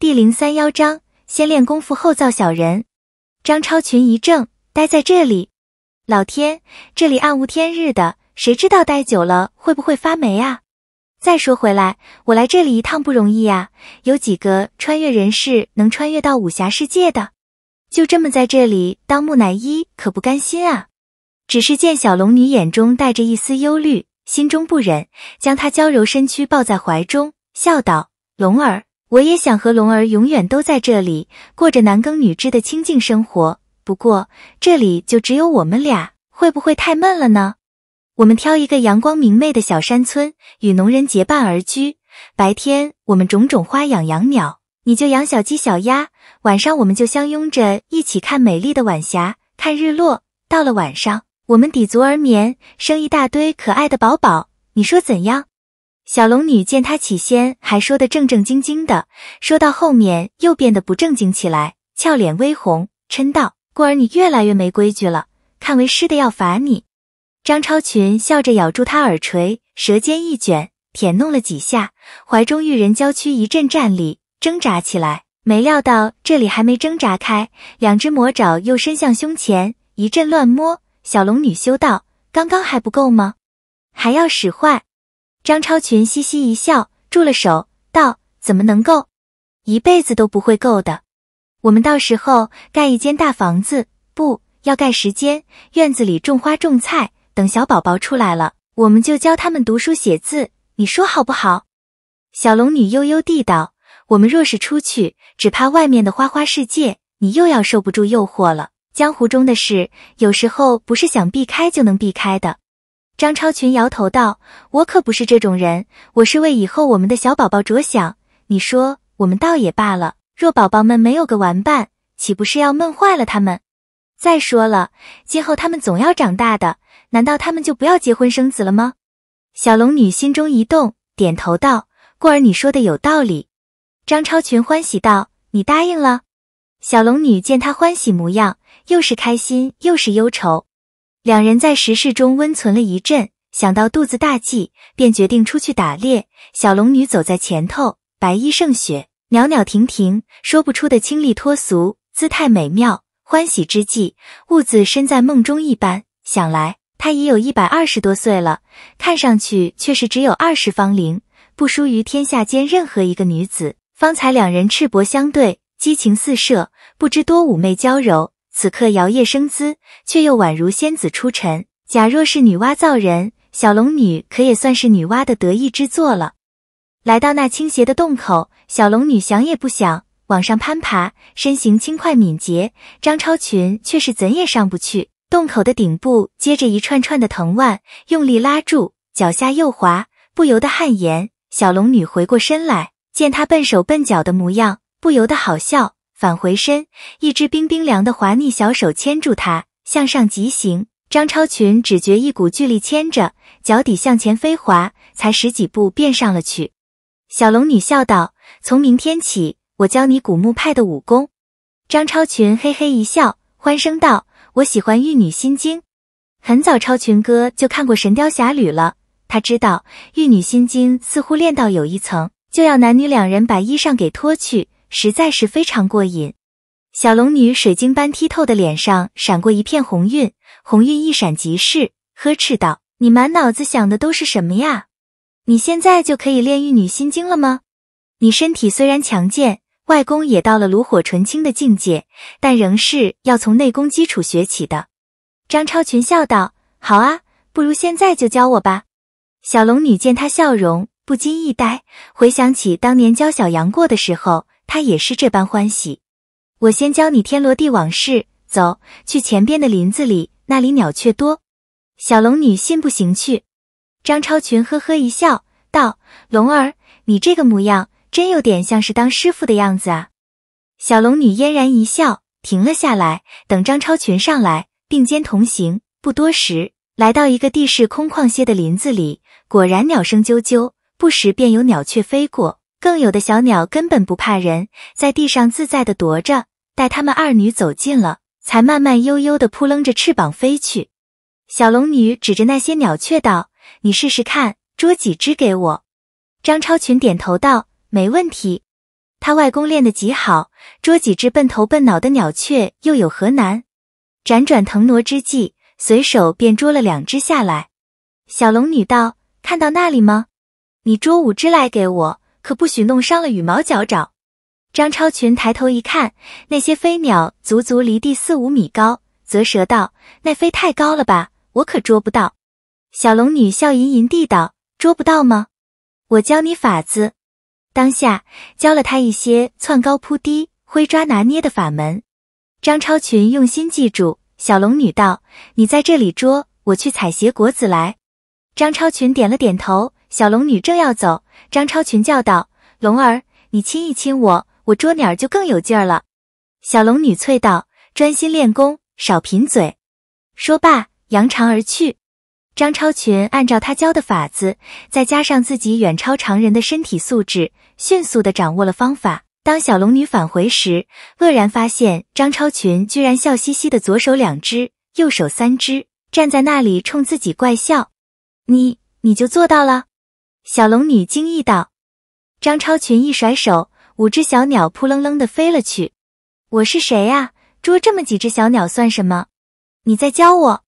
第零三幺章：先练功夫后造小人。张超群一怔，待在这里，老天，这里暗无天日的，谁知道待久了会不会发霉啊？再说回来，我来这里一趟不容易呀，有几个穿越人士能穿越到武侠世界的？就这么在这里当木乃伊，可不甘心啊！只是见小龙女眼中带着一丝忧虑，心中不忍，将她娇柔身躯抱在怀中，笑道：“龙儿。”我也想和龙儿永远都在这里，过着男耕女织的清静生活。不过这里就只有我们俩，会不会太闷了呢？我们挑一个阳光明媚的小山村，与农人结伴而居。白天我们种种花、养养鸟，你就养小鸡、小鸭。晚上我们就相拥着一起看美丽的晚霞，看日落。到了晚上，我们抵足而眠，生一大堆可爱的宝宝。你说怎样？小龙女见他起先还说得正正经经的，说到后面又变得不正经起来，俏脸微红，嗔道：“过儿，你越来越没规矩了，看为师的要罚你。”张超群笑着咬住他耳垂，舌尖一卷，舔弄了几下，怀中玉人娇躯一阵颤栗，挣扎起来。没料到这里还没挣扎开，两只魔爪又伸向胸前，一阵乱摸。小龙女羞道：“刚刚还不够吗？还要使坏？”张超群嘻嘻一笑，住了手，道：“怎么能够？一辈子都不会够的。我们到时候盖一间大房子，不要盖时间。院子里种花种菜，等小宝宝出来了，我们就教他们读书写字。你说好不好？”小龙女悠悠地道：“我们若是出去，只怕外面的花花世界，你又要受不住诱惑了。江湖中的事，有时候不是想避开就能避开的。”张超群摇头道：“我可不是这种人，我是为以后我们的小宝宝着想。你说，我们倒也罢了，若宝宝们没有个玩伴，岂不是要闷坏了他们？再说了，今后他们总要长大的，难道他们就不要结婚生子了吗？”小龙女心中一动，点头道：“过儿，你说的有道理。”张超群欢喜道：“你答应了？”小龙女见他欢喜模样，又是开心又是忧愁。两人在石室中温存了一阵，想到肚子大忌，便决定出去打猎。小龙女走在前头，白衣胜雪，袅袅婷婷，说不出的清丽脱俗，姿态美妙。欢喜之际，兀自身在梦中一般。想来她已有一百二十多岁了，看上去却是只有二十芳龄，不输于天下间任何一个女子。方才两人赤膊相对，激情四射，不知多妩媚娇柔。此刻摇曳生姿，却又宛如仙子出尘。假若是女娲造人，小龙女可也算是女娲的得意之作了。来到那倾斜的洞口，小龙女想也不想，往上攀爬，身形轻快敏捷。张超群却是怎也上不去。洞口的顶部接着一串串的藤蔓，用力拉住，脚下又滑，不由得汗颜。小龙女回过身来，见他笨手笨脚的模样，不由得好笑。返回身，一只冰冰凉的滑腻小手牵住他，向上急行。张超群只觉一股巨力牵着，脚底向前飞滑，才十几步便上了去。小龙女笑道：“从明天起，我教你古墓派的武功。”张超群嘿嘿一笑，欢声道：“我喜欢《玉女心经》，很早超群哥就看过《神雕侠侣》了。他知道《玉女心经》似乎练到有一层，就要男女两人把衣裳给脱去。”实在是非常过瘾。小龙女水晶般剔透的脸上闪过一片红晕，红晕一闪即逝，呵斥道：“你满脑子想的都是什么呀？你现在就可以练玉女心经了吗？你身体虽然强健，外功也到了炉火纯青的境界，但仍是要从内功基础学起的。”张超群笑道：“好啊，不如现在就教我吧。”小龙女见他笑容，不禁一呆，回想起当年教小杨过的时候。他也是这般欢喜，我先教你天罗地网式，走去前边的林子里，那里鸟雀多。小龙女信步行去，张超群呵呵一笑，道：“龙儿，你这个模样，真有点像是当师傅的样子啊。”小龙女嫣然一笑，停了下来，等张超群上来并肩同行。不多时，来到一个地势空旷些的林子里，果然鸟声啾啾，不时便有鸟雀飞过。更有的小鸟根本不怕人，在地上自在的踱着，待他们二女走近了，才慢慢悠悠的扑棱着翅膀飞去。小龙女指着那些鸟雀道：“你试试看，捉几只给我。”张超群点头道：“没问题。”他外公练得极好，捉几只笨头笨脑的鸟雀又有何难？辗转腾挪之际，随手便捉了两只下来。小龙女道：“看到那里吗？你捉五只来给我。”可不许弄伤了羽毛脚爪。张超群抬头一看，那些飞鸟足足离地四五米高，啧舌道：“那飞太高了吧，我可捉不到。”小龙女笑吟吟地道：“捉不到吗？我教你法子。”当下教了他一些窜高扑低、挥抓拿捏的法门。张超群用心记住。小龙女道：“你在这里捉，我去采些果子来。”张超群点了点头。小龙女正要走。张超群叫道：“龙儿，你亲一亲我，我捉鸟就更有劲儿了。”小龙女啐道：“专心练功，少贫嘴。”说罢，扬长而去。张超群按照他教的法子，再加上自己远超常人的身体素质，迅速的掌握了方法。当小龙女返回时，愕然发现张超群居然笑嘻嘻的左手两只，右手三只，站在那里冲自己怪笑：“你，你就做到了。”小龙女惊异道：“张超群一甩手，五只小鸟扑棱棱的飞了去。我是谁呀？捉这么几只小鸟算什么？你在教我？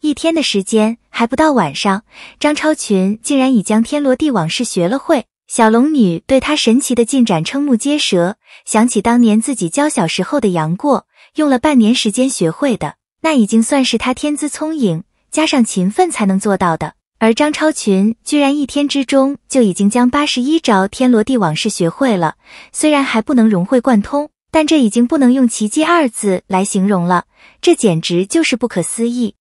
一天的时间还不到晚上，张超群竟然已将天罗地网式学了会。小龙女对他神奇的进展瞠目结舌，想起当年自己教小时候的杨过用了半年时间学会的，那已经算是他天资聪颖加上勤奋才能做到的。”而张超群居然一天之中就已经将八十一招天罗地网式学会了，虽然还不能融会贯通，但这已经不能用奇迹二字来形容了，这简直就是不可思议。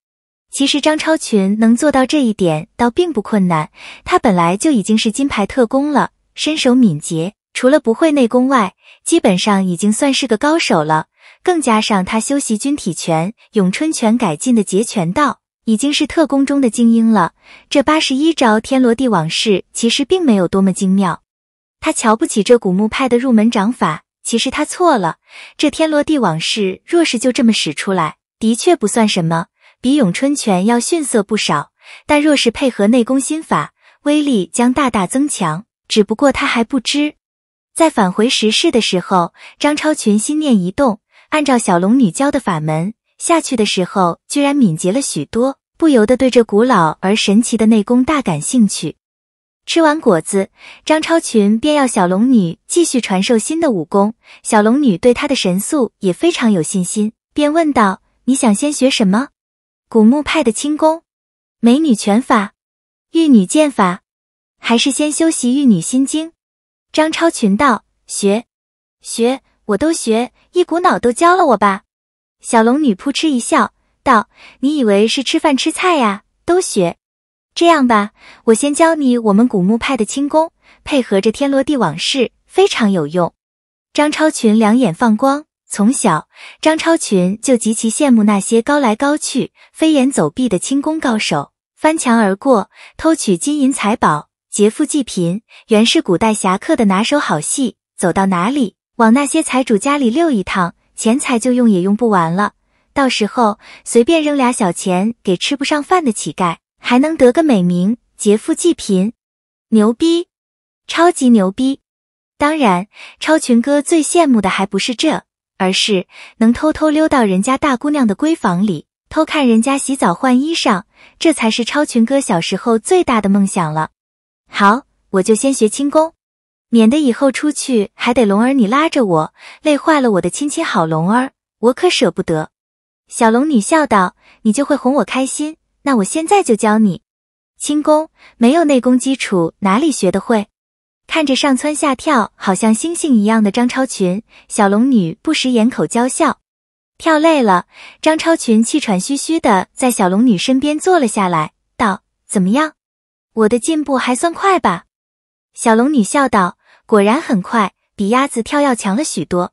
其实张超群能做到这一点倒并不困难，他本来就已经是金牌特工了，身手敏捷，除了不会内功外，基本上已经算是个高手了，更加上他修习军体拳、咏春拳改进的截拳道。已经是特工中的精英了。这八十一招天罗地网式其实并没有多么精妙，他瞧不起这古墓派的入门掌法。其实他错了，这天罗地网式若是就这么使出来，的确不算什么，比咏春拳要逊色不少。但若是配合内功心法，威力将大大增强。只不过他还不知，在返回石室的时候，张超群心念一动，按照小龙女教的法门下去的时候，居然敏捷了许多。不由得对这古老而神奇的内功大感兴趣。吃完果子，张超群便要小龙女继续传授新的武功。小龙女对他的神速也非常有信心，便问道：“你想先学什么？古墓派的轻功，美女拳法，玉女剑法，还是先修习玉女心经？”张超群道：“学，学，我都学，一股脑都教了我吧。”小龙女扑哧一笑。道，你以为是吃饭吃菜呀？都学。这样吧，我先教你我们古墓派的轻功，配合着天罗地网式，非常有用。张超群两眼放光。从小，张超群就极其羡慕那些高来高去、飞檐走壁的轻功高手，翻墙而过，偷取金银财宝，劫富济贫，原是古代侠客的拿手好戏。走到哪里，往那些财主家里溜一趟，钱财就用也用不完了。到时候随便扔俩小钱给吃不上饭的乞丐，还能得个美名，劫富济贫，牛逼，超级牛逼！当然，超群哥最羡慕的还不是这，而是能偷偷溜到人家大姑娘的闺房里，偷看人家洗澡换衣裳，这才是超群哥小时候最大的梦想了。好，我就先学轻功，免得以后出去还得龙儿你拉着我，累坏了我的亲亲。好，龙儿，我可舍不得。小龙女笑道：“你就会哄我开心，那我现在就教你轻功。没有内功基础，哪里学得会？”看着上蹿下跳，好像星星一样的张超群，小龙女不时掩口娇笑。跳累了，张超群气喘吁吁的在小龙女身边坐了下来，道：“怎么样？我的进步还算快吧？”小龙女笑道：“果然很快，比鸭子跳要强了许多。”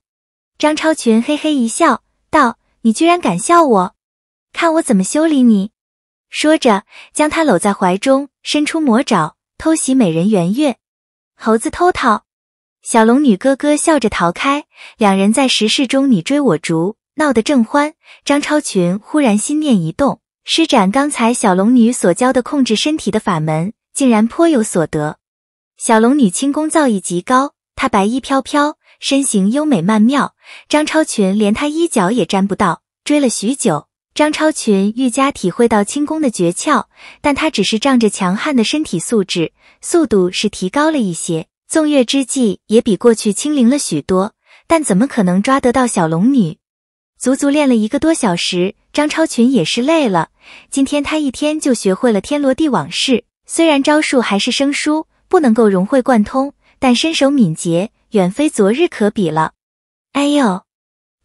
张超群嘿嘿一笑，道。你居然敢笑我，看我怎么修理你！说着，将她搂在怀中，伸出魔爪偷袭美人圆月。猴子偷桃，小龙女咯咯笑着逃开。两人在石室中你追我逐，闹得正欢。张超群忽然心念一动，施展刚才小龙女所教的控制身体的法门，竟然颇有所得。小龙女轻功造诣极高，她白衣飘飘。身形优美曼妙，张超群连他衣角也沾不到。追了许久，张超群愈加体会到轻功的诀窍。但他只是仗着强悍的身体素质，速度是提高了一些，纵跃之际也比过去轻灵了许多。但怎么可能抓得到小龙女？足足练了一个多小时，张超群也是累了。今天他一天就学会了天罗地网式，虽然招数还是生疏，不能够融会贯通，但身手敏捷。远非昨日可比了。哎呦！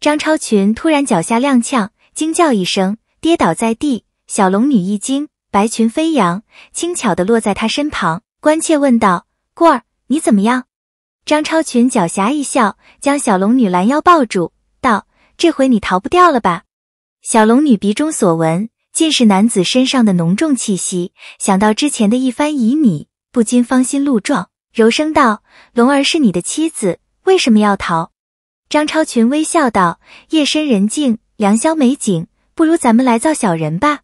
张超群突然脚下踉跄，惊叫一声，跌倒在地。小龙女一惊，白裙飞扬，轻巧的落在他身旁，关切问道：“过儿，你怎么样？”张超群狡黠一笑，将小龙女拦腰抱住，道：“这回你逃不掉了吧？”小龙女鼻中所闻，尽是男子身上的浓重气息，想到之前的一番旖旎，不禁芳心露撞。柔声道：“龙儿是你的妻子，为什么要逃？”张超群微笑道：“夜深人静，良宵美景，不如咱们来造小人吧。”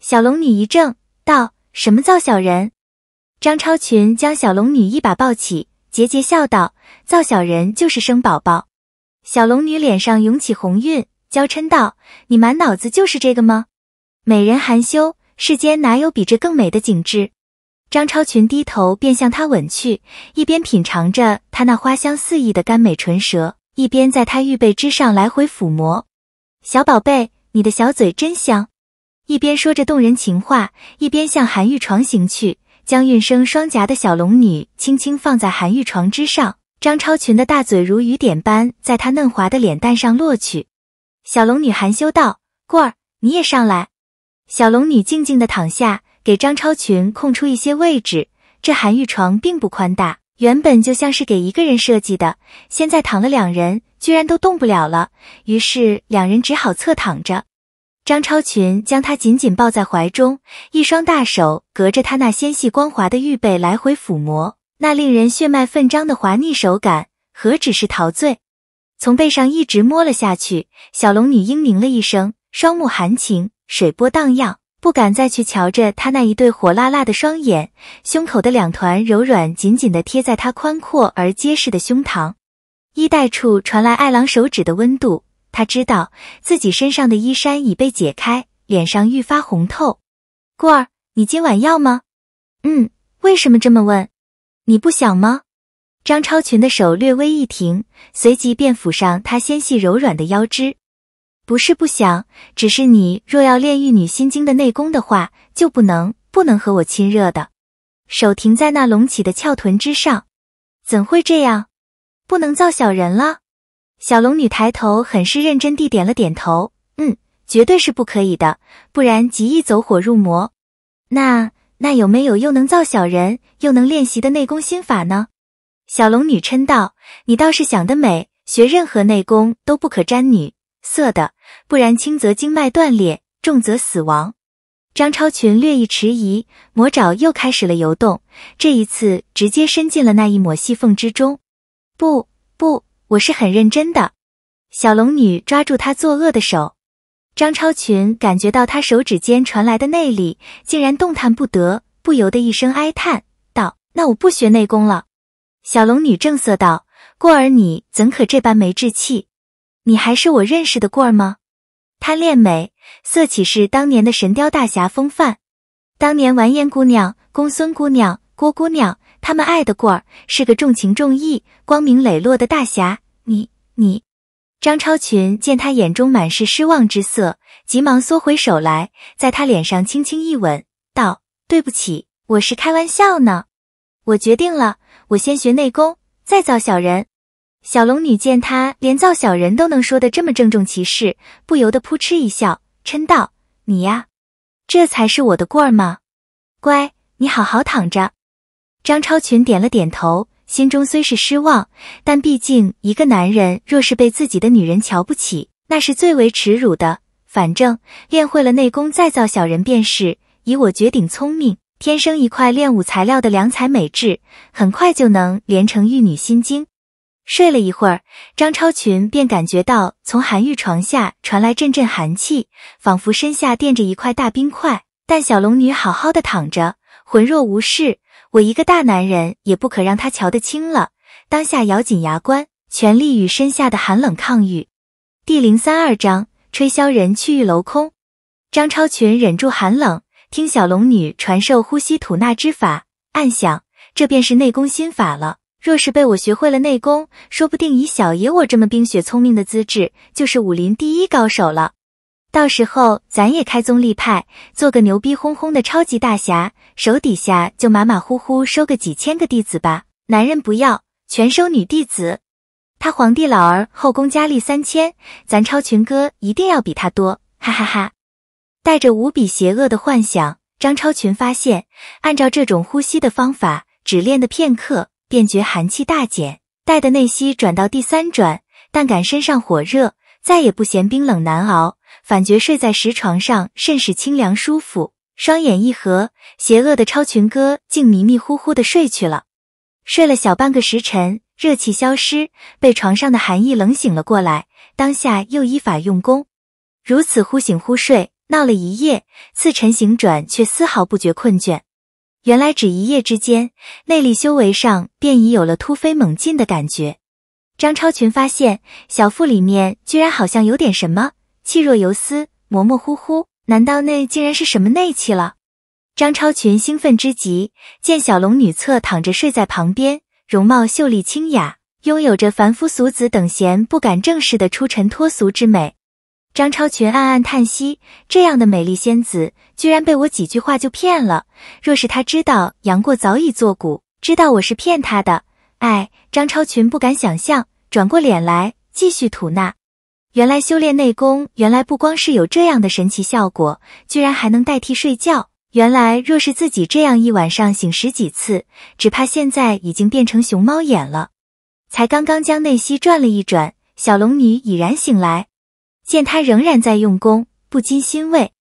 小龙女一怔，道：“什么造小人？”张超群将小龙女一把抱起，桀桀笑道：“造小人就是生宝宝。”小龙女脸上涌起红晕，娇嗔道：“你满脑子就是这个吗？”美人含羞，世间哪有比这更美的景致？张超群低头便向她吻去，一边品尝着她那花香四溢的甘美唇舌，一边在她玉背之上来回抚摸。小宝贝，你的小嘴真香！一边说着动人情话，一边向韩玉床行去，将韵生双颊的小龙女轻轻放在韩玉床之上。张超群的大嘴如雨点般在她嫩滑的脸蛋上落去。小龙女含羞道：“过儿，你也上来。”小龙女静静的躺下。给张超群空出一些位置，这韩玉床并不宽大，原本就像是给一个人设计的，现在躺了两人，居然都动不了了。于是两人只好侧躺着。张超群将她紧紧抱在怀中，一双大手隔着他那纤细光滑的玉背来回抚摸，那令人血脉奋张的滑腻手感，何止是陶醉？从背上一直摸了下去，小龙女嘤咛了一声，双目含情，水波荡漾。不敢再去瞧着他那一对火辣辣的双眼，胸口的两团柔软紧紧的贴在他宽阔而结实的胸膛，衣带处传来爱郎手指的温度，他知道自己身上的衣衫已被解开，脸上愈发红透。过儿，你今晚要吗？嗯，为什么这么问？你不想吗？张超群的手略微一停，随即便抚上他纤细柔软的腰肢。不是不想，只是你若要练玉女心经的内功的话，就不能不能和我亲热的。手停在那隆起的翘臀之上，怎会这样？不能造小人了。小龙女抬头，很是认真地点了点头。嗯，绝对是不可以的，不然极易走火入魔。那那有没有又能造小人，又能练习的内功心法呢？小龙女嗔道：“你倒是想得美，学任何内功都不可沾女。”色的，不然轻则经脉断裂，重则死亡。张超群略一迟疑，魔爪又开始了游动，这一次直接伸进了那一抹细缝之中。不不，我是很认真的。小龙女抓住他作恶的手，张超群感觉到他手指间传来的内力，竟然动弹不得，不由得一声哀叹道：“那我不学内功了。”小龙女正色道：“过儿，你怎可这般没志气？”你还是我认识的过儿吗？贪恋美色，岂是当年的神雕大侠风范？当年完颜姑娘、公孙姑娘、郭姑娘，他们爱的过儿是个重情重义、光明磊落的大侠。你你，张超群见他眼中满是失望之色，急忙缩回手来，在他脸上轻轻一吻，道：“对不起，我是开玩笑呢。我决定了，我先学内功，再造小人。”小龙女见他连造小人都能说的这么郑重其事，不由得扑哧一笑，嗔道：“你呀，这才是我的过儿吗？乖，你好好躺着。”张超群点了点头，心中虽是失望，但毕竟一个男人若是被自己的女人瞧不起，那是最为耻辱的。反正练会了内功再造小人便是。以我绝顶聪明，天生一块练武材料的良才美质，很快就能练成《玉女心经》。睡了一会儿，张超群便感觉到从韩愈床下传来阵阵寒气，仿佛身下垫着一块大冰块。但小龙女好好的躺着，魂若无事，我一个大男人也不可让她瞧得清了。当下咬紧牙关，全力与身下的寒冷抗御。第零三二章：吹箫人去玉楼空。张超群忍住寒冷，听小龙女传授呼吸吐纳之法，暗想这便是内功心法了。若是被我学会了内功，说不定以小爷我这么冰雪聪明的资质，就是武林第一高手了。到时候咱也开宗立派，做个牛逼哄哄的超级大侠，手底下就马马虎虎收个几千个弟子吧。男人不要，全收女弟子。他皇帝老儿后宫佳丽三千，咱超群哥一定要比他多，哈哈哈！带着无比邪恶的幻想，张超群发现，按照这种呼吸的方法，只练的片刻。便觉寒气大减，带的内息转到第三转，但感身上火热，再也不嫌冰冷难熬，反觉睡在石床上甚是清凉舒服。双眼一合，邪恶的超群哥竟迷迷糊糊的睡去了。睡了小半个时辰，热气消失，被床上的寒意冷醒了过来，当下又依法用功。如此忽醒忽睡，闹了一夜，次晨醒转却丝毫不觉困倦。原来只一夜之间，内力修为上便已有了突飞猛进的感觉。张超群发现小腹里面居然好像有点什么，气若游丝，模模糊糊。难道那竟然是什么内气了？张超群兴奋之极，见小龙女侧躺着睡在旁边，容貌秀丽清雅，拥有着凡夫俗子等闲不敢正视的出尘脱俗之美。张超群暗暗叹息：这样的美丽仙子，居然被我几句话就骗了。若是她知道杨过早已作古，知道我是骗她的，哎，张超群不敢想象。转过脸来，继续吐纳。原来修炼内功，原来不光是有这样的神奇效果，居然还能代替睡觉。原来若是自己这样一晚上醒十几次，只怕现在已经变成熊猫眼了。才刚刚将内息转了一转，小龙女已然醒来。见他仍然在用功，不禁欣慰。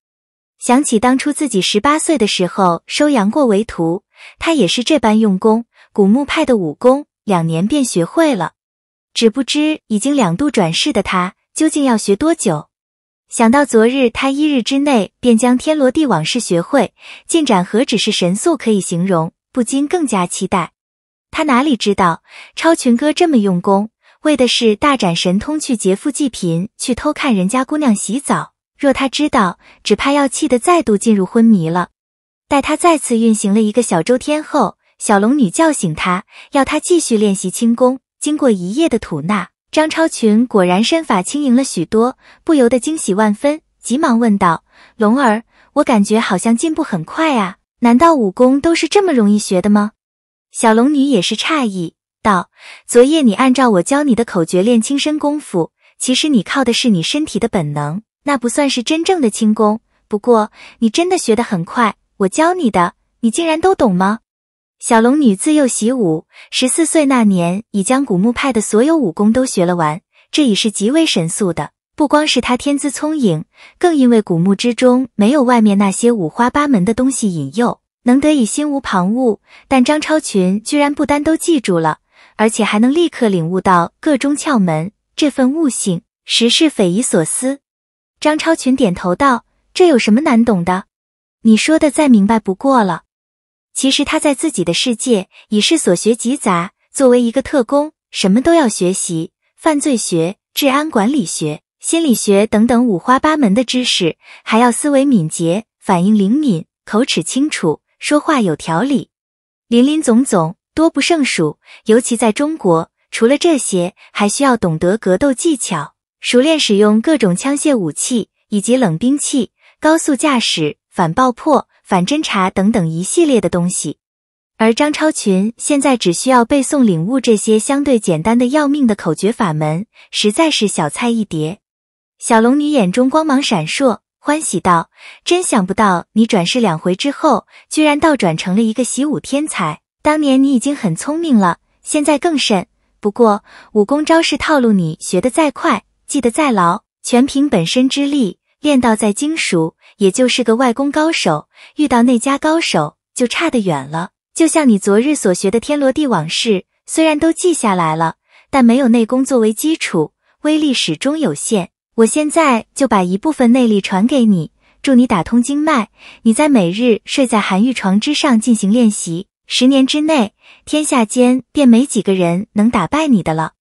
想起当初自己十八岁的时候收杨过为徒，他也是这般用功。古墓派的武功，两年便学会了。只不知已经两度转世的他，究竟要学多久？想到昨日他一日之内便将天罗地网式学会，进展何止是神速可以形容，不禁更加期待。他哪里知道，超群哥这么用功。为的是大展神通去劫富济贫，去偷看人家姑娘洗澡。若他知道，只怕要气得再度进入昏迷了。待他再次运行了一个小周天后，小龙女叫醒他，要他继续练习轻功。经过一夜的吐纳，张超群果然身法轻盈了许多，不由得惊喜万分，急忙问道：“龙儿，我感觉好像进步很快啊，难道武功都是这么容易学的吗？”小龙女也是诧异。道：“昨夜你按照我教你的口诀练轻身功夫，其实你靠的是你身体的本能，那不算是真正的轻功。不过你真的学得很快，我教你的，你竟然都懂吗？”小龙女自幼习武，十四岁那年已将古墓派的所有武功都学了完，这已是极为神速的。不光是她天资聪颖，更因为古墓之中没有外面那些五花八门的东西引诱，能得以心无旁骛。但张超群居然不单都记住了。而且还能立刻领悟到各中窍门，这份悟性实是匪夷所思。张超群点头道：“这有什么难懂的？你说的再明白不过了。其实他在自己的世界已是所学极杂。作为一个特工，什么都要学习：犯罪学、治安管理学、心理学等等五花八门的知识，还要思维敏捷、反应灵敏、口齿清楚、说话有条理，林林总总。”多不胜数，尤其在中国，除了这些，还需要懂得格斗技巧，熟练使用各种枪械武器以及冷兵器，高速驾驶、反爆破、反侦察等等一系列的东西。而张超群现在只需要背诵、领悟这些相对简单的要命的口诀法门，实在是小菜一碟。小龙女眼中光芒闪烁，欢喜道：“真想不到你转世两回之后，居然倒转成了一个习武天才。”当年你已经很聪明了，现在更甚。不过武功招式套路你学得再快，记得再牢，全凭本身之力练到再精熟，也就是个外功高手。遇到内家高手就差得远了。就像你昨日所学的天罗地网式，虽然都记下来了，但没有内功作为基础，威力始终有限。我现在就把一部分内力传给你，助你打通经脉。你在每日睡在寒玉床之上进行练习。十年之内，天下间便没几个人能打败你的了。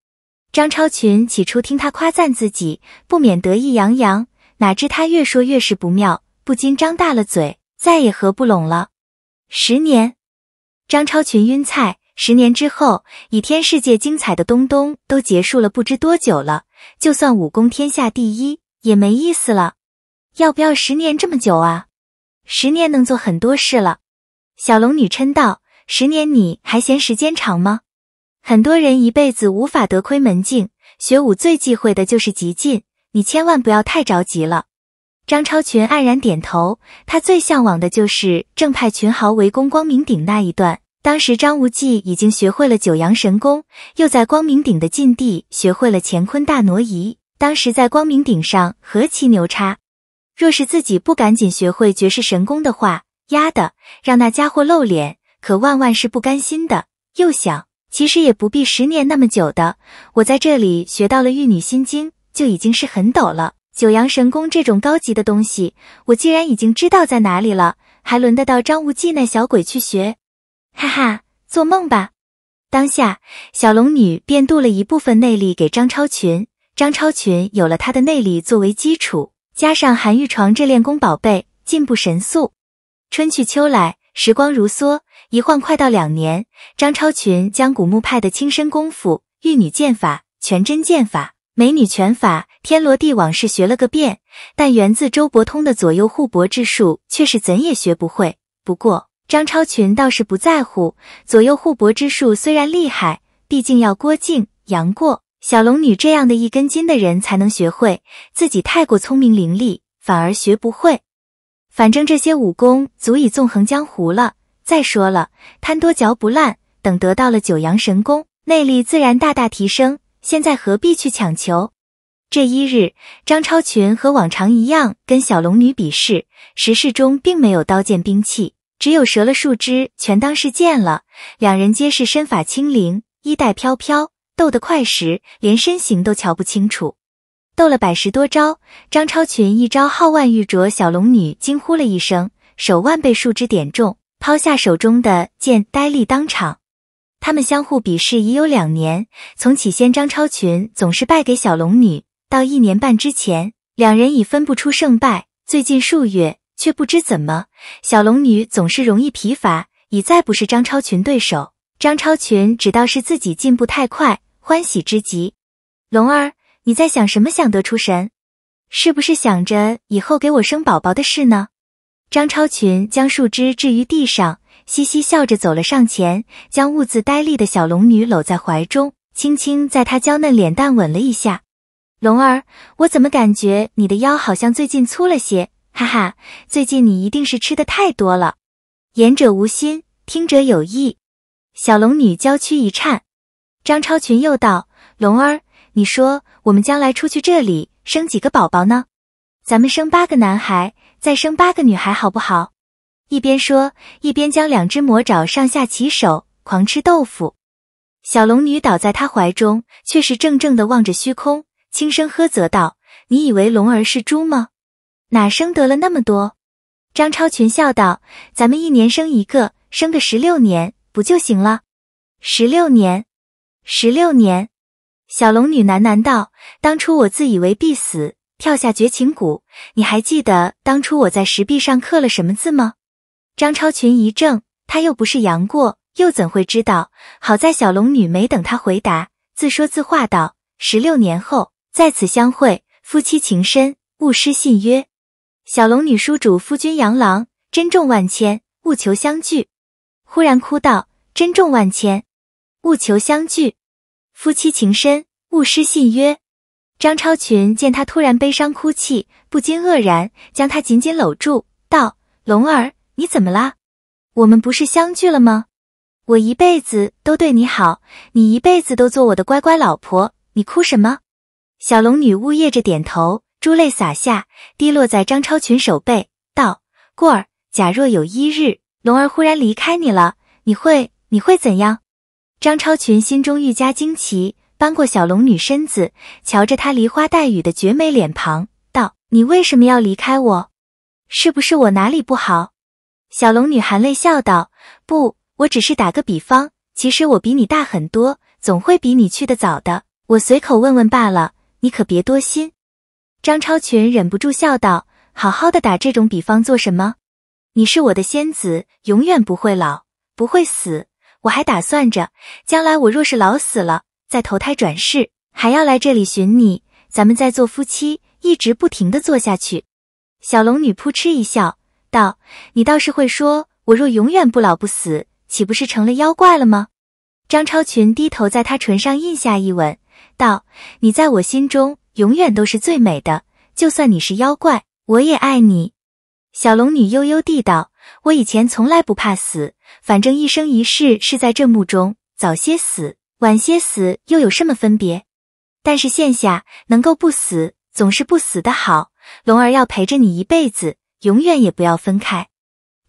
张超群起初听他夸赞自己，不免得意洋洋。哪知他越说越是不妙，不禁张大了嘴，再也合不拢了。十年？张超群晕菜。十年之后，倚天世界精彩的东东都结束了，不知多久了。就算武功天下第一，也没意思了。要不要十年这么久啊？十年能做很多事了。小龙女嗔道。十年，你还嫌时间长吗？很多人一辈子无法得窥门径。学武最忌讳的就是急进，你千万不要太着急了。张超群黯然点头，他最向往的就是正派群豪围攻光明顶那一段。当时张无忌已经学会了九阳神功，又在光明顶的禁地学会了乾坤大挪移。当时在光明顶上何其牛叉！若是自己不赶紧学会绝世神功的话，丫的，让那家伙露脸！可万万是不甘心的，又想，其实也不必十年那么久的。我在这里学到了《玉女心经》，就已经是很陡了。九阳神功这种高级的东西，我既然已经知道在哪里了，还轮得到张无忌那小鬼去学？哈哈，做梦吧！当下，小龙女便渡了一部分内力给张超群。张超群有了他的内力作为基础，加上寒玉床这练功宝贝，进步神速。春去秋来，时光如梭。一晃快到两年，张超群将古墓派的轻身功夫、玉女剑法、全真剑法、美女拳法、天罗地网是学了个遍，但源自周伯通的左右互搏之术却是怎也学不会。不过张超群倒是不在乎，左右互搏之术虽然厉害，毕竟要郭靖、杨过、小龙女这样的一根筋的人才能学会，自己太过聪明伶俐，反而学不会。反正这些武功足以纵横江湖了。再说了，贪多嚼不烂。等得到了九阳神功，内力自然大大提升。现在何必去强求？这一日，张超群和往常一样跟小龙女比试，实室中并没有刀剑兵器，只有折了树枝，全当是剑了。两人皆是身法轻灵，衣带飘飘，斗得快时连身形都瞧不清楚。斗了百十多招，张超群一招号腕玉镯，小龙女惊呼了一声，手腕被树枝点中。抛下手中的剑，呆立当场。他们相互比试已有两年，从起先张超群总是败给小龙女，到一年半之前，两人已分不出胜败。最近数月，却不知怎么，小龙女总是容易疲乏，已再不是张超群对手。张超群只道是自己进步太快，欢喜之极。龙儿，你在想什么？想得出神，是不是想着以后给我生宝宝的事呢？张超群将树枝置于地上，嘻嘻笑着走了上前，将兀自呆立的小龙女搂在怀中，轻轻在她娇嫩脸蛋吻了一下。龙儿，我怎么感觉你的腰好像最近粗了些？哈哈，最近你一定是吃的太多了。言者无心，听者有意。小龙女娇躯一颤，张超群又道：“龙儿，你说我们将来出去这里生几个宝宝呢？咱们生八个男孩。”再生八个女孩好不好？一边说，一边将两只魔爪上下起手，狂吃豆腐。小龙女倒在他怀中，却是怔怔地望着虚空，轻声呵责道：“你以为龙儿是猪吗？哪生得了那么多？”张超群笑道：“咱们一年生一个，生个十六年不就行了？”十六年，十六年，小龙女喃喃道：“当初我自以为必死。”跳下绝情谷，你还记得当初我在石壁上刻了什么字吗？张超群一怔，他又不是杨过，又怎会知道？好在小龙女没等他回答，自说自话道：“十六年后在此相会，夫妻情深，勿失信约。小龙女书主夫君杨郎，珍重万千，勿求相聚。”忽然哭道：“珍重万千，勿求相聚。夫妻情深，勿失信约。”张超群见他突然悲伤哭泣，不禁愕然，将他紧紧搂住，道：“龙儿，你怎么了？我们不是相聚了吗？我一辈子都对你好，你一辈子都做我的乖乖老婆，你哭什么？”小龙女呜咽着点头，珠泪洒下，滴落在张超群手背，道：“过儿，假若有一日龙儿忽然离开你了，你会你会怎样？”张超群心中愈加惊奇。扳过小龙女身子，瞧着她梨花带雨的绝美脸庞，道：“你为什么要离开我？是不是我哪里不好？”小龙女含泪笑道：“不，我只是打个比方。其实我比你大很多，总会比你去的早的。我随口问问罢了，你可别多心。”张超群忍不住笑道：“好好的打这种比方做什么？你是我的仙子，永远不会老，不会死。我还打算着，将来我若是老死了。”再投胎转世，还要来这里寻你。咱们再做夫妻，一直不停的做下去。小龙女扑哧一笑，道：“你倒是会说，我若永远不老不死，岂不是成了妖怪了吗？”张超群低头在她唇上印下一吻，道：“你在我心中永远都是最美的，就算你是妖怪，我也爱你。”小龙女悠悠地道：“我以前从来不怕死，反正一生一世是在这墓中，早些死。”晚些死又有什么分别？但是现下能够不死，总是不死的好。龙儿要陪着你一辈子，永远也不要分开。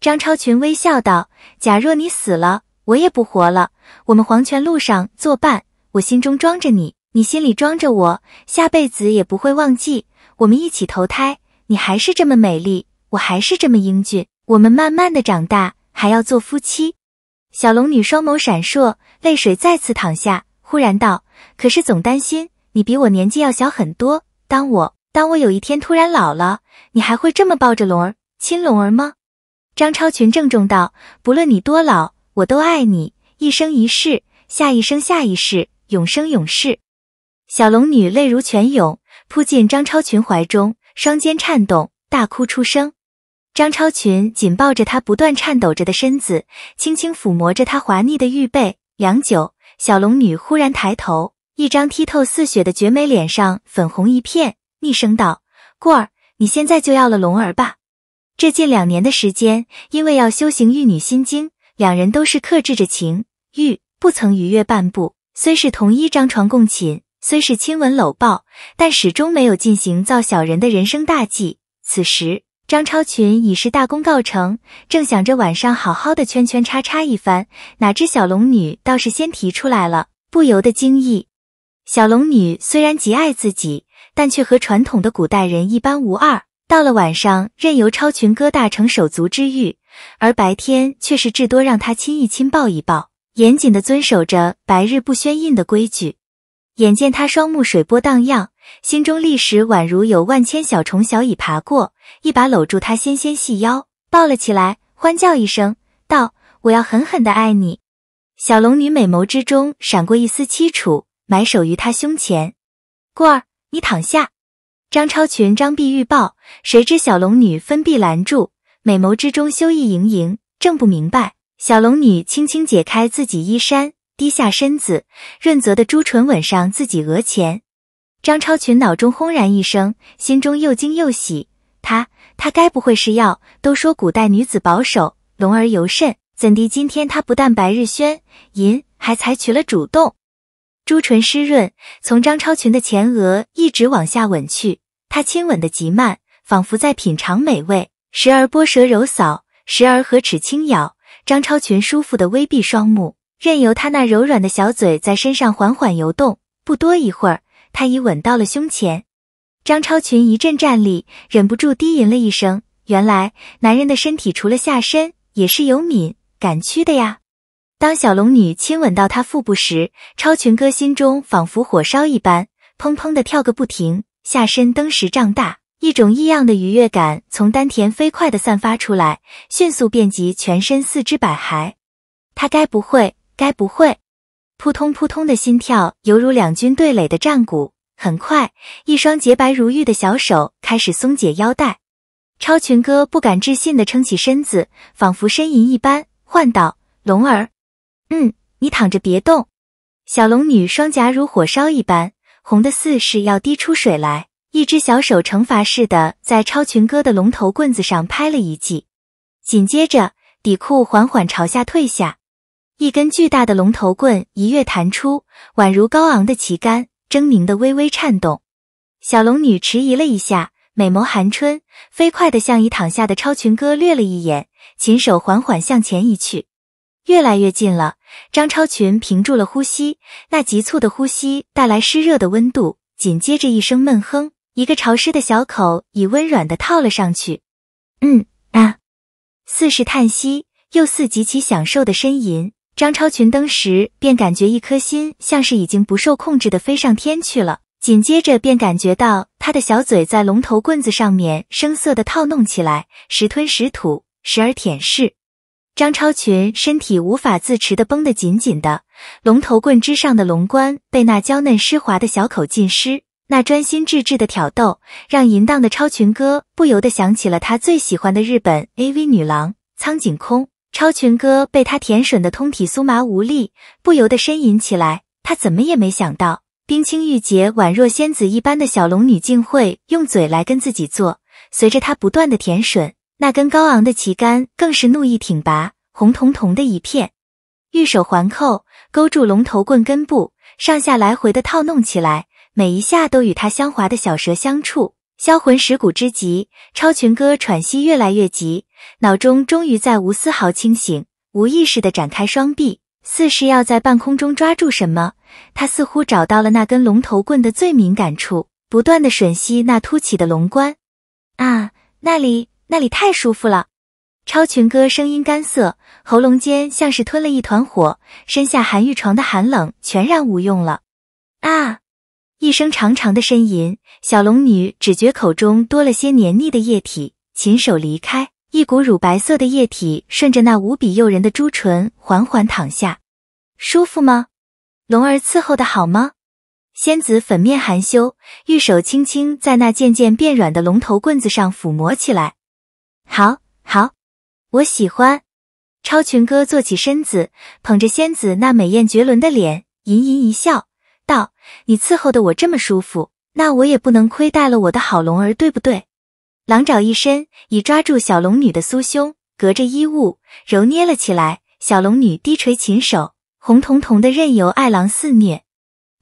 张超群微笑道：“假若你死了，我也不活了。我们黄泉路上作伴，我心中装着你，你心里装着我，下辈子也不会忘记。我们一起投胎，你还是这么美丽，我还是这么英俊，我们慢慢的长大，还要做夫妻。”小龙女双眸闪烁，泪水再次淌下，忽然道：“可是总担心你比我年纪要小很多，当我当我有一天突然老了，你还会这么抱着龙儿，亲龙儿吗？”张超群郑重道：“不论你多老，我都爱你，一生一世，下一生下一世，永生永世。”小龙女泪如泉涌，扑进张超群怀中，双肩颤动，大哭出声。张超群紧抱着他不断颤抖着的身子，轻轻抚摸着他滑腻的玉背。良久，小龙女忽然抬头，一张剔透似雪的绝美脸上粉红一片，腻声道：“过儿，你现在就要了龙儿吧。”这近两年的时间，因为要修行《玉女心经》，两人都是克制着情欲，不曾逾越半步。虽是同一张床共寝，虽是亲吻搂抱，但始终没有进行造小人的人生大计。此时。张超群已是大功告成，正想着晚上好好的圈圈叉叉一番，哪知小龙女倒是先提出来了，不由得惊异。小龙女虽然极爱自己，但却和传统的古代人一般无二。到了晚上，任由超群哥大成手足之欲；而白天却是至多让他亲一亲、抱一抱，严谨的遵守着白日不宣印的规矩。眼见他双目水波荡漾。心中立时宛如有万千小虫小蚁爬过，一把搂住她纤纤细腰，抱了起来，欢叫一声道：“我要狠狠的爱你！”小龙女美眸之中闪过一丝凄楚，埋首于他胸前。过儿，你躺下。张超群张臂欲抱，谁知小龙女分臂拦住，美眸之中羞意盈盈，正不明白。小龙女轻轻解开自己衣衫，低下身子，润泽的朱唇吻上自己额前。张超群脑中轰然一声，心中又惊又喜。他他该不会是要都说古代女子保守，龙儿尤甚，怎地今天他不但白日宣淫，还采取了主动。朱唇湿润，从张超群的前额一直往下吻去。他亲吻的极慢，仿佛在品尝美味，时而拨舌揉扫，时而合齿轻咬。张超群舒服的微闭双目，任由他那柔软的小嘴在身上缓缓游动。不多一会儿。他已吻到了胸前，张超群一阵战栗，忍不住低吟了一声。原来男人的身体除了下身也是有敏感区的呀。当小龙女亲吻到他腹部时，超群哥心中仿佛火烧一般，砰砰的跳个不停，下身登时胀大，一种异样的愉悦感从丹田飞快的散发出来，迅速遍及全身四肢百骸。他该不会，该不会。扑通扑通的心跳，犹如两军对垒的战鼓。很快，一双洁白如玉的小手开始松解腰带。超群哥不敢置信地撑起身子，仿佛呻吟一般，唤道：“龙儿，嗯，你躺着别动。”小龙女双颊如火烧一般红的似是要滴出水来，一只小手惩罚似的在超群哥的龙头棍子上拍了一记，紧接着底裤缓缓朝下退下。一根巨大的龙头棍一跃弹出，宛如高昂的旗杆，狰狞的微微颤动。小龙女迟疑了一下，美眸含春，飞快地向已躺下的超群哥掠了一眼，琴手缓缓向前移去，越来越近了。张超群屏住了呼吸，那急促的呼吸带来湿热的温度，紧接着一声闷哼，一个潮湿的小口已温软的套了上去，嗯啊，似是叹息，又似极其享受的呻吟。张超群登时便感觉一颗心像是已经不受控制的飞上天去了，紧接着便感觉到他的小嘴在龙头棍子上面声色的套弄起来，时吞时吐，时而舔舐。张超群身体无法自持的绷得紧紧的，龙头棍之上的龙冠被那娇嫩湿滑的小口浸湿。那专心致志的挑逗，让淫荡的超群哥不由得想起了他最喜欢的日本 AV 女郎苍井空。超群哥被他舔吮的通体酥麻无力，不由得呻吟起来。他怎么也没想到，冰清玉洁、宛若仙子一般的小龙女竟会用嘴来跟自己做。随着他不断的舔吮，那根高昂的旗杆更是怒意挺拔，红彤彤的一片。玉手环扣，勾住龙头棍根部，上下来回的套弄起来，每一下都与他香滑的小舌相触，销魂蚀骨之极。超群哥喘息越来越急。脑中终于再无丝毫清醒，无意识的展开双臂，似是要在半空中抓住什么。他似乎找到了那根龙头棍的最敏感处，不断的吮吸那凸起的龙冠。啊，那里，那里太舒服了。超群哥声音干涩，喉咙间像是吞了一团火，身下寒玉床的寒冷全然无用了。啊，一声长长的呻吟，小龙女只觉口中多了些黏腻的液体，禽手离开。一股乳白色的液体顺着那无比诱人的朱唇缓缓淌下，舒服吗？龙儿伺候的好吗？仙子粉面含羞，玉手轻轻在那渐渐变软的龙头棍子上抚摸起来。好，好，我喜欢。超群哥坐起身子，捧着仙子那美艳绝伦的脸，盈盈一笑，道：“你伺候的我这么舒服，那我也不能亏待了我的好龙儿，对不对？”狼爪一伸，已抓住小龙女的酥胸，隔着衣物揉捏了起来。小龙女低垂琴手，红彤彤的，任由爱狼肆虐。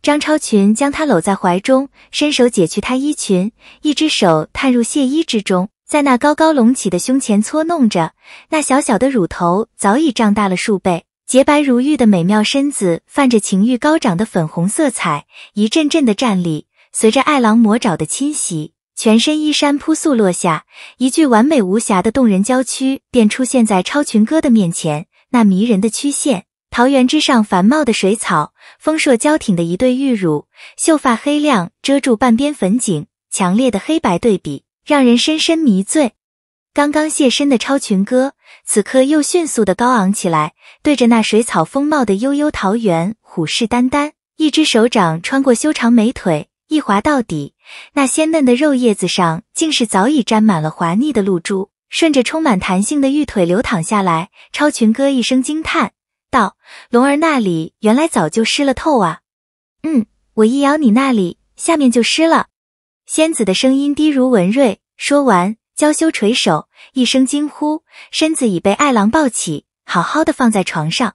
张超群将她搂在怀中，伸手解去她衣裙，一只手探入亵衣之中，在那高高隆起的胸前搓弄着。那小小的乳头早已胀大了数倍，洁白如玉的美妙身子泛着情欲高涨的粉红色彩，一阵阵的战栗随着爱狼魔爪的侵袭。全身衣衫扑簌落下，一具完美无瑕的动人娇躯便出现在超群哥的面前。那迷人的曲线，桃园之上繁茂的水草，丰硕娇挺的一对玉乳，秀发黑亮遮住半边粉颈，强烈的黑白对比让人深深迷醉。刚刚卸身的超群哥，此刻又迅速的高昂起来，对着那水草丰茂的悠悠桃园虎视眈眈。一只手掌穿过修长美腿，一滑到底。那鲜嫩的肉叶子上，竟是早已沾满了滑腻的露珠，顺着充满弹性的玉腿流淌下来。超群哥一声惊叹道：“龙儿那里原来早就湿了透啊！”“嗯，我一咬你那里，下面就湿了。”仙子的声音低如文瑞，说完，娇羞垂首，一声惊呼，身子已被爱郎抱起，好好的放在床上。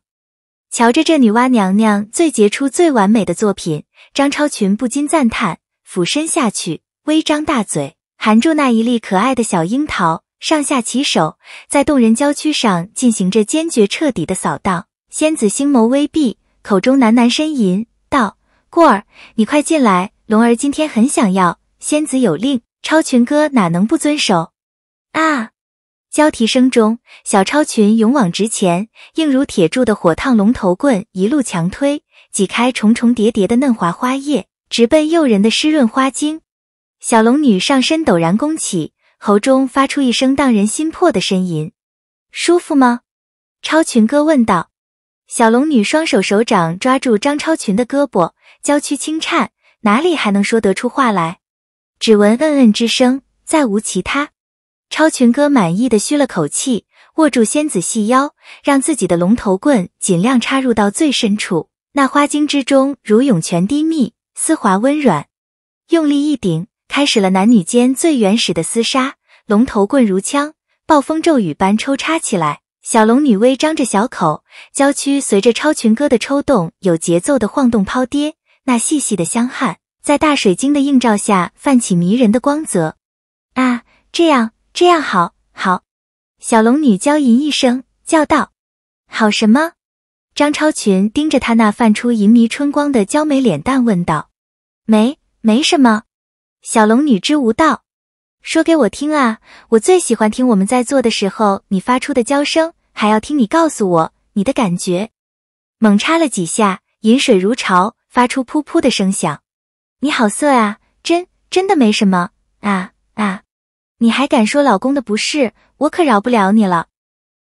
瞧着这女娲娘娘最杰出、最完美的作品，张超群不禁赞叹。俯身下去，微张大嘴，含住那一粒可爱的小樱桃，上下其手，在动人娇躯上进行着坚决彻底的扫荡。仙子星眸微闭，口中喃喃呻吟道：“过儿，你快进来！龙儿今天很想要。”仙子有令，超群哥哪能不遵守？啊！娇啼声中，小超群勇往直前，硬如铁柱的火烫龙头棍一路强推，挤开重重叠叠的嫩滑花叶。直奔诱人的湿润花茎，小龙女上身陡然弓起，喉中发出一声荡人心魄的呻吟。舒服吗？超群哥问道。小龙女双手手掌抓住张超群的胳膊，娇躯轻颤，哪里还能说得出话来？只闻嗯嗯之声，再无其他。超群哥满意的嘘了口气，握住仙子细腰，让自己的龙头棍尽量插入到最深处，那花茎之中如涌泉滴蜜。丝滑温软，用力一顶，开始了男女间最原始的厮杀。龙头棍如枪，暴风骤雨般抽插起来。小龙女微张着小口，娇躯随着超群哥的抽动，有节奏的晃动抛跌。那细细的香汗，在大水晶的映照下，泛起迷人的光泽。啊，这样，这样好，好！小龙女娇吟一声，叫道：“好什么？”张超群盯着她那泛出淫迷春光的娇美脸蛋，问道：“没，没什么。”小龙女之无道，说给我听啊！我最喜欢听我们在做的时候你发出的娇声，还要听你告诉我你的感觉。猛插了几下，饮水如潮，发出噗噗的声响。你好色啊！真真的没什么啊啊！你还敢说老公的不是，我可饶不了你了。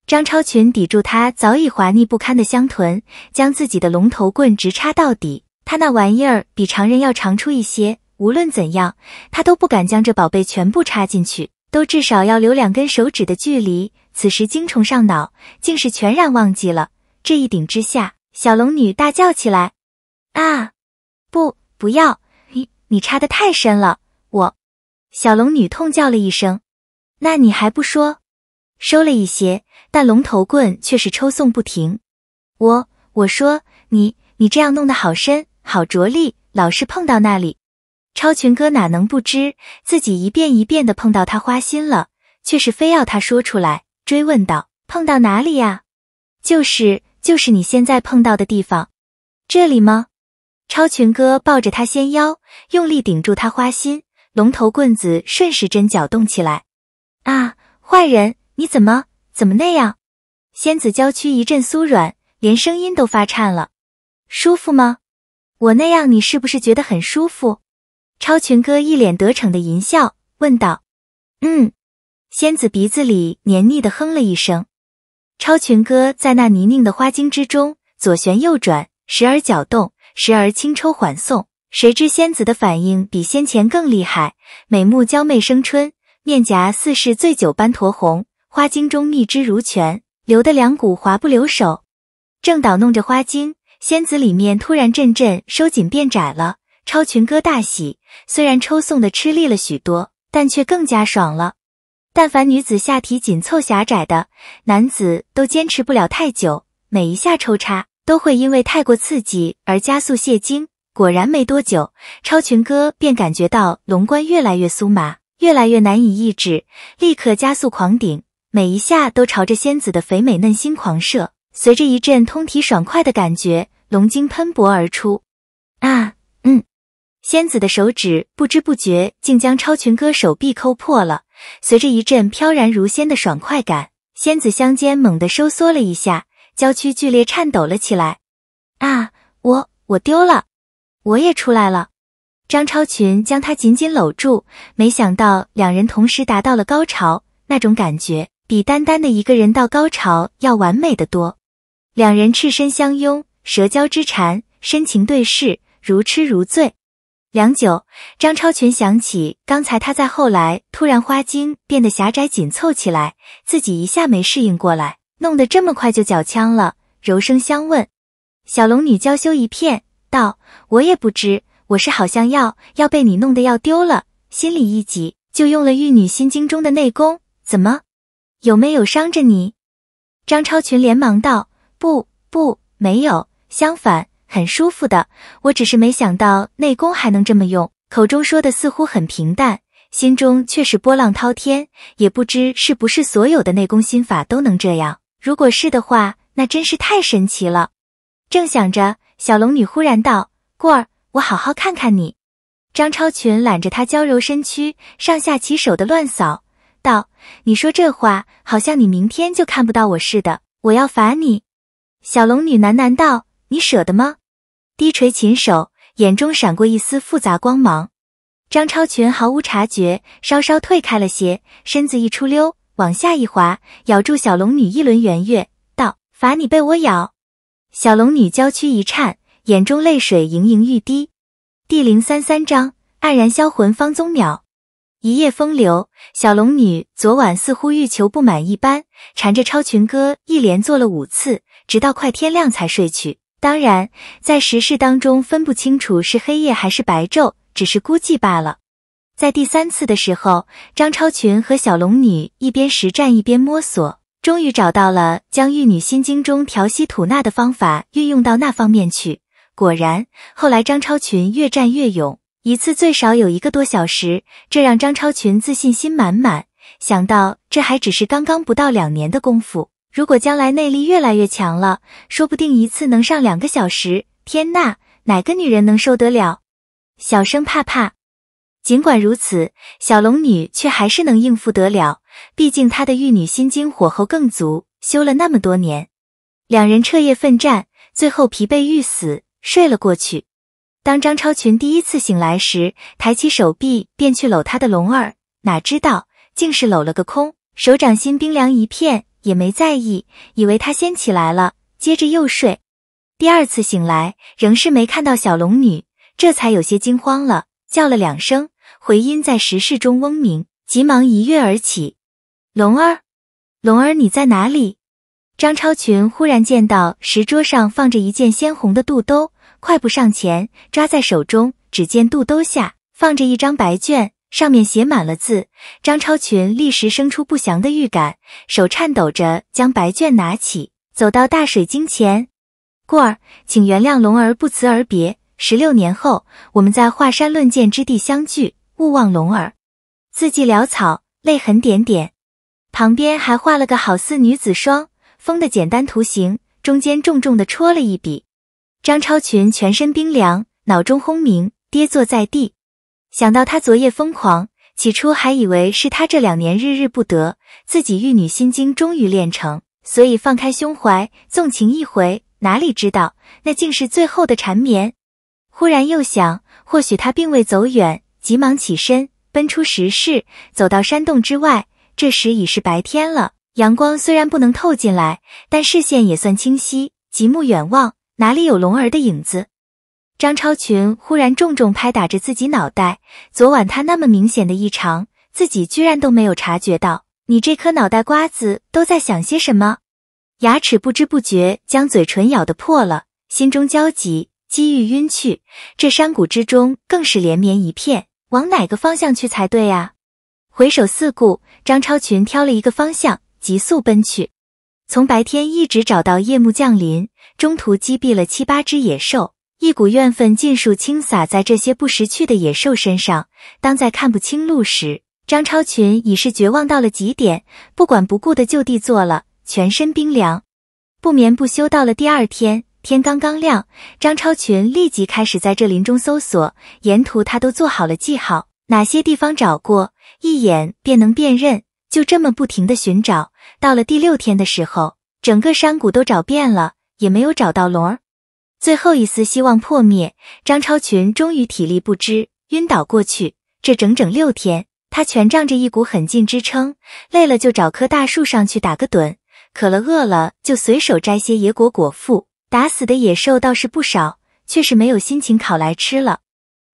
张超群抵住他早已滑腻不堪的香臀，将自己的龙头棍直插到底。他那玩意儿比常人要长出一些，无论怎样，他都不敢将这宝贝全部插进去，都至少要留两根手指的距离。此时精虫上脑，竟是全然忘记了。这一顶之下，小龙女大叫起来：“啊！不，不要！你你插得太深了！”我，小龙女痛叫了一声。那你还不说？收了一些。但龙头棍却是抽送不停，我我说你你这样弄得好深好着力，老是碰到那里。超群哥哪能不知自己一遍一遍的碰到他花心了，却是非要他说出来，追问道：碰到哪里呀？就是就是你现在碰到的地方，这里吗？超群哥抱着他纤腰，用力顶住他花心，龙头棍子顺时针搅动起来。啊，坏人，你怎么？怎么那样？仙子娇躯一阵酥软，连声音都发颤了。舒服吗？我那样你是不是觉得很舒服？超群哥一脸得逞的淫笑问道。嗯，仙子鼻子里黏腻的哼了一声。超群哥在那泥泞的花茎之中左旋右转，时而搅动，时而轻抽缓送。谁知仙子的反应比先前更厉害，美目娇媚生春，面颊似是醉酒般酡红。花茎中蜜汁如泉流的两股滑不留手，正捣弄着花茎，仙子里面突然阵阵收紧变窄了。超群哥大喜，虽然抽送的吃力了许多，但却更加爽了。但凡女子下体紧凑狭窄的，男子都坚持不了太久，每一下抽插都会因为太过刺激而加速泄精。果然没多久，超群哥便感觉到龙冠越来越酥麻，越来越难以抑制，立刻加速狂顶。每一下都朝着仙子的肥美嫩心狂射，随着一阵通体爽快的感觉，龙精喷薄而出。啊，嗯，仙子的手指不知不觉竟将超群哥手臂抠破了。随着一阵飘然如仙的爽快感，仙子香肩猛地收缩了一下，娇躯剧烈颤抖了起来。啊，我我丢了，我也出来了。张超群将她紧紧搂住，没想到两人同时达到了高潮，那种感觉。比单单的一个人到高潮要完美的多，两人赤身相拥，舌交之缠，深情对视，如痴如醉。良久，张超群想起刚才他在后来突然花茎变得狭窄紧凑起来，自己一下没适应过来，弄得这么快就脚枪了，柔声相问：“小龙女，娇羞一片，道我也不知，我是好像要要被你弄得要丢了，心里一急，就用了《玉女心经》中的内功，怎么？”有没有伤着你？张超群连忙道：“不不，没有，相反很舒服的。我只是没想到内功还能这么用。”口中说的似乎很平淡，心中却是波浪滔天。也不知是不是所有的内功心法都能这样，如果是的话，那真是太神奇了。正想着，小龙女忽然道：“过儿，我好好看看你。”张超群揽着她娇柔身躯，上下其手的乱扫。道：“你说这话，好像你明天就看不到我似的。我要罚你。”小龙女喃喃道：“你舍得吗？”低垂琴手眼中闪过一丝复杂光芒。张超群毫无察觉，稍稍退开了些，身子一出溜，往下一滑，咬住小龙女一轮圆月，道：“罚你被我咬。”小龙女娇躯一颤，眼中泪水盈盈欲滴。第零三三章：黯然销魂方宗淼。一夜风流，小龙女昨晚似乎欲求不满一般，缠着超群哥一连做了五次，直到快天亮才睡去。当然，在时事当中分不清楚是黑夜还是白昼，只是估计罢了。在第三次的时候，张超群和小龙女一边实战一边摸索，终于找到了将《玉女心经》中调息吐纳的方法运用到那方面去。果然，后来张超群越战越勇。一次最少有一个多小时，这让张超群自信心满满。想到这还只是刚刚不到两年的功夫，如果将来内力越来越强了，说不定一次能上两个小时。天呐，哪个女人能受得了？小生怕怕。尽管如此，小龙女却还是能应付得了，毕竟她的玉女心经火候更足，修了那么多年。两人彻夜奋战，最后疲惫欲死，睡了过去。当张超群第一次醒来时，抬起手臂便去搂他的龙儿，哪知道竟是搂了个空，手掌心冰凉一片，也没在意，以为他先起来了，接着又睡。第二次醒来，仍是没看到小龙女，这才有些惊慌了，叫了两声，回音在石室中嗡鸣，急忙一跃而起。龙儿，龙儿，你在哪里？张超群忽然见到石桌上放着一件鲜红的肚兜。快步上前，抓在手中，只见肚兜下放着一张白卷，上面写满了字。张超群立时生出不祥的预感，手颤抖着将白卷拿起，走到大水晶前：“过儿，请原谅龙儿不辞而别。十六年后，我们在华山论剑之地相聚，勿忘龙儿。”字迹潦草，泪痕点点，旁边还画了个好似女子双风的简单图形，中间重重的戳了一笔。张超群全身冰凉，脑中轰鸣，跌坐在地。想到他昨夜疯狂，起初还以为是他这两年日日不得，自己玉女心经终于练成，所以放开胸怀，纵情一回。哪里知道，那竟是最后的缠绵。忽然又想，或许他并未走远，急忙起身，奔出石室，走到山洞之外。这时已是白天了，阳光虽然不能透进来，但视线也算清晰，极目远望。哪里有龙儿的影子？张超群忽然重重拍打着自己脑袋。昨晚他那么明显的异常，自己居然都没有察觉到。你这颗脑袋瓜子都在想些什么？牙齿不知不觉将嘴唇咬得破了，心中焦急，机遇晕去。这山谷之中更是连绵一片，往哪个方向去才对啊？回首四顾，张超群挑了一个方向，急速奔去，从白天一直找到夜幕降临。中途击毙了七八只野兽，一股怨愤尽数倾洒在这些不识趣的野兽身上。当在看不清路时，张超群已是绝望到了极点，不管不顾的就地坐了，全身冰凉。不眠不休到了第二天，天刚刚亮，张超群立即开始在这林中搜索，沿途他都做好了记号，哪些地方找过，一眼便能辨认。就这么不停的寻找，到了第六天的时候，整个山谷都找遍了。也没有找到龙儿，最后一丝希望破灭，张超群终于体力不支，晕倒过去。这整整六天，他全仗着一股狠劲支撑，累了就找棵大树上去打个盹，渴了饿了就随手摘些野果果腹。打死的野兽倒是不少，却是没有心情烤来吃了。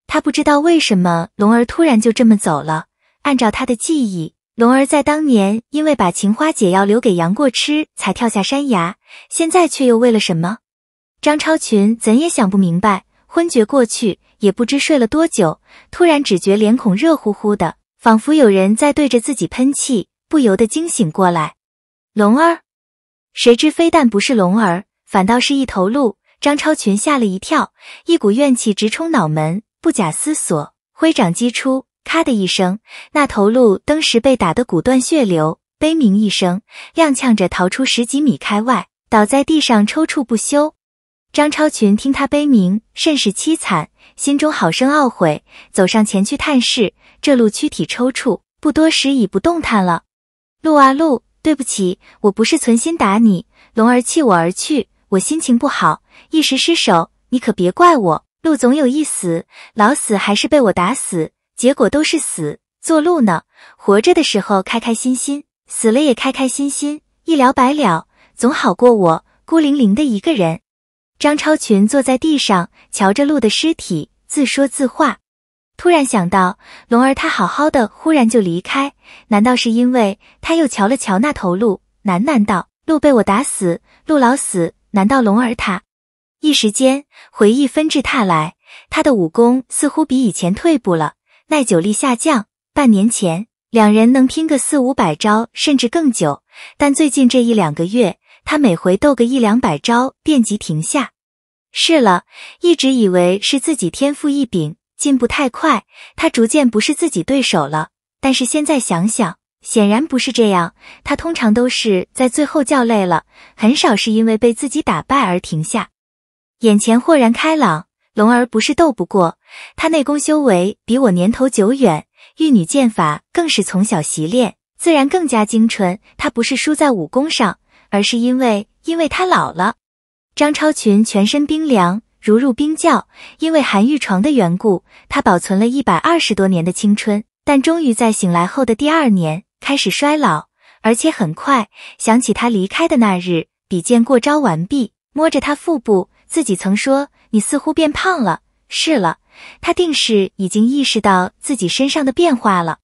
他不知道为什么龙儿突然就这么走了，按照他的记忆。龙儿在当年因为把情花解药留给杨过吃，才跳下山崖。现在却又为了什么？张超群怎也想不明白，昏厥过去，也不知睡了多久。突然只觉脸孔热乎乎的，仿佛有人在对着自己喷气，不由得惊醒过来。龙儿，谁知非但不是龙儿，反倒是一头鹿。张超群吓了一跳，一股怨气直冲脑门，不假思索，挥掌击出。咔的一声，那头鹿登时被打得骨断血流，悲鸣一声，踉跄着逃出十几米开外，倒在地上抽搐不休。张超群听他悲鸣，甚是凄惨，心中好生懊悔，走上前去探视。这鹿躯体抽搐，不多时已不动弹了。鹿啊鹿，对不起，我不是存心打你。龙儿弃我而去，我心情不好，一时失手，你可别怪我。鹿总有一死，老死还是被我打死。结果都是死，做鹿呢？活着的时候开开心心，死了也开开心心，一了百了，总好过我孤零零的一个人。张超群坐在地上，瞧着鹿的尸体，自说自话。突然想到龙儿，他好好的，忽然就离开，难道是因为他又瞧了瞧那头鹿，喃喃道：“鹿被我打死，鹿老死，难道龙儿他？”一时间回忆纷至沓来，他的武功似乎比以前退步了。耐久力下降，半年前两人能拼个四五百招，甚至更久，但最近这一两个月，他每回斗个一两百招便即停下。是了，一直以为是自己天赋异禀，进步太快，他逐渐不是自己对手了。但是现在想想，显然不是这样。他通常都是在最后叫累了，很少是因为被自己打败而停下。眼前豁然开朗，龙儿不是斗不过。他内功修为比我年头久远，玉女剑法更是从小习练，自然更加精纯。他不是输在武功上，而是因为因为他老了。张超群全身冰凉，如入冰窖，因为寒玉床的缘故，他保存了一百二十多年的青春，但终于在醒来后的第二年开始衰老，而且很快想起他离开的那日，比剑过招完毕，摸着他腹部，自己曾说：“你似乎变胖了。”是了，他定是已经意识到自己身上的变化了。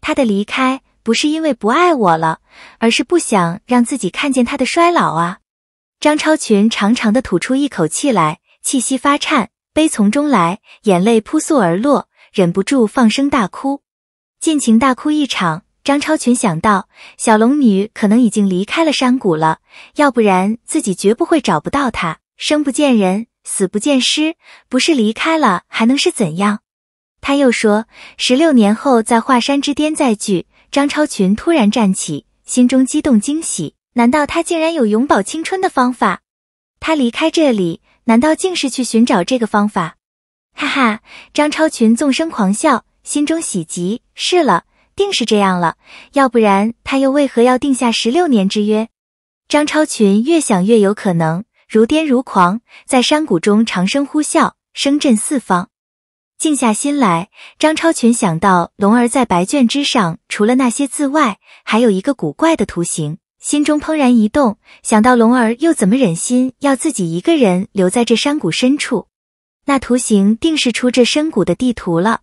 他的离开不是因为不爱我了，而是不想让自己看见他的衰老啊！张超群长长的吐出一口气来，气息发颤，悲从中来，眼泪扑簌而落，忍不住放声大哭，尽情大哭一场。张超群想到小龙女可能已经离开了山谷了，要不然自己绝不会找不到她，生不见人。死不见尸，不是离开了还能是怎样？他又说：“十六年后在华山之巅再聚。”张超群突然站起，心中激动惊喜。难道他竟然有永葆青春的方法？他离开这里，难道竟是去寻找这个方法？哈哈！张超群纵声狂笑，心中喜极。是了，定是这样了。要不然他又为何要定下十六年之约？张超群越想越有可能。如癫如狂，在山谷中长声呼啸，声震四方。静下心来，张超群想到龙儿在白卷之上，除了那些字外，还有一个古怪的图形，心中怦然一动，想到龙儿又怎么忍心要自己一个人留在这山谷深处？那图形定是出这深谷的地图了。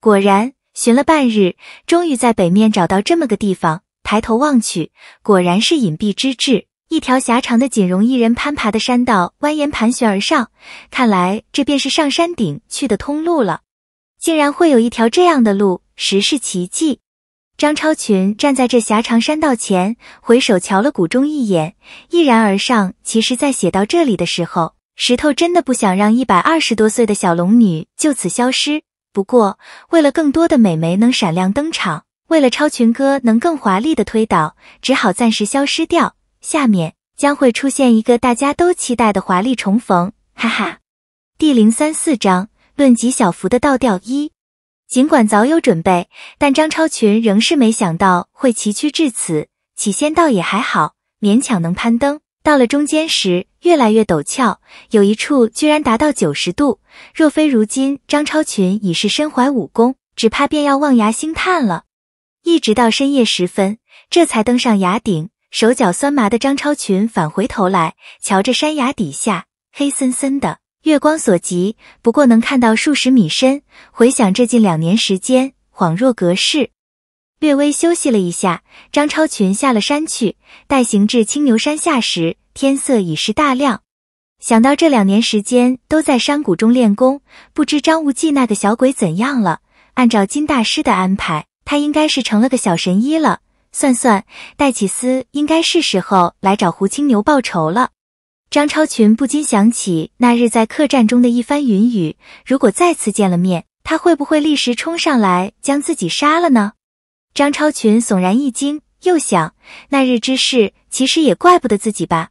果然，寻了半日，终于在北面找到这么个地方。抬头望去，果然是隐蔽之至。一条狭长的仅容一人攀爬的山道蜿蜒盘旋而上，看来这便是上山顶去的通路了。竟然会有一条这样的路，实是奇迹。张超群站在这狭长山道前，回首瞧了谷中一眼，毅然而上。其实，在写到这里的时候，石头真的不想让一百二十多岁的小龙女就此消失。不过，为了更多的美眉能闪亮登场，为了超群哥能更华丽的推倒，只好暂时消失掉。下面将会出现一个大家都期待的华丽重逢，哈哈。第零三四章论及小福的倒吊一。尽管早有准备，但张超群仍是没想到会崎岖至此。起先倒也还好，勉强能攀登。到了中间时，越来越陡峭，有一处居然达到九十度。若非如今张超群已是身怀武功，只怕便要望崖兴叹了。一直到深夜时分，这才登上崖顶。手脚酸麻的张超群返回头来，瞧着山崖底下黑森森的，月光所及，不过能看到数十米深。回想这近两年时间，恍若隔世。略微休息了一下，张超群下了山去。待行至青牛山下时，天色已是大亮。想到这两年时间都在山谷中练功，不知张无忌那个小鬼怎样了？按照金大师的安排，他应该是成了个小神医了。算算，戴启思应该是时候来找胡青牛报仇了。张超群不禁想起那日在客栈中的一番云雨，如果再次见了面，他会不会立时冲上来将自己杀了呢？张超群悚然一惊，又想，那日之事其实也怪不得自己吧。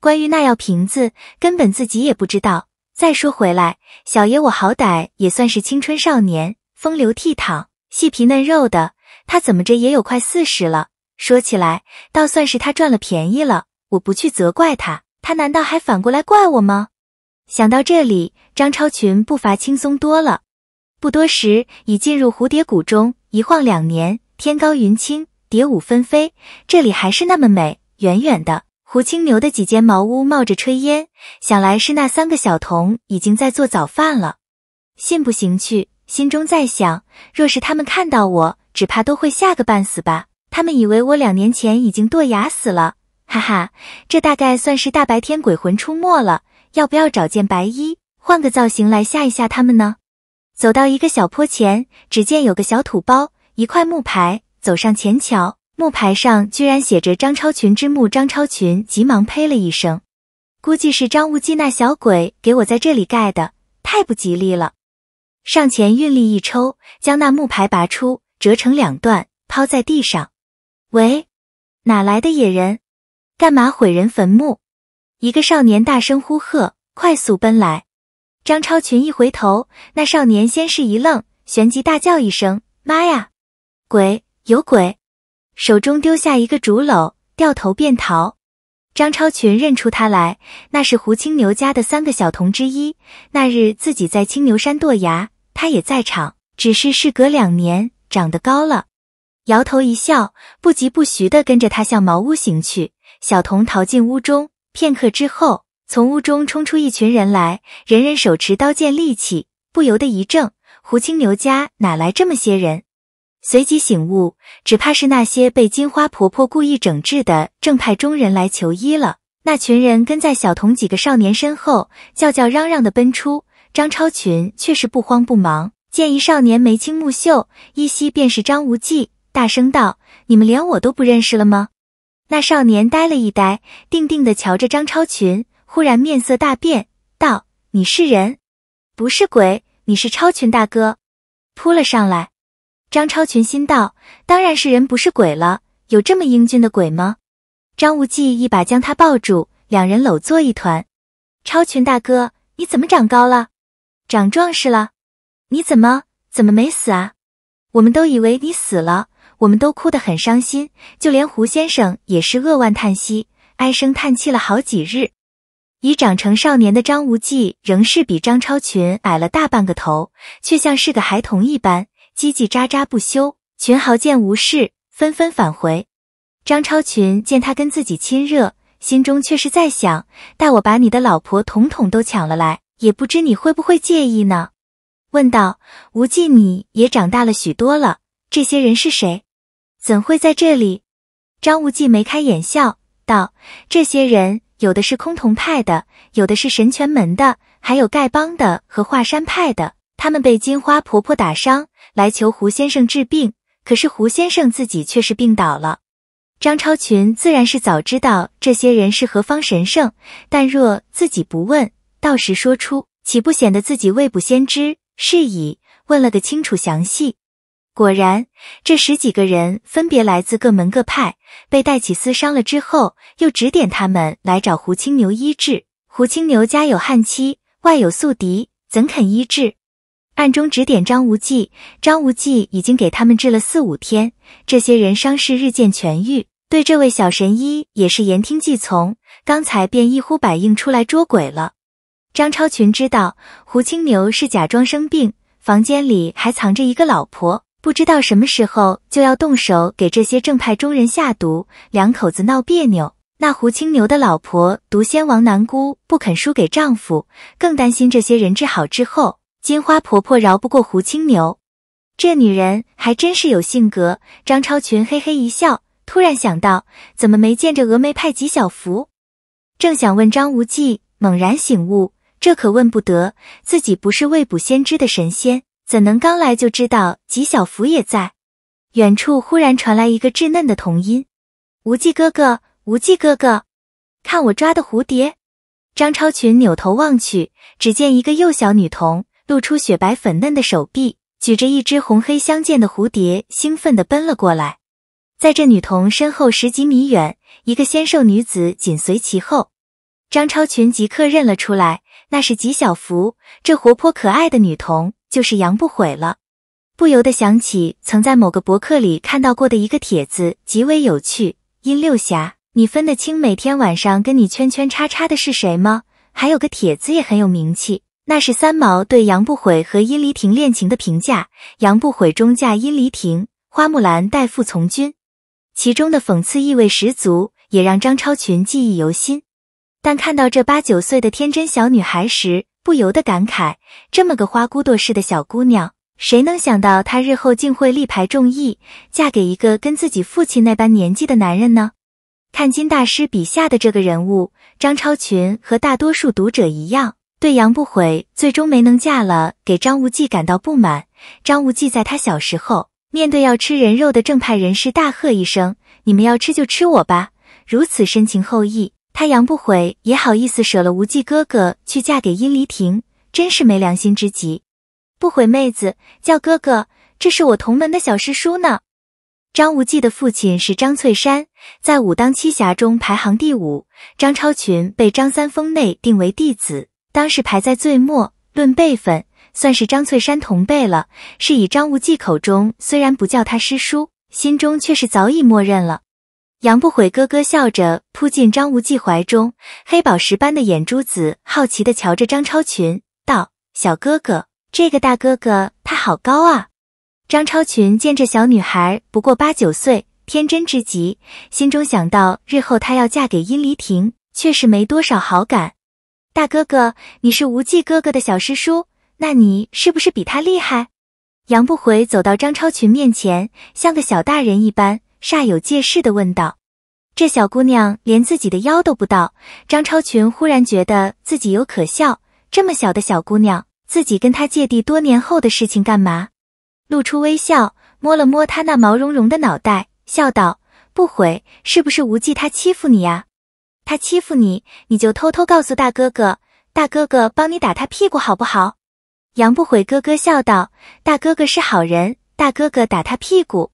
关于那药瓶子，根本自己也不知道。再说回来，小爷我好歹也算是青春少年，风流倜傥，细皮嫩肉的。他怎么着也有快四十了，说起来倒算是他赚了便宜了。我不去责怪他，他难道还反过来怪我吗？想到这里，张超群步伐轻松多了。不多时，已进入蝴蝶谷中。一晃两年，天高云清，蝶舞纷飞，这里还是那么美。远远的，胡青牛的几间茅屋冒着炊烟，想来是那三个小童已经在做早饭了。信步行去，心中在想，若是他们看到我。只怕都会吓个半死吧！他们以为我两年前已经堕崖死了，哈哈，这大概算是大白天鬼魂出没了。要不要找件白衣，换个造型来吓一吓他们呢？走到一个小坡前，只见有个小土包，一块木牌。走上前瞧，木牌上居然写着“张超群之墓”。张超群急忙呸了一声，估计是张无忌那小鬼给我在这里盖的，太不吉利了。上前运力一抽，将那木牌拔出。折成两段，抛在地上。喂，哪来的野人？干嘛毁人坟墓？一个少年大声呼喝，快速奔来。张超群一回头，那少年先是一愣，旋即大叫一声：“妈呀，鬼有鬼！”手中丢下一个竹篓，掉头便逃。张超群认出他来，那是胡青牛家的三个小童之一。那日自己在青牛山剁牙，他也在场，只是事隔两年。长得高了，摇头一笑，不疾不徐的跟着他向茅屋行去。小童逃进屋中，片刻之后，从屋中冲出一群人来，人人手持刀剑利器，不由得一怔：胡青牛家哪来这么些人？随即醒悟，只怕是那些被金花婆婆故意整治的正派中人来求医了。那群人跟在小童几个少年身后，叫叫嚷嚷的奔出。张超群却是不慌不忙。见一少年眉清目秀，依稀便是张无忌，大声道：“你们连我都不认识了吗？”那少年呆了一呆，定定地瞧着张超群，忽然面色大变，道：“你是人，不是鬼？你是超群大哥，扑了上来。”张超群心道：“当然是人，不是鬼了。有这么英俊的鬼吗？”张无忌一把将他抱住，两人搂作一团。超群大哥，你怎么长高了，长壮实了？你怎么怎么没死啊？我们都以为你死了，我们都哭得很伤心，就连胡先生也是扼腕叹息、唉声叹气了好几日。已长成少年的张无忌仍是比张超群矮了大半个头，却像是个孩童一般，叽叽喳喳不休。群豪见无事，纷纷返回。张超群见他跟自己亲热，心中却是在想：待我把你的老婆统统都抢了来，也不知你会不会介意呢？问道：“无忌，你也长大了许多了。这些人是谁？怎会在这里？”张无忌眉开眼笑道：“这些人有的是崆峒派的，有的是神拳门的，还有丐帮的和华山派的。他们被金花婆婆打伤，来求胡先生治病。可是胡先生自己却是病倒了。”张超群自然是早知道这些人是何方神圣，但若自己不问，到时说出，岂不显得自己未卜先知？是以问了个清楚详细，果然，这十几个人分别来自各门各派，被戴启思伤了之后，又指点他们来找胡青牛医治。胡青牛家有悍妻，外有宿敌，怎肯医治？暗中指点张无忌，张无忌已经给他们治了四五天，这些人伤势日渐痊愈，对这位小神医也是言听计从，刚才便一呼百应出来捉鬼了。张超群知道胡青牛是假装生病，房间里还藏着一个老婆，不知道什么时候就要动手给这些正派中人下毒。两口子闹别扭，那胡青牛的老婆毒仙王南姑不肯输给丈夫，更担心这些人治好之后，金花婆婆饶不过胡青牛。这女人还真是有性格。张超群嘿嘿一笑，突然想到怎么没见着峨眉派吉小福，正想问张无忌，猛然醒悟。这可问不得，自己不是未卜先知的神仙，怎能刚来就知道吉小福也在？远处忽然传来一个稚嫩的童音：“无忌哥哥，无忌哥哥，看我抓的蝴蝶！”张超群扭头望去，只见一个幼小女童露出雪白粉嫩的手臂，举着一只红黑相间的蝴蝶，兴奋地奔了过来。在这女童身后十几米远，一个纤瘦女子紧随其后。张超群即刻认了出来。那是吉小福，这活泼可爱的女童就是杨不悔了。不由得想起曾在某个博客里看到过的一个帖子，极为有趣。殷六侠，你分得清每天晚上跟你圈圈叉叉的是谁吗？还有个帖子也很有名气，那是三毛对杨不悔和殷离亭恋情的评价：杨不悔中嫁殷离亭，花木兰代父从军。其中的讽刺意味十足，也让张超群记忆犹新。但看到这八九岁的天真小女孩时，不由得感慨：这么个花骨朵似的小姑娘，谁能想到她日后竟会力排众议，嫁给一个跟自己父亲那般年纪的男人呢？看金大师笔下的这个人物张超群，和大多数读者一样，对杨不悔最终没能嫁了给张无忌感到不满。张无忌在他小时候，面对要吃人肉的正派人士，大喝一声：“你们要吃就吃我吧！”如此深情厚谊。他杨不悔也好意思舍了无忌哥哥去嫁给殷离亭，真是没良心之极。不悔妹子叫哥哥，这是我同门的小师叔呢。张无忌的父亲是张翠山，在武当七侠中排行第五。张超群被张三丰内定为弟子，当时排在最末，论辈分算是张翠山同辈了。是以张无忌口中虽然不叫他师叔，心中却是早已默认了。杨不悔咯咯笑着扑进张无忌怀中，黑宝石般的眼珠子好奇地瞧着张超群，道：“小哥哥，这个大哥哥他好高啊。”张超群见这小女孩不过八九岁，天真之极，心中想到日后她要嫁给殷离亭，却是没多少好感。大哥哥，你是无忌哥哥的小师叔，那你是不是比他厉害？杨不悔走到张超群面前，像个小大人一般。煞有介事的问道：“这小姑娘连自己的腰都不到。”张超群忽然觉得自己有可笑，这么小的小姑娘，自己跟她芥蒂多年后的事情干嘛？露出微笑，摸了摸她那毛茸茸的脑袋，笑道：“不悔，是不是无忌他欺负你呀？他欺负你，你就偷偷告诉大哥哥，大哥哥帮你打他屁股好不好？”杨不悔咯咯笑道：“大哥哥是好人，大哥哥打他屁股。”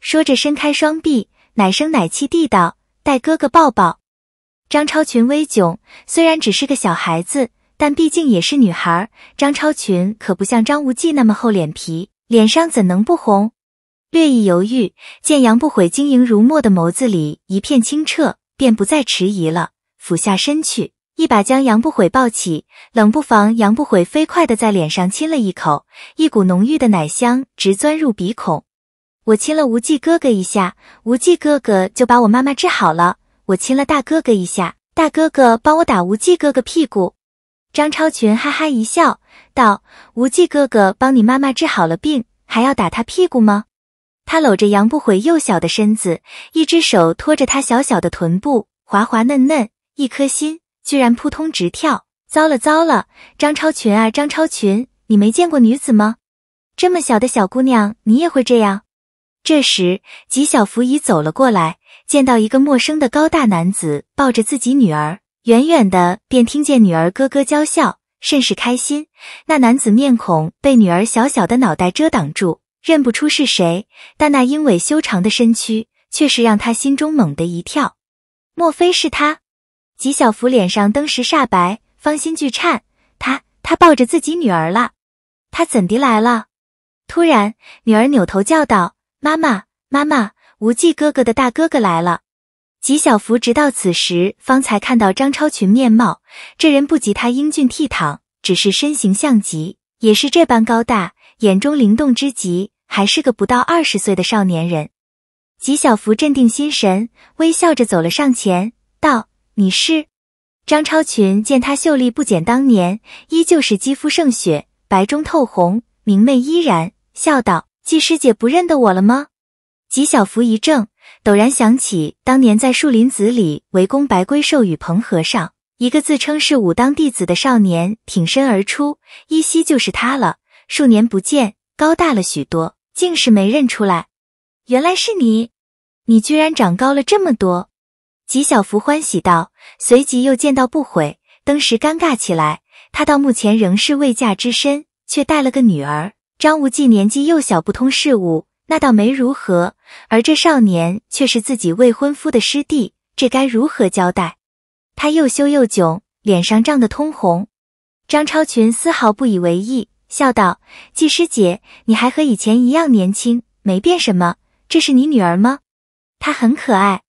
说着，伸开双臂，奶声奶气地道：“带哥哥抱抱。”张超群微窘，虽然只是个小孩子，但毕竟也是女孩。张超群可不像张无忌那么厚脸皮，脸上怎能不红？略一犹豫，见杨不悔晶莹如墨的眸子里一片清澈，便不再迟疑了，俯下身去，一把将杨不悔抱起。冷不防，杨不悔飞快地在脸上亲了一口，一股浓郁的奶香直钻入鼻孔。我亲了无忌哥哥一下，无忌哥哥就把我妈妈治好了。我亲了大哥哥一下，大哥哥帮我打无忌哥哥屁股。张超群哈哈一笑，道：“无忌哥哥帮你妈妈治好了病，还要打他屁股吗？”他搂着杨不悔幼小的身子，一只手托着他小小的臀部，滑滑嫩嫩，一颗心居然扑通直跳。糟了糟了，张超群啊张超群，你没见过女子吗？这么小的小姑娘，你也会这样？这时，吉小福已走了过来，见到一个陌生的高大男子抱着自己女儿，远远的便听见女儿咯咯娇笑，甚是开心。那男子面孔被女儿小小的脑袋遮挡住，认不出是谁，但那英伟修长的身躯却是让他心中猛地一跳，莫非是他？吉小福脸上登时煞白，芳心俱颤。他，他抱着自己女儿了，他怎的来了？突然，女儿扭头叫道。妈妈，妈妈，无忌哥哥的大哥哥来了。吉小福直到此时方才看到张超群面貌，这人不及他英俊倜傥，只是身形像极，也是这般高大，眼中灵动之极，还是个不到二十岁的少年人。吉小福镇定心神，微笑着走了上前，道：“你是？”张超群见他秀丽不减当年，依旧是肌肤胜雪，白中透红，明媚依然，笑道。季师姐不认得我了吗？吉小福一怔，陡然想起当年在树林子里围攻白龟兽与彭和尚，一个自称是武当弟子的少年挺身而出，依稀就是他了。数年不见，高大了许多，竟是没认出来。原来是你，你居然长高了这么多！吉小福欢喜道，随即又见到不悔，登时尴尬起来。他到目前仍是未嫁之身，却带了个女儿。张无忌年纪幼小，不通事务，那倒没如何；而这少年却是自己未婚夫的师弟，这该如何交代？他又羞又窘，脸上涨得通红。张超群丝毫不以为意，笑道：“季师姐，你还和以前一样年轻，没变什么。这是你女儿吗？她很可爱。”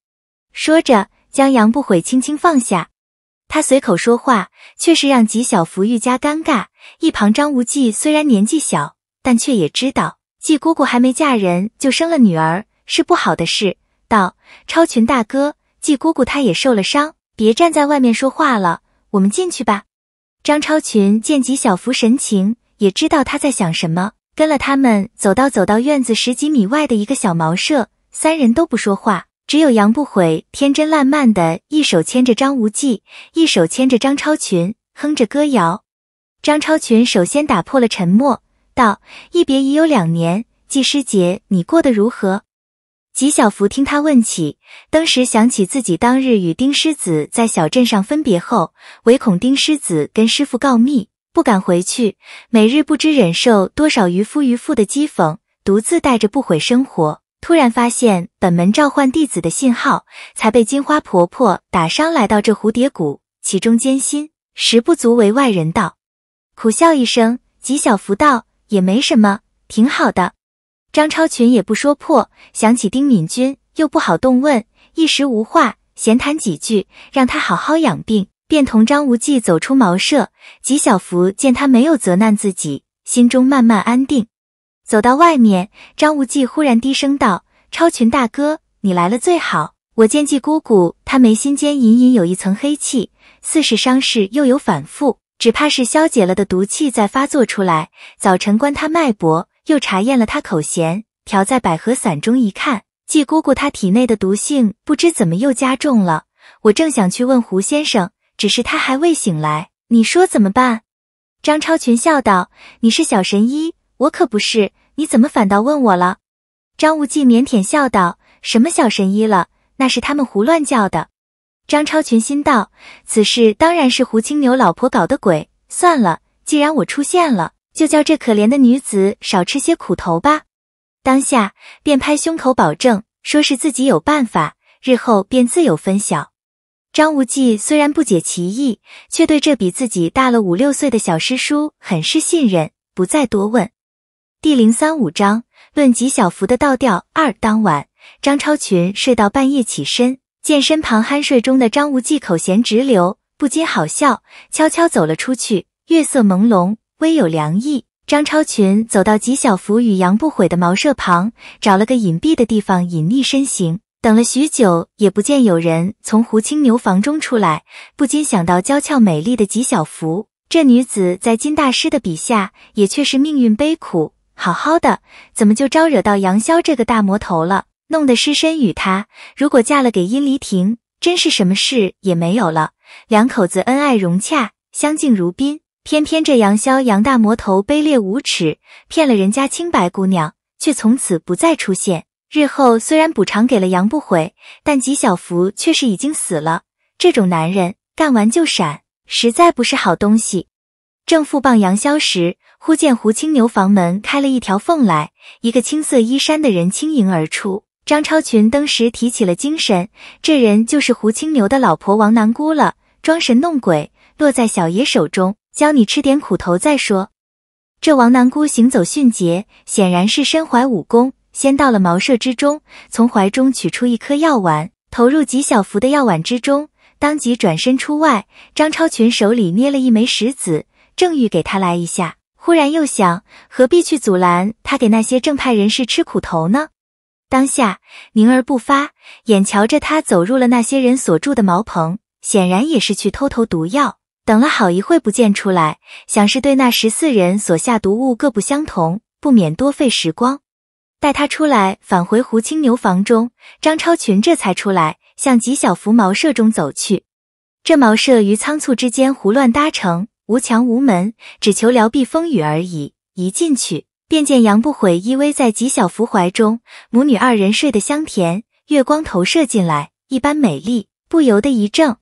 说着，将杨不悔轻轻放下。他随口说话，却是让吉小福愈加尴尬。一旁张无忌虽然年纪小，但却也知道季姑姑还没嫁人就生了女儿是不好的事。道超群大哥，季姑姑她也受了伤，别站在外面说话了，我们进去吧。张超群见吉小福神情，也知道他在想什么，跟了他们走到走到院子十几米外的一个小茅舍，三人都不说话，只有杨不悔天真烂漫的一手牵着张无忌，一手牵着张超群，哼着歌谣。张超群首先打破了沉默。道一别已有两年，季师姐，你过得如何？吉小福听他问起，当时想起自己当日与丁师子在小镇上分别后，唯恐丁师子跟师傅告密，不敢回去，每日不知忍受多少渔夫渔妇的讥讽，独自带着不悔生活。突然发现本门召唤弟子的信号，才被金花婆婆打伤，来到这蝴蝶谷，其中艰辛，实不足为外人道。苦笑一声，吉小福道。也没什么，挺好的。张超群也不说破，想起丁敏君，又不好动问，一时无话，闲谈几句，让他好好养病，便同张无忌走出茅舍。纪晓芙见他没有责难自己，心中慢慢安定。走到外面，张无忌忽然低声道：“超群大哥，你来了最好。我见纪姑姑，她眉心间隐隐有一层黑气，似是伤势又有反复。”只怕是消解了的毒气在发作出来。早晨观他脉搏，又查验了他口弦，调在百合散中一看，季姑姑她体内的毒性不知怎么又加重了。我正想去问胡先生，只是他还未醒来。你说怎么办？张超群笑道：“你是小神医，我可不是。你怎么反倒问我了？”张无忌腼腆笑道：“什么小神医了？那是他们胡乱叫的。”张超群心道：“此事当然是胡青牛老婆搞的鬼。算了，既然我出现了，就叫这可怜的女子少吃些苦头吧。”当下便拍胸口保证，说是自己有办法，日后便自有分晓。张无忌虽然不解其意，却对这比自己大了五六岁的小师叔很是信任，不再多问。第零三五章：论吉小福的倒吊二。当晚，张超群睡到半夜起身。见身旁酣睡中的张无忌口涎直流，不禁好笑，悄悄走了出去。月色朦胧，微有凉意。张超群走到吉小福与杨不悔的茅舍旁，找了个隐蔽的地方隐匿身形。等了许久，也不见有人从胡青牛房中出来，不禁想到娇俏美丽的吉小福。这女子在金大师的笔下，也却是命运悲苦。好好的，怎么就招惹到杨逍这个大魔头了？弄得失身与他，如果嫁了给殷离亭，真是什么事也没有了。两口子恩爱融洽，相敬如宾。偏偏这杨潇，杨大魔头，卑劣无耻，骗了人家清白姑娘，却从此不再出现。日后虽然补偿给了杨不悔，但吉小福却是已经死了。这种男人，干完就闪，实在不是好东西。正负棒杨潇时，忽见胡青牛房门开了一条缝来，一个青色衣衫的人轻盈而出。张超群登时提起了精神，这人就是胡青牛的老婆王南姑了。装神弄鬼，落在小爷手中，教你吃点苦头再说。这王南姑行走迅捷，显然是身怀武功。先到了茅舍之中，从怀中取出一颗药丸，投入极小幅的药碗之中，当即转身出外。张超群手里捏了一枚石子，正欲给他来一下，忽然又想，何必去阻拦他给那些正派人士吃苦头呢？当下凝而不发，眼瞧着他走入了那些人所住的茅棚，显然也是去偷投毒药。等了好一会不见出来，想是对那十四人所下毒物各不相同，不免多费时光。待他出来返回胡青牛房中，张超群这才出来向吉小福茅舍中走去。这茅舍于仓促之间胡乱搭成，无墙无门，只求聊避风雨而已。一进去。便见杨不悔依偎在吉小福怀中，母女二人睡得香甜，月光投射进来，一般美丽，不由得一怔。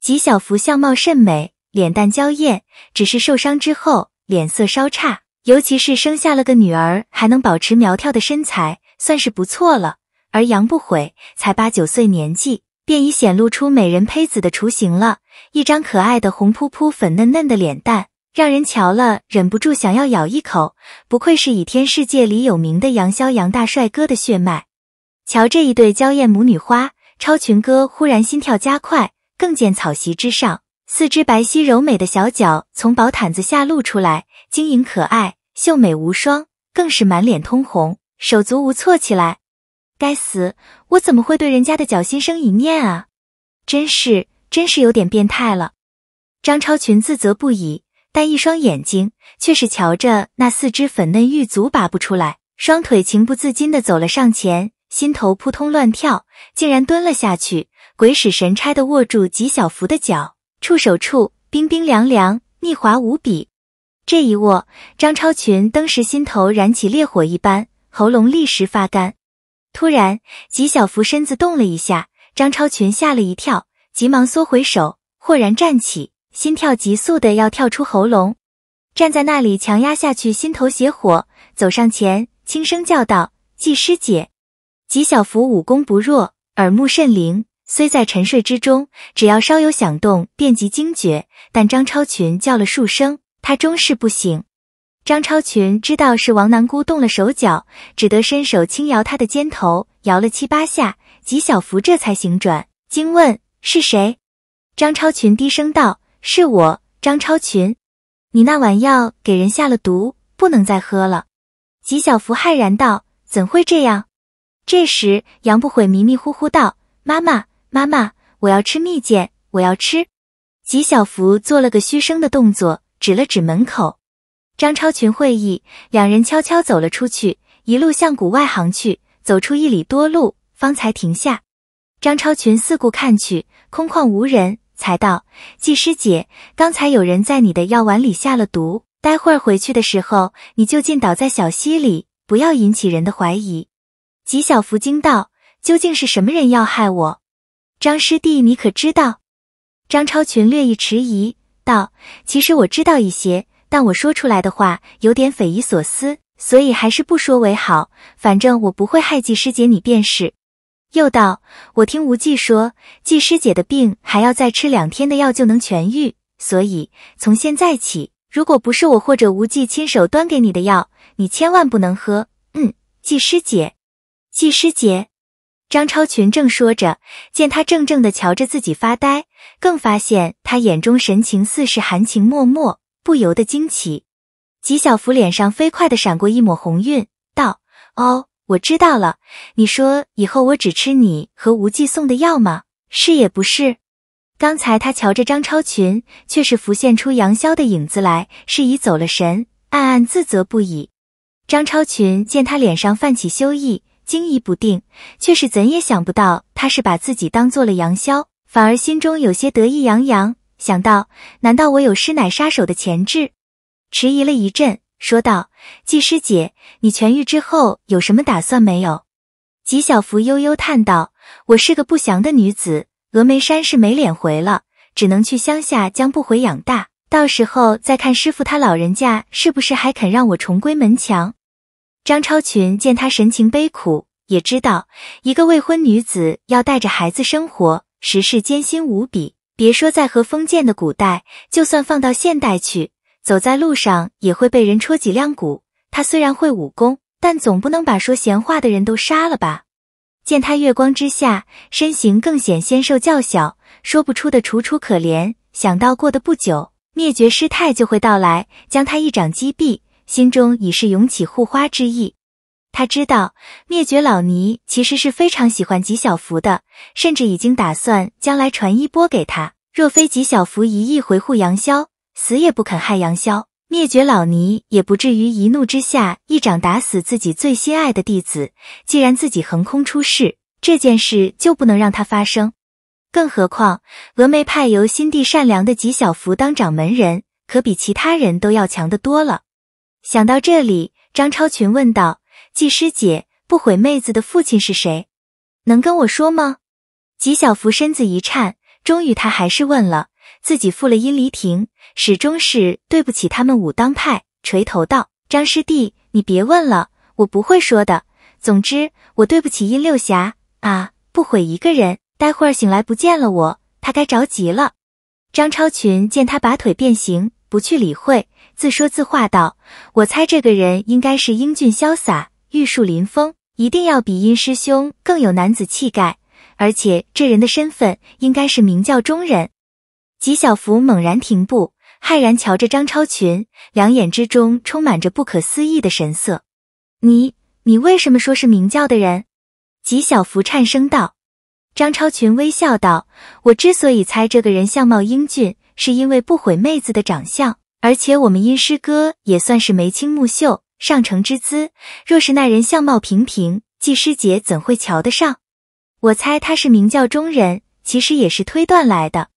吉小福相貌甚美，脸蛋娇艳，只是受伤之后脸色稍差，尤其是生下了个女儿，还能保持苗条的身材，算是不错了。而杨不悔才八九岁年纪，便已显露出美人胚子的雏形了，一张可爱的红扑扑、粉嫩嫩的脸蛋。让人瞧了忍不住想要咬一口，不愧是倚天世界里有名的杨逍杨大帅哥的血脉。瞧这一对娇艳母女花，超群哥忽然心跳加快。更见草席之上，四只白皙柔美的小脚从薄毯子下露出来，晶莹可爱，秀美无双，更是满脸通红，手足无措起来。该死，我怎么会对人家的脚心生一念啊？真是，真是有点变态了。张超群自责不已。但一双眼睛却是瞧着那四只粉嫩玉足拔不出来，双腿情不自禁的走了上前，心头扑通乱跳，竟然蹲了下去，鬼使神差的握住吉小福的脚，触手处冰冰凉凉，腻滑无比。这一握，张超群登时心头燃起烈火一般，喉咙立时发干。突然，吉小福身子动了一下，张超群吓了一跳，急忙缩回手，豁然站起。心跳急速的要跳出喉咙，站在那里强压下去心头邪火，走上前轻声叫道：“季师姐。”吉小福武功不弱，耳目甚灵，虽在沉睡之中，只要稍有响动便即惊觉。但张超群叫了数声，他终是不醒。张超群知道是王南姑动了手脚，只得伸手轻摇他的肩头，摇了七八下，吉小福这才醒转，惊问：“是谁？”张超群低声道。是我，张超群，你那碗药给人下了毒，不能再喝了。吉小福骇然道：“怎会这样？”这时，杨不悔迷迷糊糊道：“妈妈，妈妈，我要吃蜜饯，我要吃。”吉小福做了个嘘声的动作，指了指门口。张超群会意，两人悄悄走了出去，一路向谷外行去。走出一里多路，方才停下。张超群四顾看去，空旷无人。才道，季师姐，刚才有人在你的药碗里下了毒，待会儿回去的时候，你就进倒在小溪里，不要引起人的怀疑。吉小福惊道：“究竟是什么人要害我？”张师弟，你可知道？张超群略一迟疑，道：“其实我知道一些，但我说出来的话有点匪夷所思，所以还是不说为好。反正我不会害季师姐，你便是。”又道：“我听无忌说，季师姐的病还要再吃两天的药就能痊愈，所以从现在起，如果不是我或者无忌亲手端给你的药，你千万不能喝。”嗯，季师姐，季师姐，张超群正说着，见他怔怔的瞧着自己发呆，更发现他眼中神情似是含情脉脉，不由得惊奇。吉小福脸上飞快的闪过一抹红晕，道：“哦。”我知道了，你说以后我只吃你和无忌送的药吗？是也不是。刚才他瞧着张超群，却是浮现出杨潇的影子来，是已走了神，暗暗自责不已。张超群见他脸上泛起羞意，惊疑不定，却是怎也想不到他是把自己当做了杨潇，反而心中有些得意洋洋，想到难道我有师奶杀手的潜质？迟疑了一阵。说道：“季师姐，你痊愈之后有什么打算没有？”吉小福悠悠叹道：“我是个不祥的女子，峨眉山是没脸回了，只能去乡下将不回养大，到时候再看师傅他老人家是不是还肯让我重归门墙。”张超群见他神情悲苦，也知道一个未婚女子要带着孩子生活，实是艰辛无比。别说在和封建的古代，就算放到现代去。走在路上也会被人戳脊梁骨。他虽然会武功，但总不能把说闲话的人都杀了吧？见他月光之下身形更显纤瘦较小，说不出的楚楚可怜。想到过得不久，灭绝师太就会到来，将他一掌击毙，心中已是涌起护花之意。他知道灭绝老尼其实是非常喜欢吉小福的，甚至已经打算将来传衣钵给他。若非吉小福一意维护杨潇。死也不肯害杨潇，灭绝老尼也不至于一怒之下一掌打死自己最心爱的弟子。既然自己横空出世这件事就不能让他发生，更何况峨眉派由心地善良的吉小福当掌门人，可比其他人都要强得多了。想到这里，张超群问道：“纪师姐，不悔妹子的父亲是谁？能跟我说吗？”纪晓芙身子一颤，终于她还是问了。自己负了阴离亭，始终是对不起他们武当派。垂头道：“张师弟，你别问了，我不会说的。总之，我对不起阴六侠啊，不毁一个人。待会儿醒来不见了我，他该着急了。”张超群见他拔腿变形，不去理会，自说自话道：“我猜这个人应该是英俊潇洒、玉树临风，一定要比阴师兄更有男子气概，而且这人的身份应该是明教中人。”吉小福猛然停步，骇然瞧着张超群，两眼之中充满着不可思议的神色。“你，你为什么说是明教的人？”吉小福颤声道。张超群微笑道：“我之所以猜这个人相貌英俊，是因为不毁妹子的长相，而且我们阴师哥也算是眉清目秀、上乘之姿。若是那人相貌平平，纪师姐怎会瞧得上？我猜他是明教中人，其实也是推断来的。”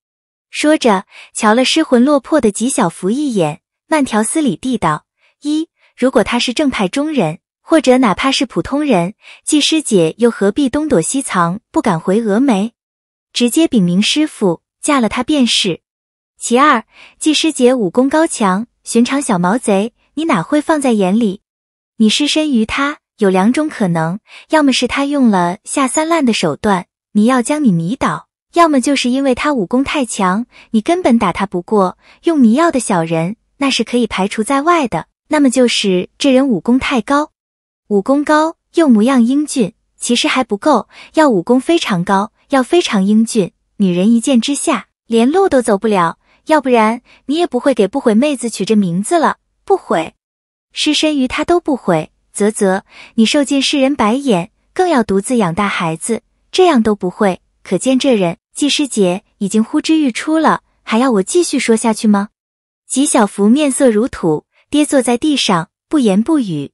说着，瞧了失魂落魄的纪晓芙一眼，慢条斯理地道：“一，如果他是正派中人，或者哪怕是普通人，纪师姐又何必东躲西藏，不敢回峨眉？直接禀明师父，嫁了他便是。其二，纪师姐武功高强，寻常小毛贼，你哪会放在眼里？你失身于他，有两种可能，要么是他用了下三滥的手段，你要将你迷倒。”要么就是因为他武功太强，你根本打他不过。用迷药的小人那是可以排除在外的。那么就是这人武功太高，武功高又模样英俊，其实还不够，要武功非常高，要非常英俊，女人一见之下连路都走不了。要不然你也不会给不悔妹子取这名字了。不悔，失身于他都不悔。啧啧，你受尽世人白眼，更要独自养大孩子，这样都不会，可见这人。季师姐已经呼之欲出了，还要我继续说下去吗？吉小福面色如土，跌坐在地上，不言不语。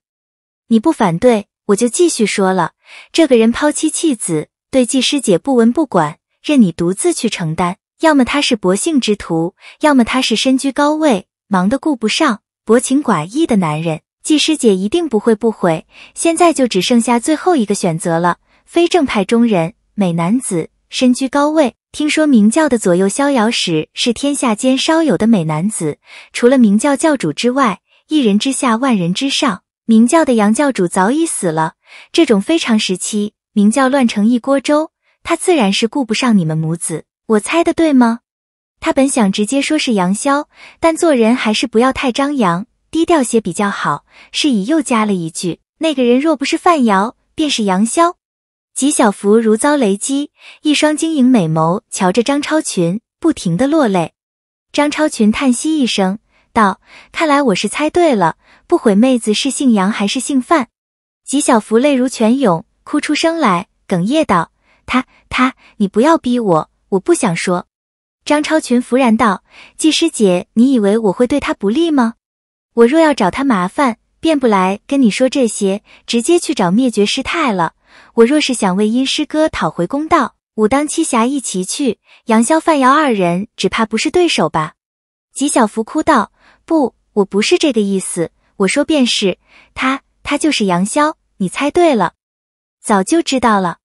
你不反对，我就继续说了。这个人抛妻弃子，对季师姐不闻不管，任你独自去承担。要么他是薄幸之徒，要么他是身居高位、忙得顾不上、薄情寡义的男人。季师姐一定不会不悔。现在就只剩下最后一个选择了：非正派中人，美男子。身居高位，听说明教的左右逍遥使是天下间少有的美男子，除了明教教主之外，一人之下万人之上。明教的杨教主早已死了，这种非常时期，明教乱成一锅粥，他自然是顾不上你们母子。我猜的对吗？他本想直接说是杨逍，但做人还是不要太张扬，低调些比较好，是以又加了一句：那个人若不是范遥，便是杨逍。吉小福如遭雷击，一双晶莹美眸瞧着张超群，不停的落泪。张超群叹息一声，道：“看来我是猜对了，不悔妹子是姓杨还是姓范？”吉小福泪如泉涌，哭出声来，哽咽道：“他他，你不要逼我，我不想说。”张超群怫然道：“季师姐，你以为我会对他不利吗？我若要找他麻烦，便不来跟你说这些，直接去找灭绝师太了。”我若是想为阴师哥讨回公道，武当七侠一起去，杨逍、范瑶二人只怕不是对手吧？吉小福哭道：“不，我不是这个意思，我说便是，他，他就是杨逍，你猜对了，早就知道了。”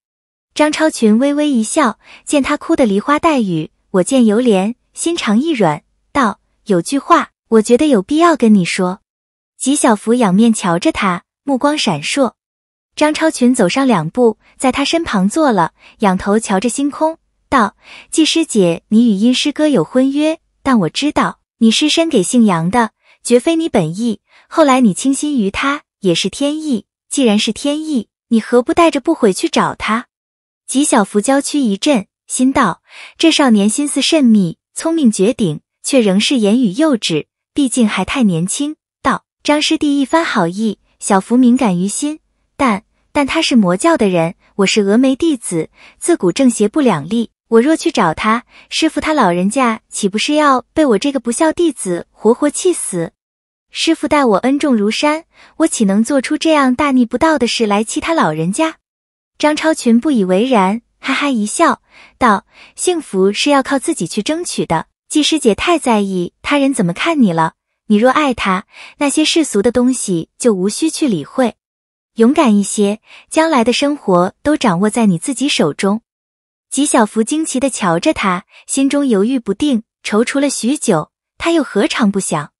张超群微微一笑，见他哭得梨花带雨，我见犹怜，心肠一软，道：“有句话，我觉得有必要跟你说。”吉小福仰面瞧着他，目光闪烁。张超群走上两步，在他身旁坐了，仰头瞧着星空，道：“季师姐，你与殷师哥有婚约，但我知道你失身给姓杨的，绝非你本意。后来你倾心于他，也是天意。既然是天意，你何不带着不悔去找他？”吉小福娇躯一震，心道：这少年心思慎密，聪明绝顶，却仍是言语幼稚，毕竟还太年轻。道：“张师弟一番好意，小福敏感于心，但。”但他是魔教的人，我是峨眉弟子。自古正邪不两立，我若去找他师父，他老人家岂不是要被我这个不孝弟子活活气死？师父待我恩重如山，我岂能做出这样大逆不道的事来气他老人家？张超群不以为然，哈哈一笑，道：“幸福是要靠自己去争取的。季师姐太在意他人怎么看你了。你若爱他，那些世俗的东西就无需去理会。”勇敢一些，将来的生活都掌握在你自己手中。吉小福惊奇的瞧着他，心中犹豫不定，踌躇了许久。他又何尝不想？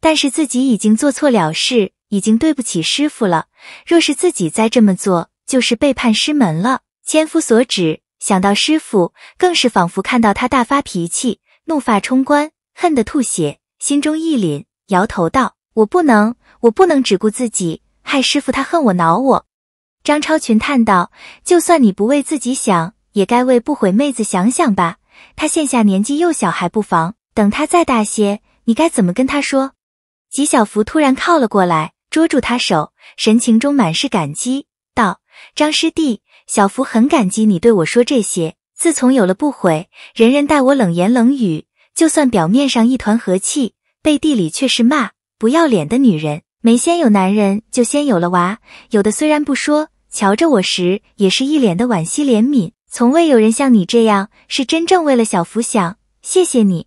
但是自己已经做错了事，已经对不起师傅了。若是自己再这么做，就是背叛师门了。千夫所指，想到师傅，更是仿佛看到他大发脾气，怒发冲冠，恨得吐血，心中一凛，摇头道：“我不能，我不能只顾自己。”害师傅他恨我恼我，张超群叹道：“就算你不为自己想，也该为不悔妹子想想吧。她现下年纪幼小，还不防，等她再大些，你该怎么跟她说？”吉小福突然靠了过来，捉住他手，神情中满是感激，道：“张师弟，小福很感激你对我说这些。自从有了不悔，人人待我冷言冷语，就算表面上一团和气，背地里却是骂不要脸的女人。”没先有男人，就先有了娃。有的虽然不说，瞧着我时也是一脸的惋惜怜悯。从未有人像你这样，是真正为了小福想。谢谢你，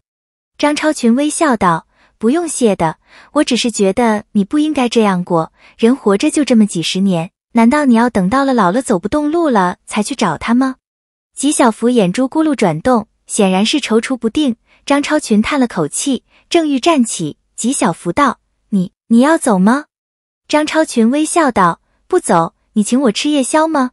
张超群微笑道：“不用谢的，我只是觉得你不应该这样过。人活着就这么几十年，难道你要等到了老了走不动路了才去找他吗？”吉小福眼珠咕噜转动，显然是踌躇不定。张超群叹了口气，正欲站起，吉小福道。你要走吗？张超群微笑道：“不走，你请我吃夜宵吗？”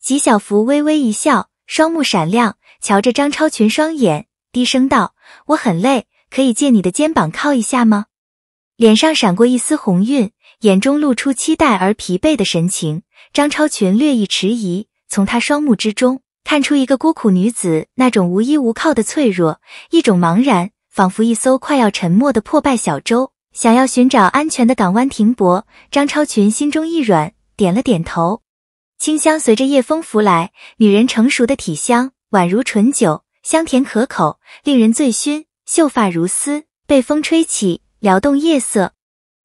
吉小福微微一笑，双目闪亮，瞧着张超群双眼，低声道：“我很累，可以借你的肩膀靠一下吗？”脸上闪过一丝红晕，眼中露出期待而疲惫的神情。张超群略一迟疑，从他双目之中看出一个孤苦女子那种无依无靠的脆弱，一种茫然，仿佛一艘快要沉没的破败小舟。想要寻找安全的港湾停泊，张超群心中一软，点了点头。清香随着夜风拂来，女人成熟的体香宛如醇酒，香甜可口，令人醉醺。秀发如丝，被风吹起，撩动夜色。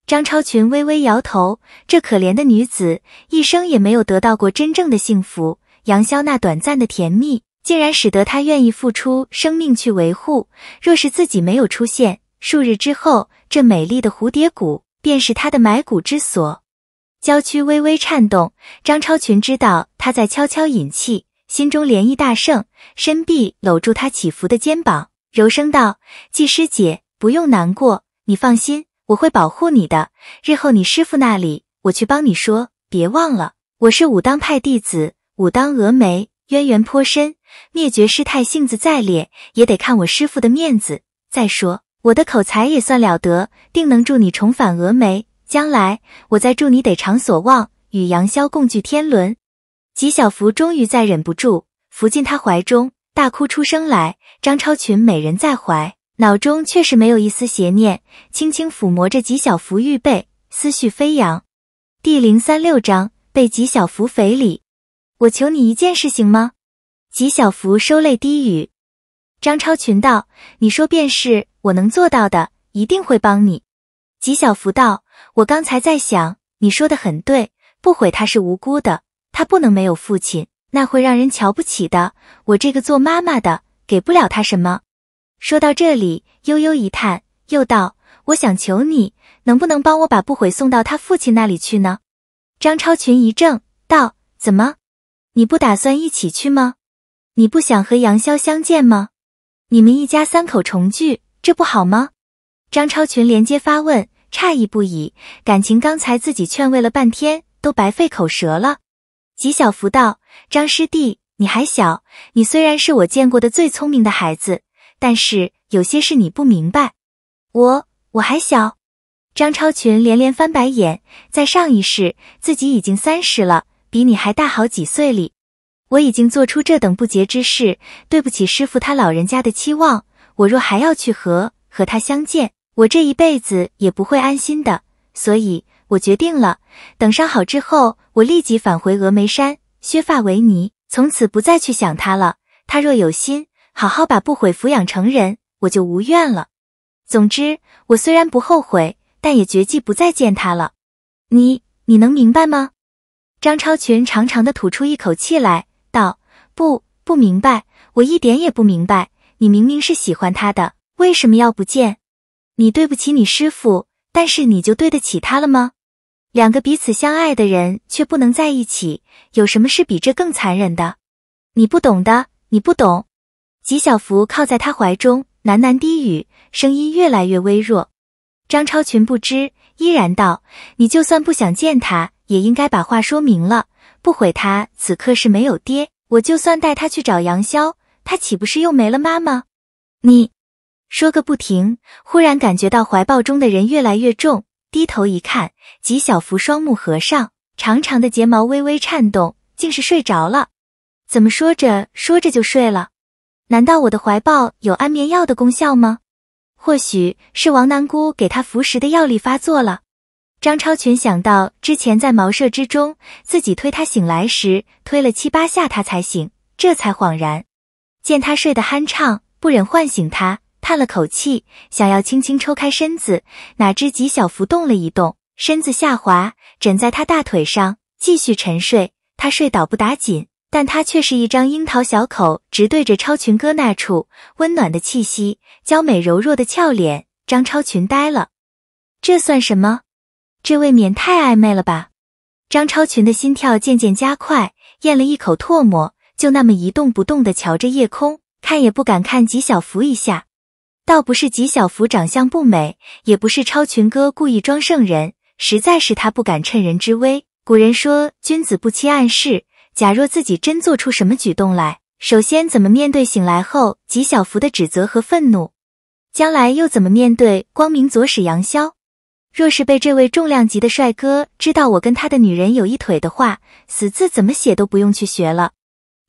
张超群微微摇头，这可怜的女子一生也没有得到过真正的幸福。杨潇那短暂的甜蜜，竟然使得她愿意付出生命去维护。若是自己没有出现，数日之后。这美丽的蝴蝶谷，便是他的埋骨之所。娇躯微微颤动，张超群知道他在悄悄引气，心中涟漪大盛，伸臂搂住他起伏的肩膀，柔声道：“季师姐，不用难过，你放心，我会保护你的。日后你师父那里，我去帮你说，别忘了，我是武当派弟子，武当峨眉渊源颇深。灭绝师太性子再烈，也得看我师父的面子。再说。”我的口才也算了得，定能助你重返峨眉。将来，我再助你得偿所望，与杨潇共聚天伦。吉小福终于再忍不住，伏进他怀中，大哭出声来。张超群，美人在怀，脑中却是没有一丝邪念，轻轻抚摸着吉小福玉背，思绪飞扬。第零三六章被吉小福肥礼，我求你一件事，行吗？吉小福收泪低语。张超群道：“你说便是，我能做到的，一定会帮你。”吉小福道：“我刚才在想，你说的很对，不悔他是无辜的，他不能没有父亲，那会让人瞧不起的。我这个做妈妈的，给不了他什么。”说到这里，悠悠一叹，又道：“我想求你，能不能帮我把不悔送到他父亲那里去呢？”张超群一怔，道：“怎么？你不打算一起去吗？你不想和杨潇相见吗？”你们一家三口重聚，这不好吗？张超群连接发问，诧异不已。感情刚才自己劝慰了半天，都白费口舌了。吉小福道：“张师弟，你还小。你虽然是我见过的最聪明的孩子，但是有些事你不明白。我我还小。”张超群连连翻白眼，在上一世自己已经三十了，比你还大好几岁哩。我已经做出这等不洁之事，对不起师傅他老人家的期望。我若还要去和和他相见，我这一辈子也不会安心的。所以，我决定了，等伤好之后，我立即返回峨眉山，削发为尼，从此不再去想他了。他若有心，好好把不悔抚养成人，我就无怨了。总之，我虽然不后悔，但也决计不再见他了。你，你能明白吗？张超群长长的吐出一口气来。不，不明白，我一点也不明白。你明明是喜欢他的，为什么要不见？你对不起你师傅，但是你就对得起他了吗？两个彼此相爱的人却不能在一起，有什么是比这更残忍的？你不懂的，你不懂。吉小福靠在他怀中，喃喃低语，声音越来越微弱。张超群不知，依然道：“你就算不想见他，也应该把话说明了。不毁他此刻是没有爹。”我就算带他去找杨潇，他岂不是又没了妈妈？你说个不停。忽然感觉到怀抱中的人越来越重，低头一看，吉小福双目合上，长长的睫毛微微颤动，竟是睡着了。怎么说着说着就睡了？难道我的怀抱有安眠药的功效吗？或许是王南姑给他服食的药力发作了。张超群想到之前在茅舍之中，自己推他醒来时推了七八下，他才醒，这才恍然，见他睡得酣畅，不忍唤醒他，叹了口气，想要轻轻抽开身子，哪知吉小福动了一动，身子下滑，枕在他大腿上继续沉睡。他睡倒不打紧，但他却是一张樱桃小口直对着超群哥那处，温暖的气息，娇美柔弱的俏脸，张超群呆了，这算什么？这未免太暧昧了吧？张超群的心跳渐渐加快，咽了一口唾沫，就那么一动不动的瞧着夜空，看也不敢看吉小福一下。倒不是吉小福长相不美，也不是超群哥故意装圣人，实在是他不敢趁人之危。古人说君子不欺暗室，假若自己真做出什么举动来，首先怎么面对醒来后吉小福的指责和愤怒？将来又怎么面对光明左使杨潇？若是被这位重量级的帅哥知道我跟他的女人有一腿的话，死字怎么写都不用去学了。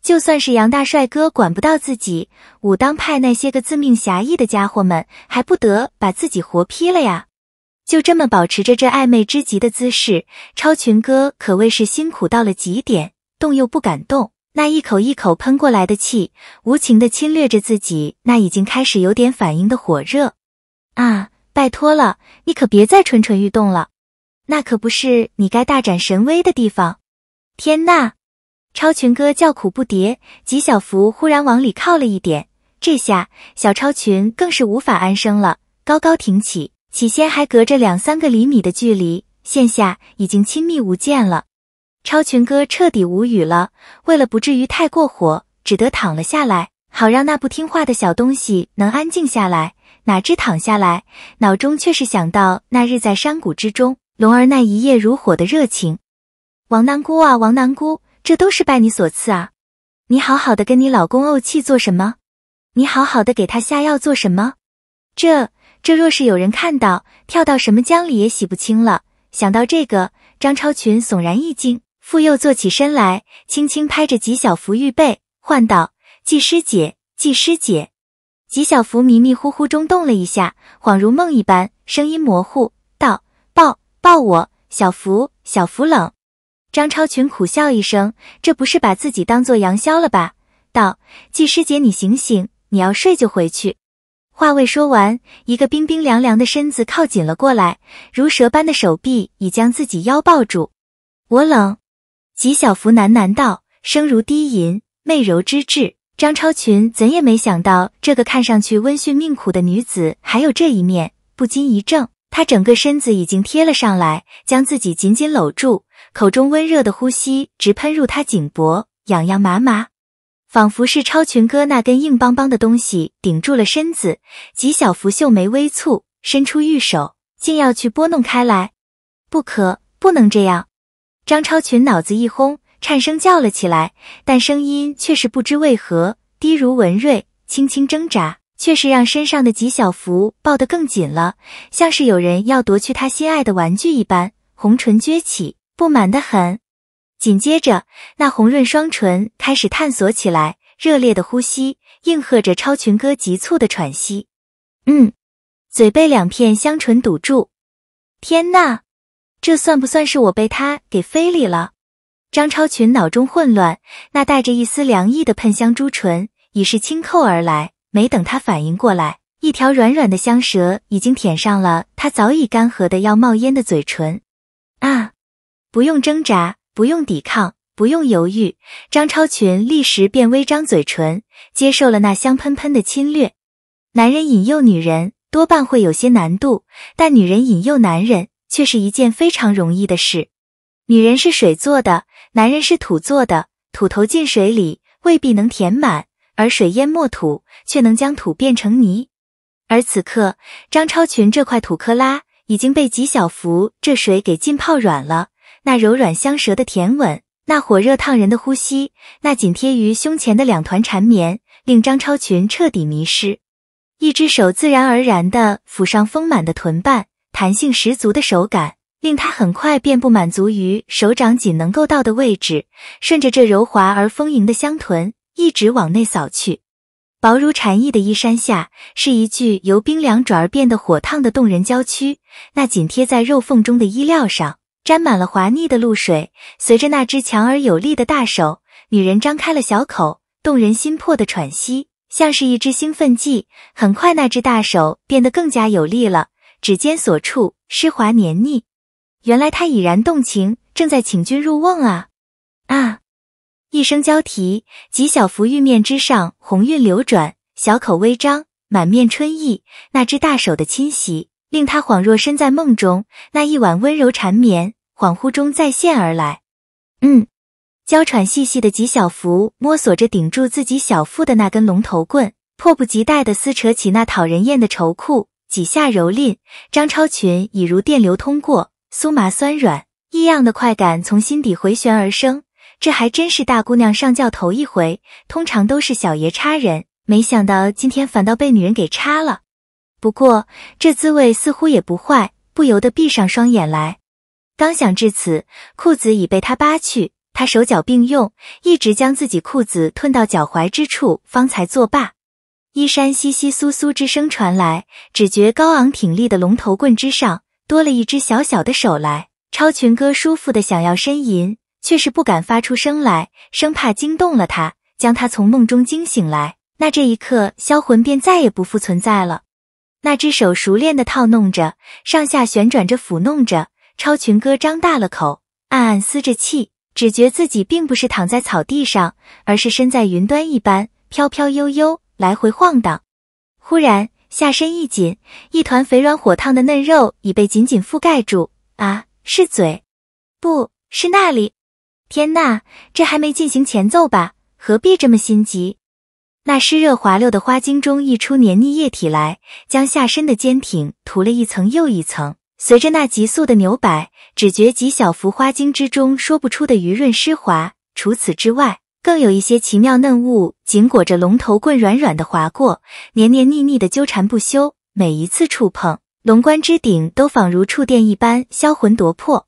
就算是杨大帅哥管不到自己，武当派那些个自命侠义的家伙们，还不得把自己活劈了呀？就这么保持着这暧昧之极的姿势，超群哥可谓是辛苦到了极点，动又不敢动，那一口一口喷过来的气，无情的侵略着自己那已经开始有点反应的火热，啊。拜托了，你可别再蠢蠢欲动了，那可不是你该大展神威的地方。天呐，超群哥叫苦不迭，吉小福忽然往里靠了一点，这下小超群更是无法安生了，高高挺起，起先还隔着两三个厘米的距离，现下已经亲密无间了。超群哥彻底无语了，为了不至于太过火，只得躺了下来，好让那不听话的小东西能安静下来。哪知躺下来，脑中却是想到那日在山谷之中，龙儿那一夜如火的热情。王南姑啊，王南姑，这都是拜你所赐啊！你好好的跟你老公怄气做什么？你好好的给他下药做什么？这这若是有人看到，跳到什么江里也洗不清了。想到这个，张超群悚然一惊，复又坐起身来，轻轻拍着纪小福玉背，唤道：“纪师姐，纪师姐。”吉小福迷迷糊糊中动了一下，恍如梦一般，声音模糊道：“抱抱我，小福，小福冷。”张超群苦笑一声：“这不是把自己当做杨潇了吧？”道：“季师姐，你醒醒，你要睡就回去。”话未说完，一个冰冰凉凉的身子靠紧了过来，如蛇般的手臂已将自己腰抱住。“我冷。”吉小福喃喃道，声如低吟，媚柔之至。张超群怎也没想到，这个看上去温驯命苦的女子还有这一面，不禁一怔。他整个身子已经贴了上来，将自己紧紧搂住，口中温热的呼吸直喷入他颈脖，痒痒麻麻，仿佛是超群哥那根硬邦邦的东西顶住了身子。几小福秀眉微蹙，伸出玉手，竟要去拨弄开来。不可，不能这样！张超群脑子一轰。颤声叫了起来，但声音却是不知为何低如文瑞，轻轻挣扎，却是让身上的吉小福抱得更紧了，像是有人要夺去他心爱的玩具一般。红唇撅起，不满的很。紧接着，那红润双唇开始探索起来，热烈的呼吸应和着超群哥急促的喘息。嗯，嘴被两片香唇堵住。天呐，这算不算是我被他给非礼了？张超群脑中混乱，那带着一丝凉意的喷香朱唇已是轻叩而来，没等他反应过来，一条软软的香舌已经舔上了他早已干涸的要冒烟的嘴唇。啊！不用挣扎，不用抵抗，不用犹豫，张超群立时便微张嘴唇，接受了那香喷喷的侵略。男人引诱女人多半会有些难度，但女人引诱男人却是一件非常容易的事。女人是水做的。男人是土做的，土投进水里未必能填满，而水淹没土却能将土变成泥。而此刻，张超群这块土克拉已经被吉小福这水给浸泡软了。那柔软香舌的舔吻，那火热烫人的呼吸，那紧贴于胸前的两团缠绵，令张超群彻底迷失。一只手自然而然地抚上丰满的臀瓣，弹性十足的手感。令他很快便不满足于手掌仅能够到的位置，顺着这柔滑而丰盈的香臀一直往内扫去。薄如蝉翼的衣衫下，是一具由冰凉转而变得火烫的动人娇躯。那紧贴在肉缝中的衣料上沾满了滑腻的露水。随着那只强而有力的大手，女人张开了小口，动人心魄的喘息像是一只兴奋剂。很快，那只大手变得更加有力了，指尖所触湿滑黏腻。原来他已然动情，正在请君入瓮啊！啊！一声娇啼，吉小福玉面之上红晕流转，小口微张，满面春意。那只大手的侵袭，令他恍若身在梦中。那一晚温柔缠绵，恍惚中再现而来。嗯，娇喘细细的吉小福摸索着顶住自己小腹的那根龙头棍，迫不及待的撕扯起那讨人厌的绸裤，几下蹂躏，张超群已如电流通过。酥麻酸软，异样的快感从心底回旋而生。这还真是大姑娘上轿头一回，通常都是小爷插人，没想到今天反倒被女人给插了。不过这滋味似乎也不坏，不由得闭上双眼来。刚想至此，裤子已被他扒去，他手脚并用，一直将自己裤子褪到脚踝之处，方才作罢。衣衫窸窸窣窣之声传来，只觉高昂挺立的龙头棍之上。多了一只小小的手来，超群哥舒服的想要呻吟，却是不敢发出声来，生怕惊动了他，将他从梦中惊醒来。那这一刻，销魂便再也不复存在了。那只手熟练的套弄着，上下旋转着，抚弄着。超群哥张大了口，暗暗嘶着气，只觉自己并不是躺在草地上，而是身在云端一般，飘飘悠悠，来回晃荡。忽然。下身一紧，一团肥软火烫的嫩肉已被紧紧覆盖住。啊，是嘴，不是那里。天呐，这还没进行前奏吧？何必这么心急？那湿热滑溜的花茎中溢出黏腻液体来，将下身的坚挺涂了一层又一层。随着那急速的扭摆，只觉极小幅花茎之中说不出的余润湿滑。除此之外。更有一些奇妙嫩物紧裹着龙头棍，软软的划过，黏黏腻腻的纠缠不休。每一次触碰，龙冠之顶都仿如触电一般，销魂夺魄。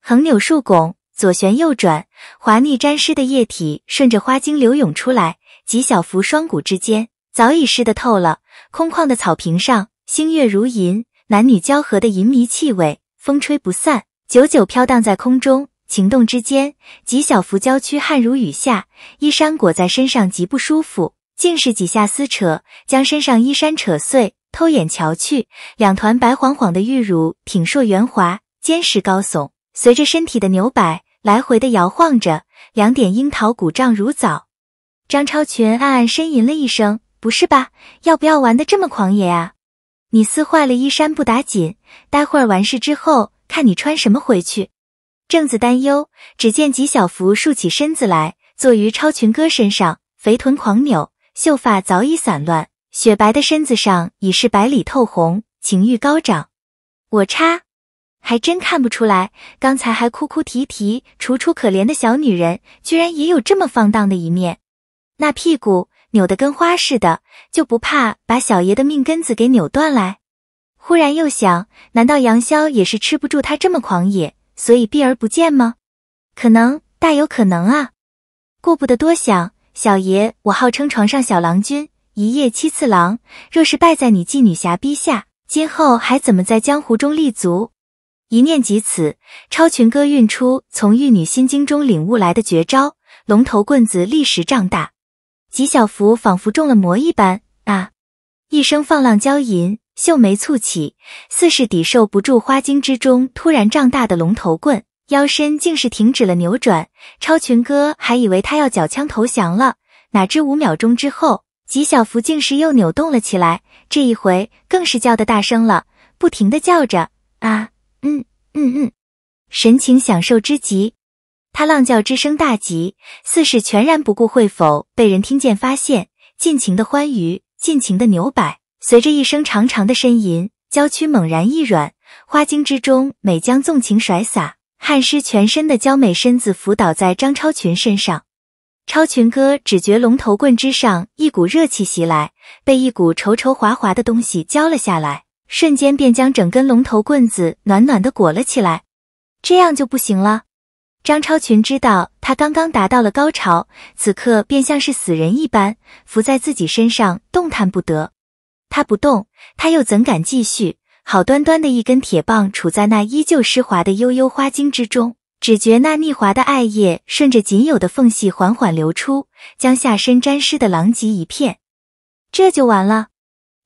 横扭竖拱，左旋右转，滑腻沾湿的液体顺着花茎流涌出来，几小幅双股之间早已湿得透了。空旷的草坪上，星月如银，男女交合的淫靡气味，风吹不散，久久飘荡在空中。情动之间，吉小福娇躯汗如雨下，衣衫裹在身上极不舒服，竟是几下撕扯，将身上衣衫扯碎。偷眼瞧去，两团白晃晃的玉乳挺硕圆滑，坚实高耸，随着身体的扭摆，来回的摇晃着，两点樱桃鼓胀如枣。张超群暗暗呻吟了一声：“不是吧？要不要玩的这么狂野啊？你撕坏了衣衫不打紧，待会儿完事之后，看你穿什么回去。”正子担忧，只见吉小福竖起身子来，坐于超群哥身上，肥臀狂扭，秀发早已散乱，雪白的身子上已是白里透红，情欲高涨。我擦，还真看不出来，刚才还哭哭啼啼、楚楚可怜的小女人，居然也有这么放荡的一面。那屁股扭得跟花似的，就不怕把小爷的命根子给扭断来？忽然又想，难道杨潇也是吃不住他这么狂野？所以避而不见吗？可能，大有可能啊！顾不得多想，小爷我号称床上小郎君，一夜七次郎，若是败在你妓女侠逼下，今后还怎么在江湖中立足？一念及此，超群哥运出从《玉女心经》中领悟来的绝招，龙头棍子立时胀大。吉小福仿佛中了魔一般啊，一声放浪娇吟。秀眉蹙起，似是抵受不住花茎之中突然胀大的龙头棍，腰身竟是停止了扭转。超群哥还以为他要缴枪投降了，哪知五秒钟之后，吉小福竟是又扭动了起来。这一回更是叫得大声了，不停的叫着啊，嗯嗯嗯，神情享受之极。他浪叫之声大极，似是全然不顾会否被人听见发现，尽情的欢愉，尽情的扭摆。随着一声长长的呻吟，娇躯猛然一软，花茎之中美将纵情甩洒，汗湿全身的娇美身子伏倒在张超群身上。超群哥只觉龙头棍之上一股热气袭来，被一股稠稠滑滑的东西浇了下来，瞬间便将整根龙头棍子暖暖的裹了起来。这样就不行了。张超群知道他刚刚达到了高潮，此刻便像是死人一般伏在自己身上动弹不得。他不动，他又怎敢继续？好端端的一根铁棒杵在那依旧湿滑的幽幽花茎之中，只觉那腻滑的艾叶顺着仅有的缝隙缓缓流出，将下身沾湿的狼藉一片。这就完了。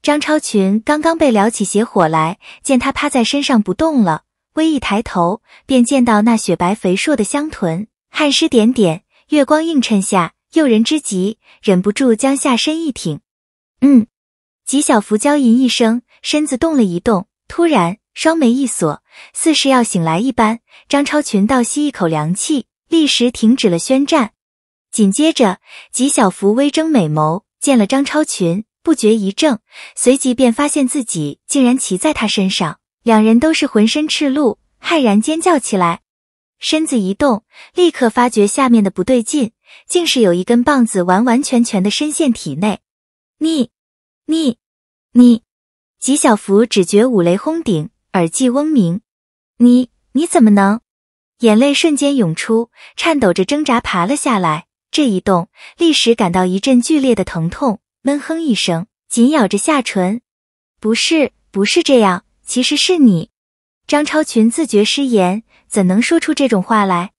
张超群刚刚被撩起邪火来，见他趴在身上不动了，微一抬头，便见到那雪白肥硕的香臀，汗湿点点，月光映衬下诱人之极，忍不住将下身一挺，嗯。吉小福娇吟一声，身子动了一动，突然双眉一锁，似是要醒来一般。张超群倒吸一口凉气，立时停止了宣战。紧接着，吉小福微睁美眸，见了张超群，不觉一怔，随即便发现自己竟然骑在他身上。两人都是浑身赤露，骇然尖叫起来，身子一动，立刻发觉下面的不对劲，竟是有一根棒子完完全全的深陷体内。逆。你你，吉小福只觉五雷轰顶，耳际嗡鸣。你你怎么能？眼泪瞬间涌出，颤抖着挣扎爬了下来。这一动，立时感到一阵剧烈的疼痛，闷哼一声，紧咬着下唇。不是不是这样，其实是你。张超群自觉失言，怎能说出这种话来？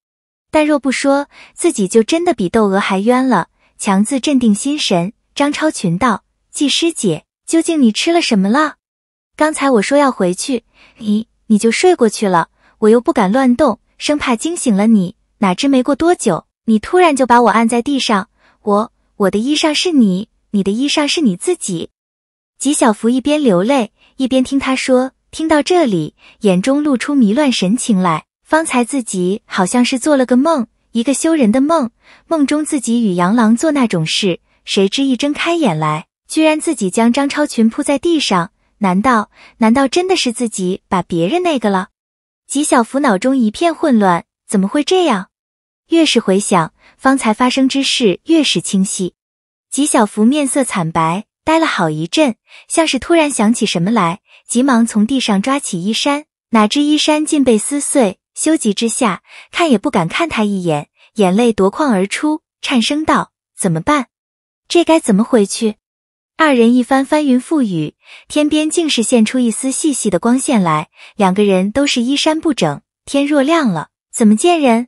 但若不说，自己就真的比窦娥还冤了。强自镇定心神，张超群道。季师姐，究竟你吃了什么了？刚才我说要回去，你你就睡过去了，我又不敢乱动，生怕惊醒了你。哪知没过多久，你突然就把我按在地上，我我的衣裳是你，你的衣裳是你自己。吉小福一边流泪一边听他说，听到这里，眼中露出迷乱神情来。方才自己好像是做了个梦，一个羞人的梦，梦中自己与杨郎做那种事，谁知一睁开眼来。居然自己将张超群扑在地上，难道难道真的是自己把别人那个了？吉小福脑中一片混乱，怎么会这样？越是回想方才发生之事，越是清晰。吉小福面色惨白，呆了好一阵，像是突然想起什么来，急忙从地上抓起衣衫，哪知衣衫竟被撕碎。羞急之下，看也不敢看他一眼，眼泪夺眶而出，颤声道：“怎么办？这该怎么回去？”二人一番翻云覆雨，天边竟是现出一丝细细的光线来。两个人都是衣衫不整，天若亮了，怎么见人？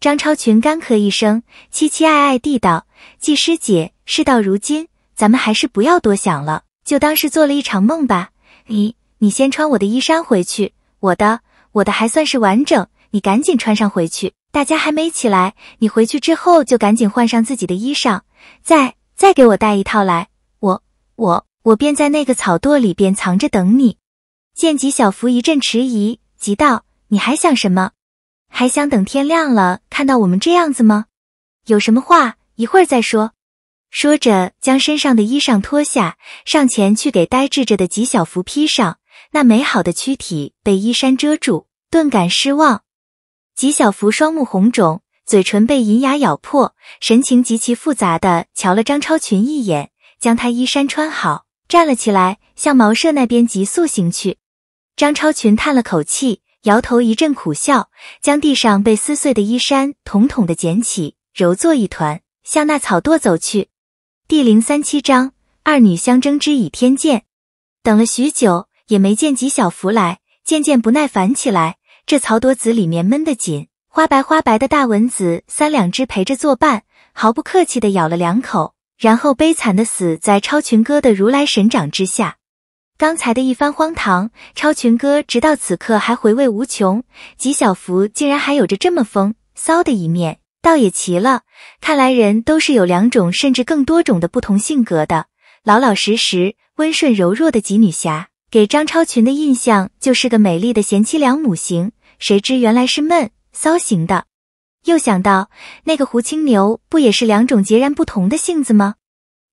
张超群干咳一声，凄凄爱爱地道：“季师姐，事到如今，咱们还是不要多想了，就当是做了一场梦吧。你，你先穿我的衣衫回去，我的，我的还算是完整，你赶紧穿上回去。大家还没起来，你回去之后就赶紧换上自己的衣裳，再，再给我带一套来。”我我便在那个草垛里边藏着等你。见吉小福一阵迟疑，急道：“你还想什么？还想等天亮了看到我们这样子吗？有什么话一会儿再说。”说着，将身上的衣裳脱下，上前去给呆滞着的吉小福披上。那美好的躯体被衣衫遮住，顿感失望。吉小福双目红肿，嘴唇被银牙咬破，神情极其复杂的瞧了张超群一眼。将他衣衫穿好，站了起来，向茅舍那边急速行去。张超群叹了口气，摇头一阵苦笑，将地上被撕碎的衣衫统统的捡起，揉作一团，向那草垛走去。第零三七章二女相争之倚天剑。等了许久，也没见吉小福来，渐渐不耐烦起来。这草垛子里面闷得紧，花白花白的大蚊子三两只陪着作伴，毫不客气的咬了两口。然后悲惨的死在超群哥的如来神掌之下。刚才的一番荒唐，超群哥直到此刻还回味无穷。吉小福竟然还有着这么疯骚的一面，倒也奇了。看来人都是有两种甚至更多种的不同性格的。老老实实、温顺柔弱的吉女侠，给张超群的印象就是个美丽的贤妻良母型，谁知原来是闷骚型的。又想到那个胡青牛，不也是两种截然不同的性子吗？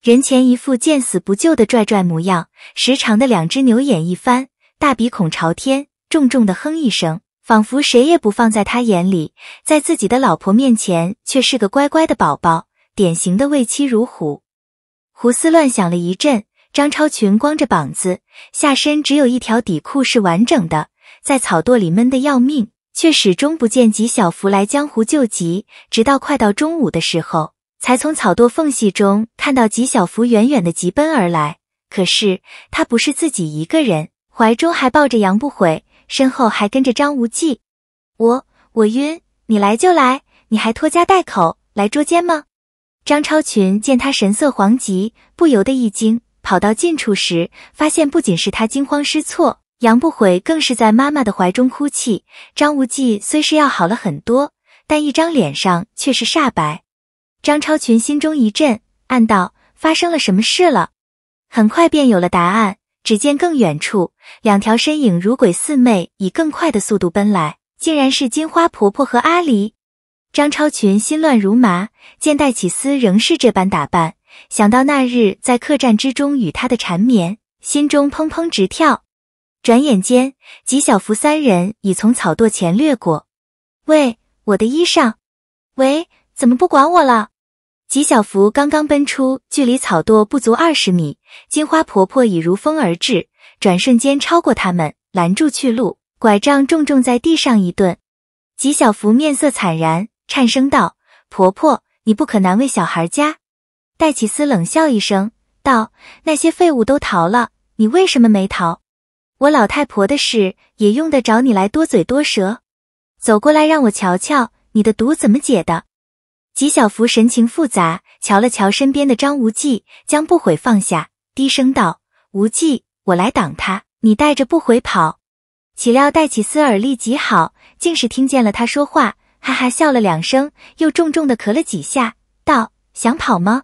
人前一副见死不救的拽拽模样，时常的两只牛眼一翻，大鼻孔朝天，重重的哼一声，仿佛谁也不放在他眼里；在自己的老婆面前，却是个乖乖的宝宝，典型的为妻如虎。胡思乱想了一阵，张超群光着膀子，下身只有一条底裤是完整的，在草垛里闷得要命。却始终不见吉小福来江湖救急，直到快到中午的时候，才从草垛缝隙中看到吉小福远远的疾奔而来。可是他不是自己一个人，怀中还抱着杨不悔，身后还跟着张无忌。我我晕，你来就来，你还拖家带口来捉奸吗？张超群见他神色惶急，不由得一惊，跑到近处时，发现不仅是他惊慌失措。杨不悔更是在妈妈的怀中哭泣。张无忌虽是要好了很多，但一张脸上却是煞白。张超群心中一震，暗道发生了什么事了？很快便有了答案。只见更远处，两条身影如鬼似魅，以更快的速度奔来，竟然是金花婆婆和阿离。张超群心乱如麻，见戴起思仍是这般打扮，想到那日在客栈之中与她的缠绵，心中砰砰直跳。转眼间，吉小福三人已从草垛前掠过。喂，我的衣裳！喂，怎么不管我了？吉小福刚刚奔出，距离草垛不足二十米，金花婆婆已如风而至，转瞬间超过他们，拦住去路，拐杖重重在地上一顿。吉小福面色惨然，颤声道：“婆婆，你不可难为小孩家。”戴启思冷笑一声道：“那些废物都逃了，你为什么没逃？”我老太婆的事也用得着你来多嘴多舌？走过来让我瞧瞧你的毒怎么解的。吉小福神情复杂，瞧了瞧身边的张无忌，将不悔放下，低声道：“无忌，我来挡他，你带着不悔跑。”岂料戴起丝耳力极好，竟是听见了他说话，哈哈笑了两声，又重重的咳了几下，道：“想跑吗？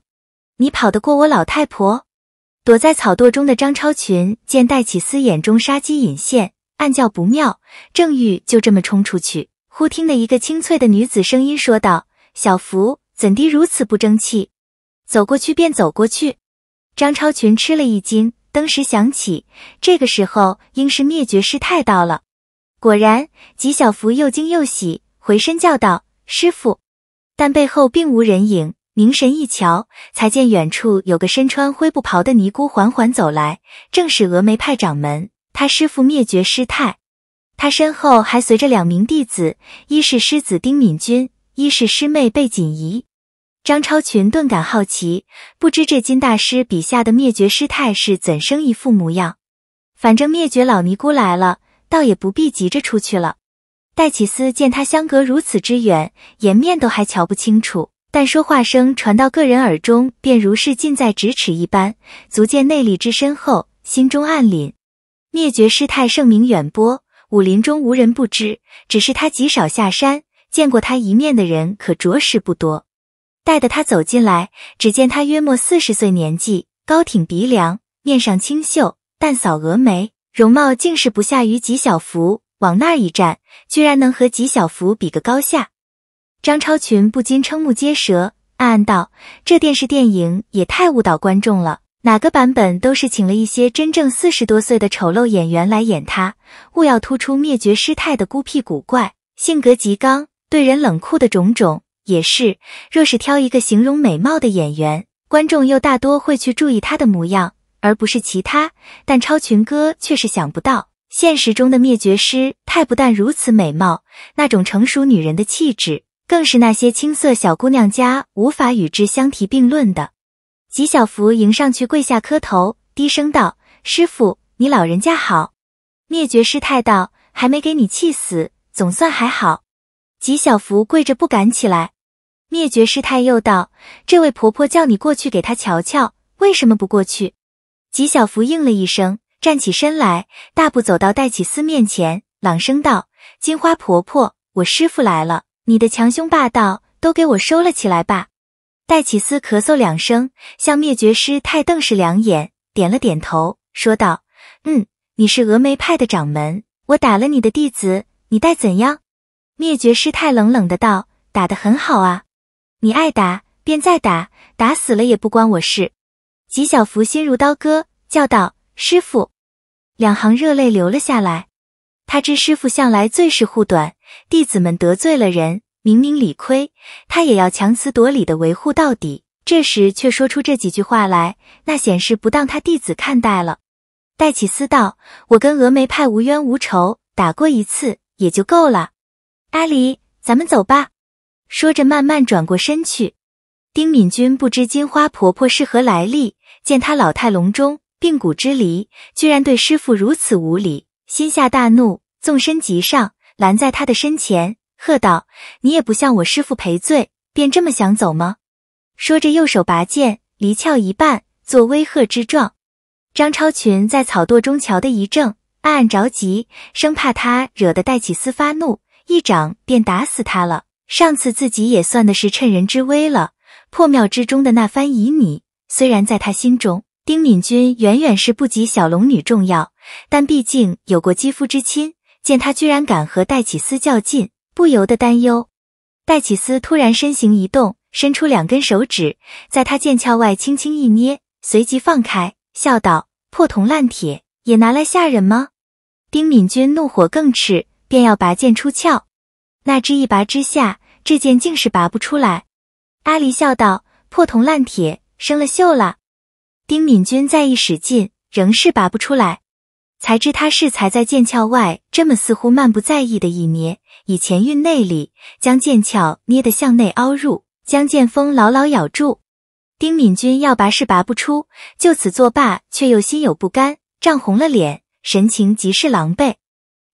你跑得过我老太婆？”躲在草垛中的张超群见戴启思眼中杀机隐现，暗叫不妙，正欲就这么冲出去，忽听得一个清脆的女子声音说道：“小福怎地如此不争气？”走过去便走过去。张超群吃了一惊，登时想起这个时候应是灭绝师太到了。果然，吉小福又惊又喜，回身叫道：“师傅！”但背后并无人影。凝神一瞧，才见远处有个身穿灰布袍的尼姑缓缓走来，正是峨眉派掌门，他师父灭绝师太。他身后还随着两名弟子，一是师子丁敏君，一是师妹贝锦怡。张超群顿感好奇，不知这金大师笔下的灭绝师太是怎生一副模样。反正灭绝老尼姑来了，倒也不必急着出去了。戴启思见他相隔如此之远，颜面都还瞧不清楚。但说话声传到个人耳中，便如是近在咫尺一般，足见内力之深厚。心中暗凛，灭绝师太盛名远播，武林中无人不知。只是他极少下山，见过他一面的人可着实不多。待得他走进来，只见他约莫四十岁年纪，高挺鼻梁，面上清秀，淡扫峨眉，容貌竟是不下于吉小福。往那一站，居然能和吉小福比个高下。张超群不禁瞠目结舌，暗暗道：“这电视电影也太误导观众了！哪个版本都是请了一些真正四十多岁的丑陋演员来演他，务要突出灭绝师太的孤僻古怪、性格极刚、对人冷酷的种种。也是，若是挑一个形容美貌的演员，观众又大多会去注意她的模样，而不是其他。但超群哥却是想不到，现实中的灭绝师太不但如此美貌，那种成熟女人的气质。”更是那些青涩小姑娘家无法与之相提并论的。吉小福迎上去，跪下磕头，低声道：“师傅，你老人家好。”灭绝师太道：“还没给你气死，总算还好。”吉小福跪着不敢起来。灭绝师太又道：“这位婆婆叫你过去给她瞧瞧，为什么不过去？”吉小福应了一声，站起身来，大步走到戴启思面前，朗声道：“金花婆婆，我师傅来了。”你的强凶霸道都给我收了起来吧。戴启思咳嗽两声，向灭绝师太瞪视两眼，点了点头，说道：“嗯，你是峨眉派的掌门，我打了你的弟子，你待怎样？”灭绝师太冷冷的道：“打得很好啊，你爱打便再打，打死了也不关我事。”吉小福心如刀割，叫道：“师傅！”两行热泪流了下来。他知师傅向来最是护短。弟子们得罪了人，明明理亏，他也要强词夺理的维护到底。这时却说出这几句话来，那显示不当他弟子看待了。戴启思道：“我跟峨眉派无冤无仇，打过一次也就够了。”阿离，咱们走吧。说着慢慢转过身去。丁敏君不知金花婆婆是何来历，见她老态龙钟、病骨之离，居然对师父如此无礼，心下大怒，纵身即上。拦在他的身前，喝道：“你也不向我师父赔罪，便这么想走吗？”说着，右手拔剑，离鞘一半，作威吓之状。张超群在草垛中瞧得一怔，暗暗着急，生怕他惹得戴启思发怒，一掌便打死他了。上次自己也算的是趁人之危了。破庙之中的那番旖旎，虽然在他心中，丁敏君远远是不及小龙女重要，但毕竟有过肌肤之亲。见他居然敢和戴启思较劲，不由得担忧。戴启思突然身形一动，伸出两根手指，在他剑鞘外轻轻一捏，随即放开，笑道：“破铜烂铁也拿来吓人吗？”丁敏君怒火更炽，便要拔剑出鞘，哪知一拔之下，这剑竟是拔不出来。阿离笑道：“破铜烂铁生了锈了。”丁敏君再一使劲，仍是拔不出来。才知他是才在剑鞘外这么似乎漫不在意的一捏，以前运内力将剑鞘捏得向内凹入，将剑锋牢牢咬住。丁敏君要拔是拔不出，就此作罢，却又心有不甘，涨红了脸，神情极是狼狈。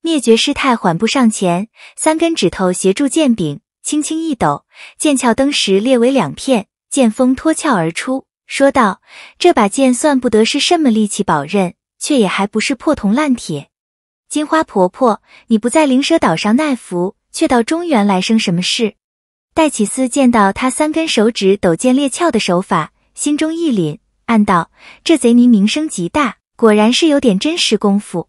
灭绝师太缓步上前，三根指头协助剑柄，轻轻一抖，剑鞘登时裂为两片，剑锋脱鞘而出，说道：“这把剑算不得是什么利器宝刃。”却也还不是破铜烂铁，金花婆婆，你不在灵蛇岛上耐福，却到中原来生什么事？戴启思见到他三根手指抖剑裂鞘的手法，心中一凛，暗道这贼您名声极大，果然是有点真实功夫。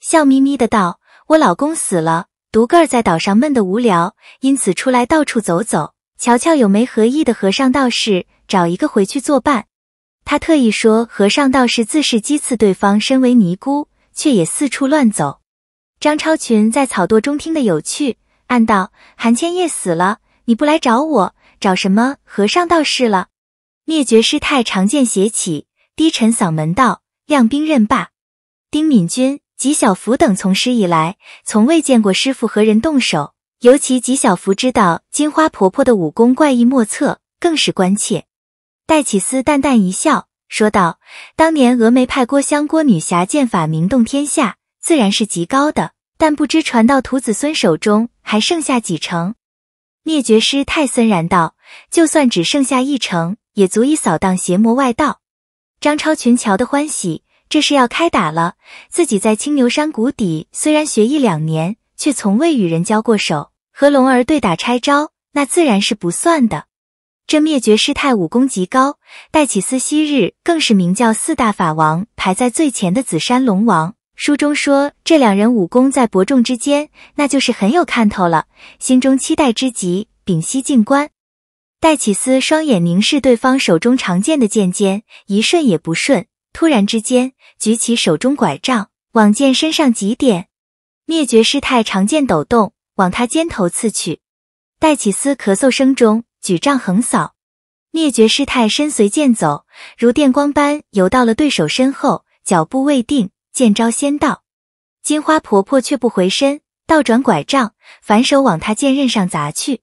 笑眯眯的道：“我老公死了，独个儿在岛上闷得无聊，因此出来到处走走，瞧瞧有没合意的和尚道士，找一个回去作伴。”他特意说，和尚道士自恃讥刺，对方身为尼姑，却也四处乱走。张超群在草垛中听得有趣，暗道：韩千叶死了，你不来找我，找什么和尚道士了？灭绝师太长剑斜起，低沉嗓门道：亮兵刃罢。丁敏君、吉小福等从师以来，从未见过师傅和人动手，尤其吉小福知道金花婆婆的武功怪异莫测，更是关切。戴启思淡淡一笑，说道：“当年峨眉派郭襄郭女侠剑法名动天下，自然是极高的。但不知传到徒子孙手中，还剩下几成？”灭绝师太森然道：“就算只剩下一成，也足以扫荡邪魔外道。”张超群瞧得欢喜，这是要开打了。自己在青牛山谷底虽然学艺两年，却从未与人交过手，和龙儿对打拆招，那自然是不算的。这灭绝师太武功极高，戴启思昔日更是名叫四大法王排在最前的紫山龙王。书中说，这两人武功在伯仲之间，那就是很有看头了。心中期待之极，屏息静观。戴启思双眼凝视对方手中长剑的剑尖，一瞬也不瞬。突然之间，举起手中拐杖往剑身上击点。灭绝师太长剑抖动，往他肩头刺去。戴启思咳嗽声中。举杖横扫，灭绝师太身随剑走，如电光般游到了对手身后，脚步未定，剑招先到。金花婆婆却不回身，倒转拐杖，反手往他剑刃上砸去。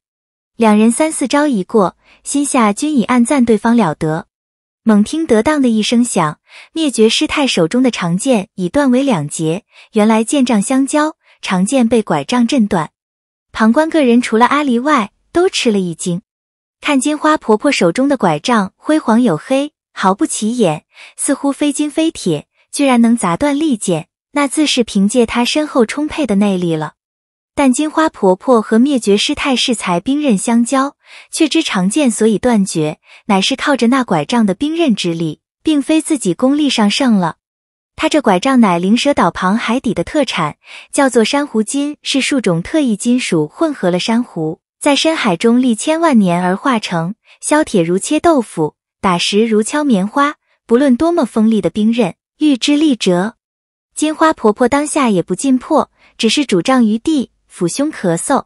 两人三四招一过，心下均已暗赞对方了得。猛听得当的一声响，灭绝师太手中的长剑已断为两截。原来剑杖相交，长剑被拐杖震断。旁观各人除了阿离外，都吃了一惊。看金花婆婆手中的拐杖，灰黄有黑，毫不起眼，似乎非金非铁，居然能砸断利剑，那自是凭借她身后充沛的内力了。但金花婆婆和灭绝师太适才兵刃相交，却知长剑所以断绝，乃是靠着那拐杖的兵刃之力，并非自己功力上胜了。她这拐杖乃灵蛇岛旁海底的特产，叫做珊瑚金，是数种特异金属混合了珊瑚。在深海中历千万年而化成，削铁如切豆腐，打石如敲棉花。不论多么锋利的兵刃，玉之利折。金花婆婆当下也不进破，只是拄杖于地，抚胸咳嗽。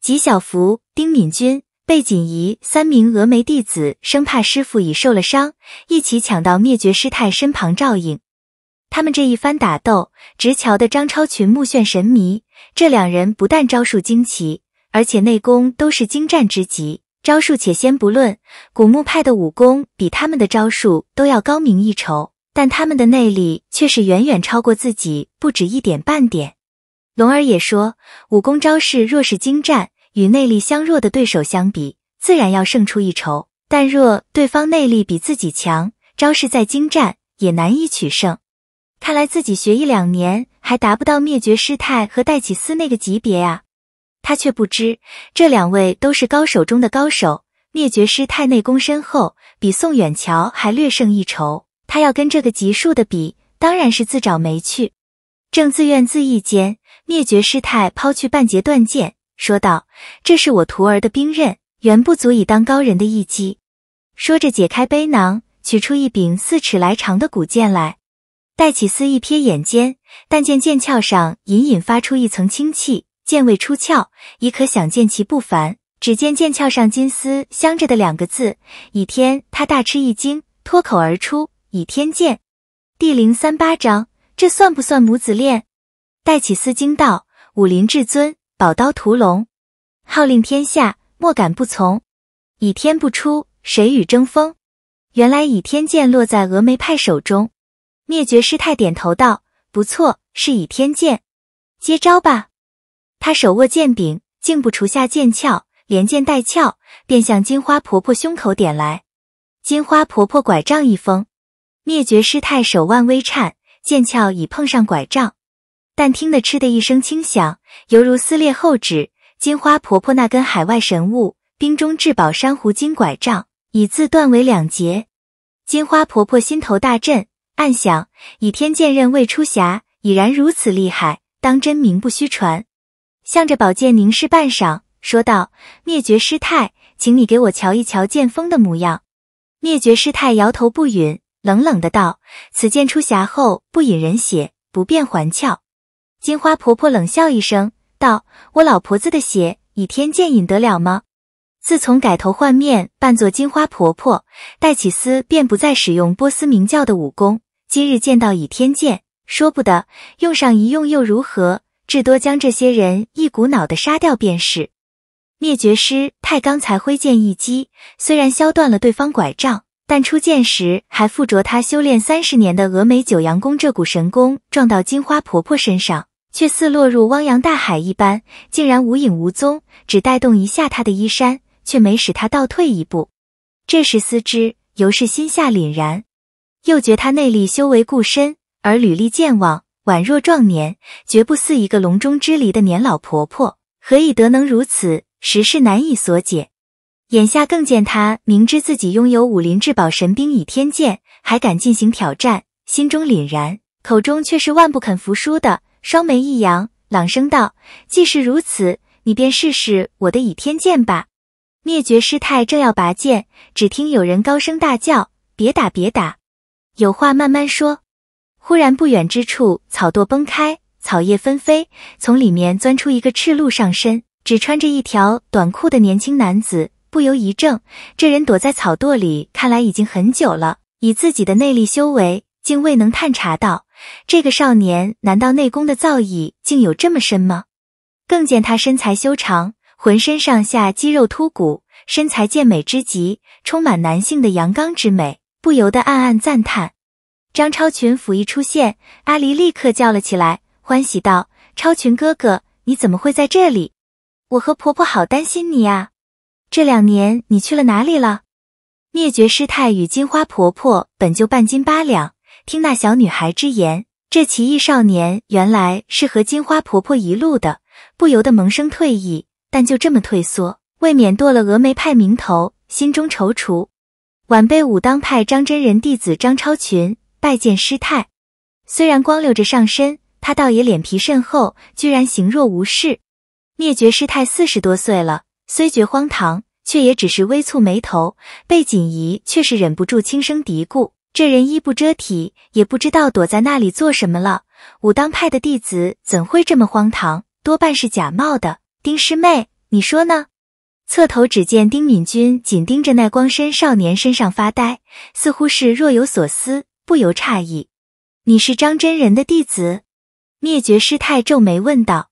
吉小福、丁敏君、贝锦怡三名峨眉弟子生怕师傅已受了伤，一起抢到灭绝师太身旁照应。他们这一番打斗，直瞧得张超群目眩神迷。这两人不但招数惊奇。而且内功都是精湛之极，招数且先不论，古墓派的武功比他们的招数都要高明一筹，但他们的内力却是远远超过自己不止一点半点。龙儿也说，武功招式若是精湛，与内力相弱的对手相比，自然要胜出一筹；但若对方内力比自己强，招式再精湛，也难以取胜。看来自己学一两年还达不到灭绝师太和戴启思那个级别啊。他却不知，这两位都是高手中的高手。灭绝师太内功深厚，比宋远桥还略胜一筹。他要跟这个级数的比，当然是自找没趣。正自怨自艾间，灭绝师太抛去半截断剑，说道：“这是我徒儿的兵刃，远不足以当高人的一击。”说着，解开背囊，取出一柄四尺来长的古剑来。戴启思一瞥眼间，但见剑鞘上隐隐发出一层清气。剑未出鞘，已可想见其不凡。只见剑鞘上金丝镶着的两个字“倚天”，他大吃一惊，脱口而出：“倚天剑。”第零三八章，这算不算母子恋？戴起丝惊道：“武林至尊，宝刀屠龙，号令天下，莫敢不从。倚天不出，谁与争锋？”原来倚天剑落在峨眉派手中。灭绝师太点头道：“不错，是倚天剑。”接招吧。他手握剑柄，竟不除下剑鞘，连剑带鞘便向金花婆婆胸口点来。金花婆婆拐杖一封，灭绝师太手腕微颤，剑鞘已碰上拐杖，但听得嗤的一声轻响，犹如撕裂厚纸。金花婆婆那根海外神物、冰中至宝珊瑚金拐杖已自断为两截。金花婆婆心头大震，暗想：倚天剑刃未出匣，已然如此厉害，当真名不虚传。向着宝剑凝视半晌，说道：“灭绝师太，请你给我瞧一瞧剑锋的模样。”灭绝师太摇头不允，冷冷的道：“此剑出匣后不引人血，不便还鞘。”金花婆婆冷笑一声，道：“我老婆子的血，倚天剑引得了吗？”自从改头换面扮作金花婆婆，戴启思便不再使用波斯明教的武功。今日见到倚天剑，说不得用上一用又如何？至多将这些人一股脑的杀掉便是。灭绝师太刚才挥剑一击，虽然削断了对方拐杖，但出剑时还附着他修炼三十年的峨眉九阳功这股神功，撞到金花婆婆身上，却似落入汪洋大海一般，竟然无影无踪，只带动一下她的衣衫，却没使她倒退一步。这时思之，尤是心下凛然，又觉她内力修为固深，而履历健忘。宛若壮年，绝不似一个笼中之离的年老婆婆。何以得能如此？实是难以所解。眼下更见他明知自己拥有武林至宝神兵倚天剑，还敢进行挑战，心中凛然，口中却是万不肯服输的。双眉一扬，朗声道：“既是如此，你便试试我的倚天剑吧。”灭绝师太正要拔剑，只听有人高声大叫：“别打，别打，有话慢慢说。”忽然，不远之处草垛崩开，草叶纷飞，从里面钻出一个赤露上身、只穿着一条短裤的年轻男子，不由一怔。这人躲在草垛里，看来已经很久了。以自己的内力修为，竟未能探查到。这个少年难道内功的造诣竟有这么深吗？更见他身材修长，浑身上下肌肉凸骨，身材健美之极，充满男性的阳刚之美，不由得暗暗赞叹。张超群甫一出现，阿离立刻叫了起来，欢喜道：“超群哥哥，你怎么会在这里？我和婆婆好担心你啊！这两年你去了哪里了？”灭绝师太与金花婆婆本就半斤八两，听那小女孩之言，这奇异少年原来是和金花婆婆一路的，不由得萌生退意。但就这么退缩，未免堕了峨眉派名头，心中踌躇。晚辈武当派张真人弟子张超群。拜见师太，虽然光溜着上身，他倒也脸皮甚厚，居然行若无事。灭绝师太四十多岁了，虽觉荒唐，却也只是微蹙眉头。被锦怡却是忍不住轻声嘀咕：“这人衣不遮体，也不知道躲在那里做什么了。武当派的弟子怎会这么荒唐？多半是假冒的。”丁师妹，你说呢？侧头只见丁敏君紧盯着那光身少年身上发呆，似乎是若有所思。不由诧异：“你是张真人的弟子？”灭绝师太皱眉问道：“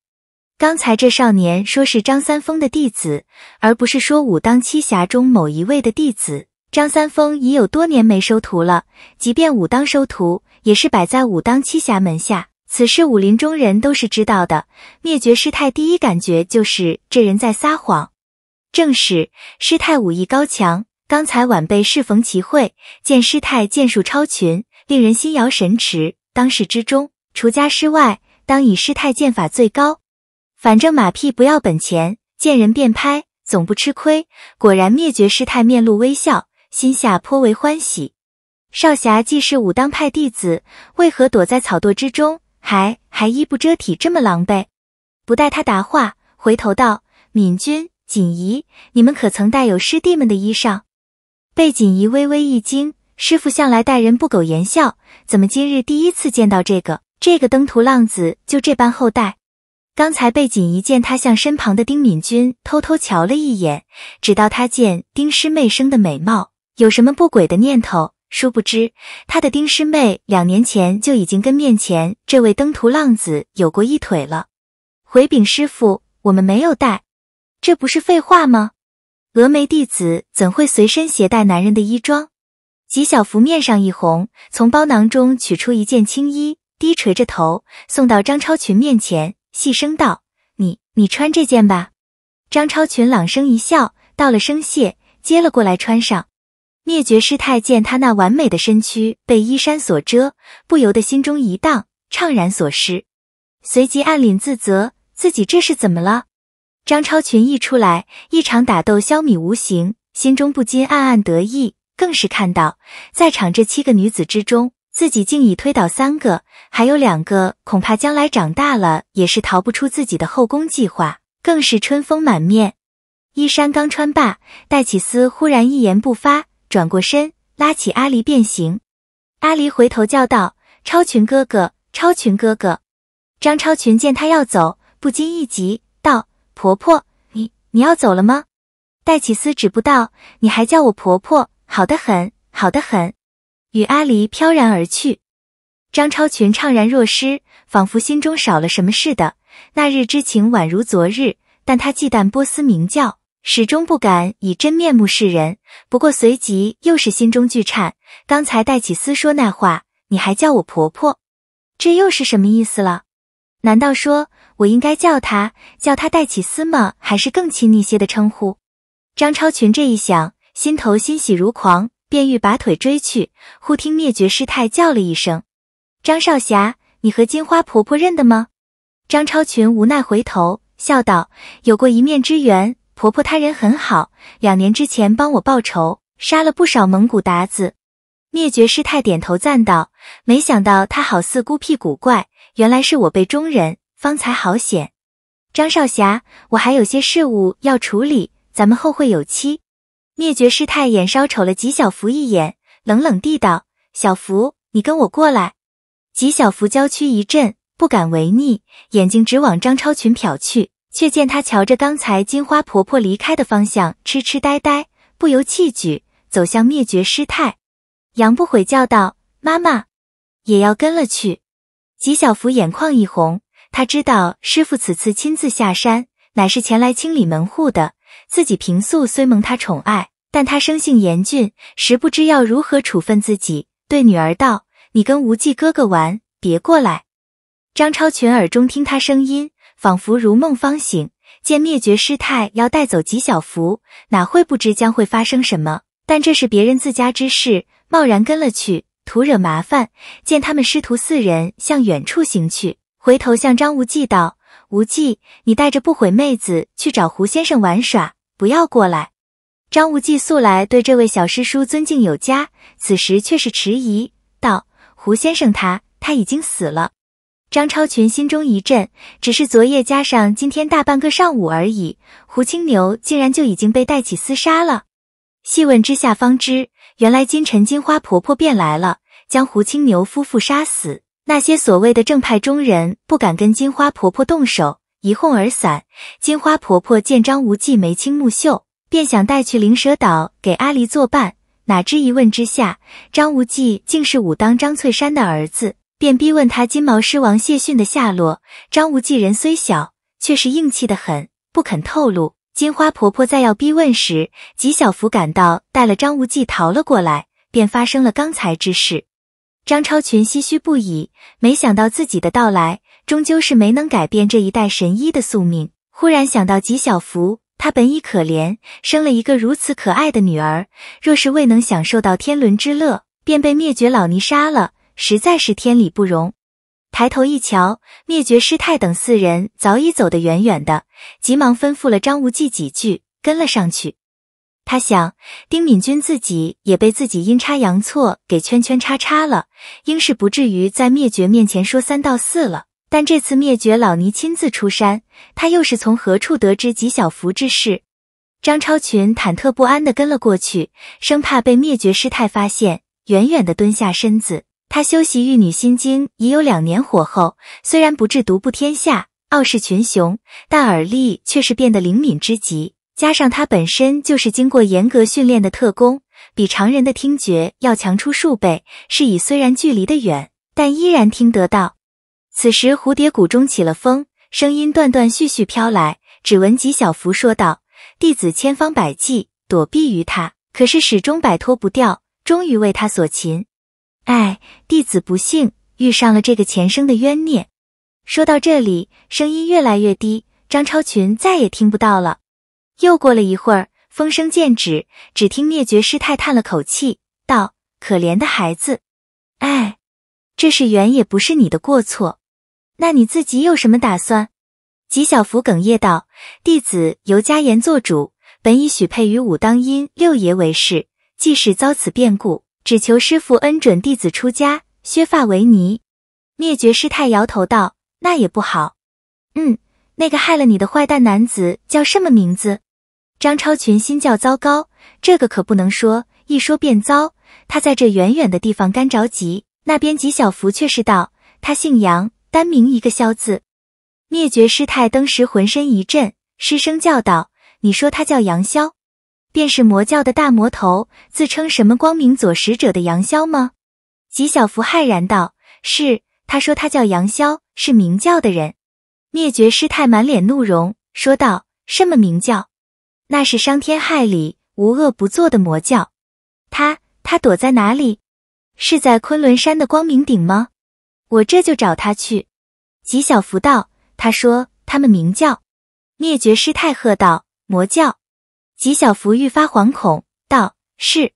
刚才这少年说是张三丰的弟子，而不是说武当七侠中某一位的弟子。张三丰已有多年没收徒了，即便武当收徒，也是摆在武当七侠门下。此事武林中人都是知道的。”灭绝师太第一感觉就是这人在撒谎。正是师太武艺高强，刚才晚辈适逢其会，见师太剑术超群。令人心摇神驰，当世之中除家师外，当以师太剑法最高。反正马屁不要本钱，见人便拍，总不吃亏。果然，灭绝师太面露微笑，心下颇为欢喜。少侠既是武当派弟子，为何躲在草垛之中，还还衣不遮体，这么狼狈？不待他答话，回头道：“敏君、锦仪，你们可曾带有师弟们的衣裳？”被锦仪微微一惊。师傅向来待人不苟言笑，怎么今日第一次见到这个这个登徒浪子就这般厚待？刚才被锦一见他向身旁的丁敏君偷偷瞧了一眼，只道他见丁师妹生的美貌，有什么不轨的念头。殊不知他的丁师妹两年前就已经跟面前这位登徒浪子有过一腿了。回禀师傅，我们没有带，这不是废话吗？峨眉弟子怎会随身携带男人的衣装？吉小福面上一红，从包囊中取出一件青衣，低垂着头送到张超群面前，细声道：“你，你穿这件吧。”张超群朗声一笑，道了声谢，接了过来穿上。灭绝师太见他那完美的身躯被衣衫所遮，不由得心中一荡，怅然所失，随即暗凛自责，自己这是怎么了？张超群一出来，一场打斗消弭无形，心中不禁暗暗得意。更是看到在场这七个女子之中，自己竟已推倒三个，还有两个恐怕将来长大了也是逃不出自己的后宫计划，更是春风满面。衣衫刚穿罢，戴启思忽然一言不发，转过身拉起阿离便行。阿离回头叫道：“超群哥哥，超群哥哥！”张超群见他要走，不禁一急，道：“婆婆，你你要走了吗？”戴启思指不到，你还叫我婆婆。好的很，好的很，与阿离飘然而去。张超群怅然若失，仿佛心中少了什么似的。那日之情宛如昨日，但他忌惮波斯鸣叫，始终不敢以真面目示人。不过随即又是心中巨颤，刚才戴起斯说那话，你还叫我婆婆，这又是什么意思了？难道说我应该叫他叫他戴起斯吗？还是更亲昵些的称呼？张超群这一想。心头欣喜如狂，便欲拔腿追去，忽听灭绝师太叫了一声：“张少侠，你和金花婆婆认得吗？”张超群无奈回头笑道：“有过一面之缘，婆婆她人很好，两年之前帮我报仇，杀了不少蒙古鞑子。”灭绝师太点头赞道：“没想到她好似孤僻古怪，原来是我辈中人，方才好险。”张少侠，我还有些事务要处理，咱们后会有期。灭绝师太眼梢瞅了吉小福一眼，冷冷地道：“小福，你跟我过来。”吉小福娇躯一震，不敢违逆，眼睛直往张超群瞟去，却见他瞧着刚才金花婆婆离开的方向，痴痴呆呆，不由气举，走向灭绝师太。杨不悔叫道：“妈妈，也要跟了去。”吉小福眼眶一红，他知道师傅此次亲自下山，乃是前来清理门户的。自己平素虽蒙他宠爱，但他生性严峻，时不知要如何处分自己。对女儿道：“你跟无忌哥哥玩，别过来。”张超群耳中听他声音，仿佛如梦方醒。见灭绝师太要带走吉小福，哪会不知将会发生什么？但这是别人自家之事，贸然跟了去，徒惹麻烦。见他们师徒四人向远处行去，回头向张无忌道：“无忌，你带着不悔妹子去找胡先生玩耍。”不要过来！张无忌素来对这位小师叔尊敬有加，此时却是迟疑道：“胡先生，他他已经死了。”张超群心中一震，只是昨夜加上今天大半个上午而已，胡青牛竟然就已经被带起厮杀了。细问之下，方知原来金晨、金花婆婆便来了，将胡青牛夫妇杀死。那些所谓的正派中人不敢跟金花婆婆动手。一哄而散。金花婆婆见张无忌眉清目秀，便想带去灵蛇岛给阿离作伴。哪知一问之下，张无忌竟是武当张翠山的儿子，便逼问他金毛狮王谢逊的下落。张无忌人虽小，却是硬气得很，不肯透露。金花婆婆再要逼问时，吉小福赶到，带了张无忌逃了过来，便发生了刚才之事。张超群唏嘘不已，没想到自己的到来。终究是没能改变这一代神医的宿命。忽然想到吉小福，他本已可怜，生了一个如此可爱的女儿，若是未能享受到天伦之乐，便被灭绝老尼杀了，实在是天理不容。抬头一瞧，灭绝师太等四人早已走得远远的，急忙吩咐了张无忌几句，跟了上去。他想，丁敏君自己也被自己阴差阳错给圈圈叉叉了，应是不至于在灭绝面前说三道四了。但这次灭绝老尼亲自出山，他又是从何处得知吉小福之事？张超群忐忑不安地跟了过去，生怕被灭绝师太发现，远远地蹲下身子。他修习《玉女心经》已有两年火候，虽然不至独步天下、傲视群雄，但耳力却是变得灵敏之极。加上他本身就是经过严格训练的特工，比常人的听觉要强出数倍，是以虽然距离的远，但依然听得到。此时蝴蝶谷中起了风，声音断断续续飘来，只闻吉小福说道：“弟子千方百计躲避于他，可是始终摆脱不掉，终于为他所擒。唉，弟子不幸遇上了这个前生的冤孽。”说到这里，声音越来越低，张超群再也听不到了。又过了一会儿，风声渐止，只听灭绝师太叹了口气道：“可怜的孩子，唉，这是缘，也不是你的过错。”那你自己有什么打算？吉小福哽咽道：“弟子由家言做主，本已许配于武当阴六爷为氏，即使遭此变故，只求师父恩准弟子出家，削发为尼。”灭绝师太摇头道：“那也不好。”“嗯，那个害了你的坏蛋男子叫什么名字？”张超群心叫糟糕，这个可不能说，一说便糟。他在这远远的地方干着急，那边吉小福却是道：“他姓杨。”三名一个萧字，灭绝师太登时浑身一震，失声叫道：“你说他叫杨萧，便是魔教的大魔头，自称什么光明左使者的杨萧吗？”吉小福骇然道：“是，他说他叫杨萧，是明教的人。”灭绝师太满脸怒容说道：“什么明教？那是伤天害理、无恶不作的魔教。他他躲在哪里？是在昆仑山的光明顶吗？”我这就找他去。吉小福道：“他说他们明教。”灭绝师太喝道：“魔教！”吉小福愈发惶恐道：“是。”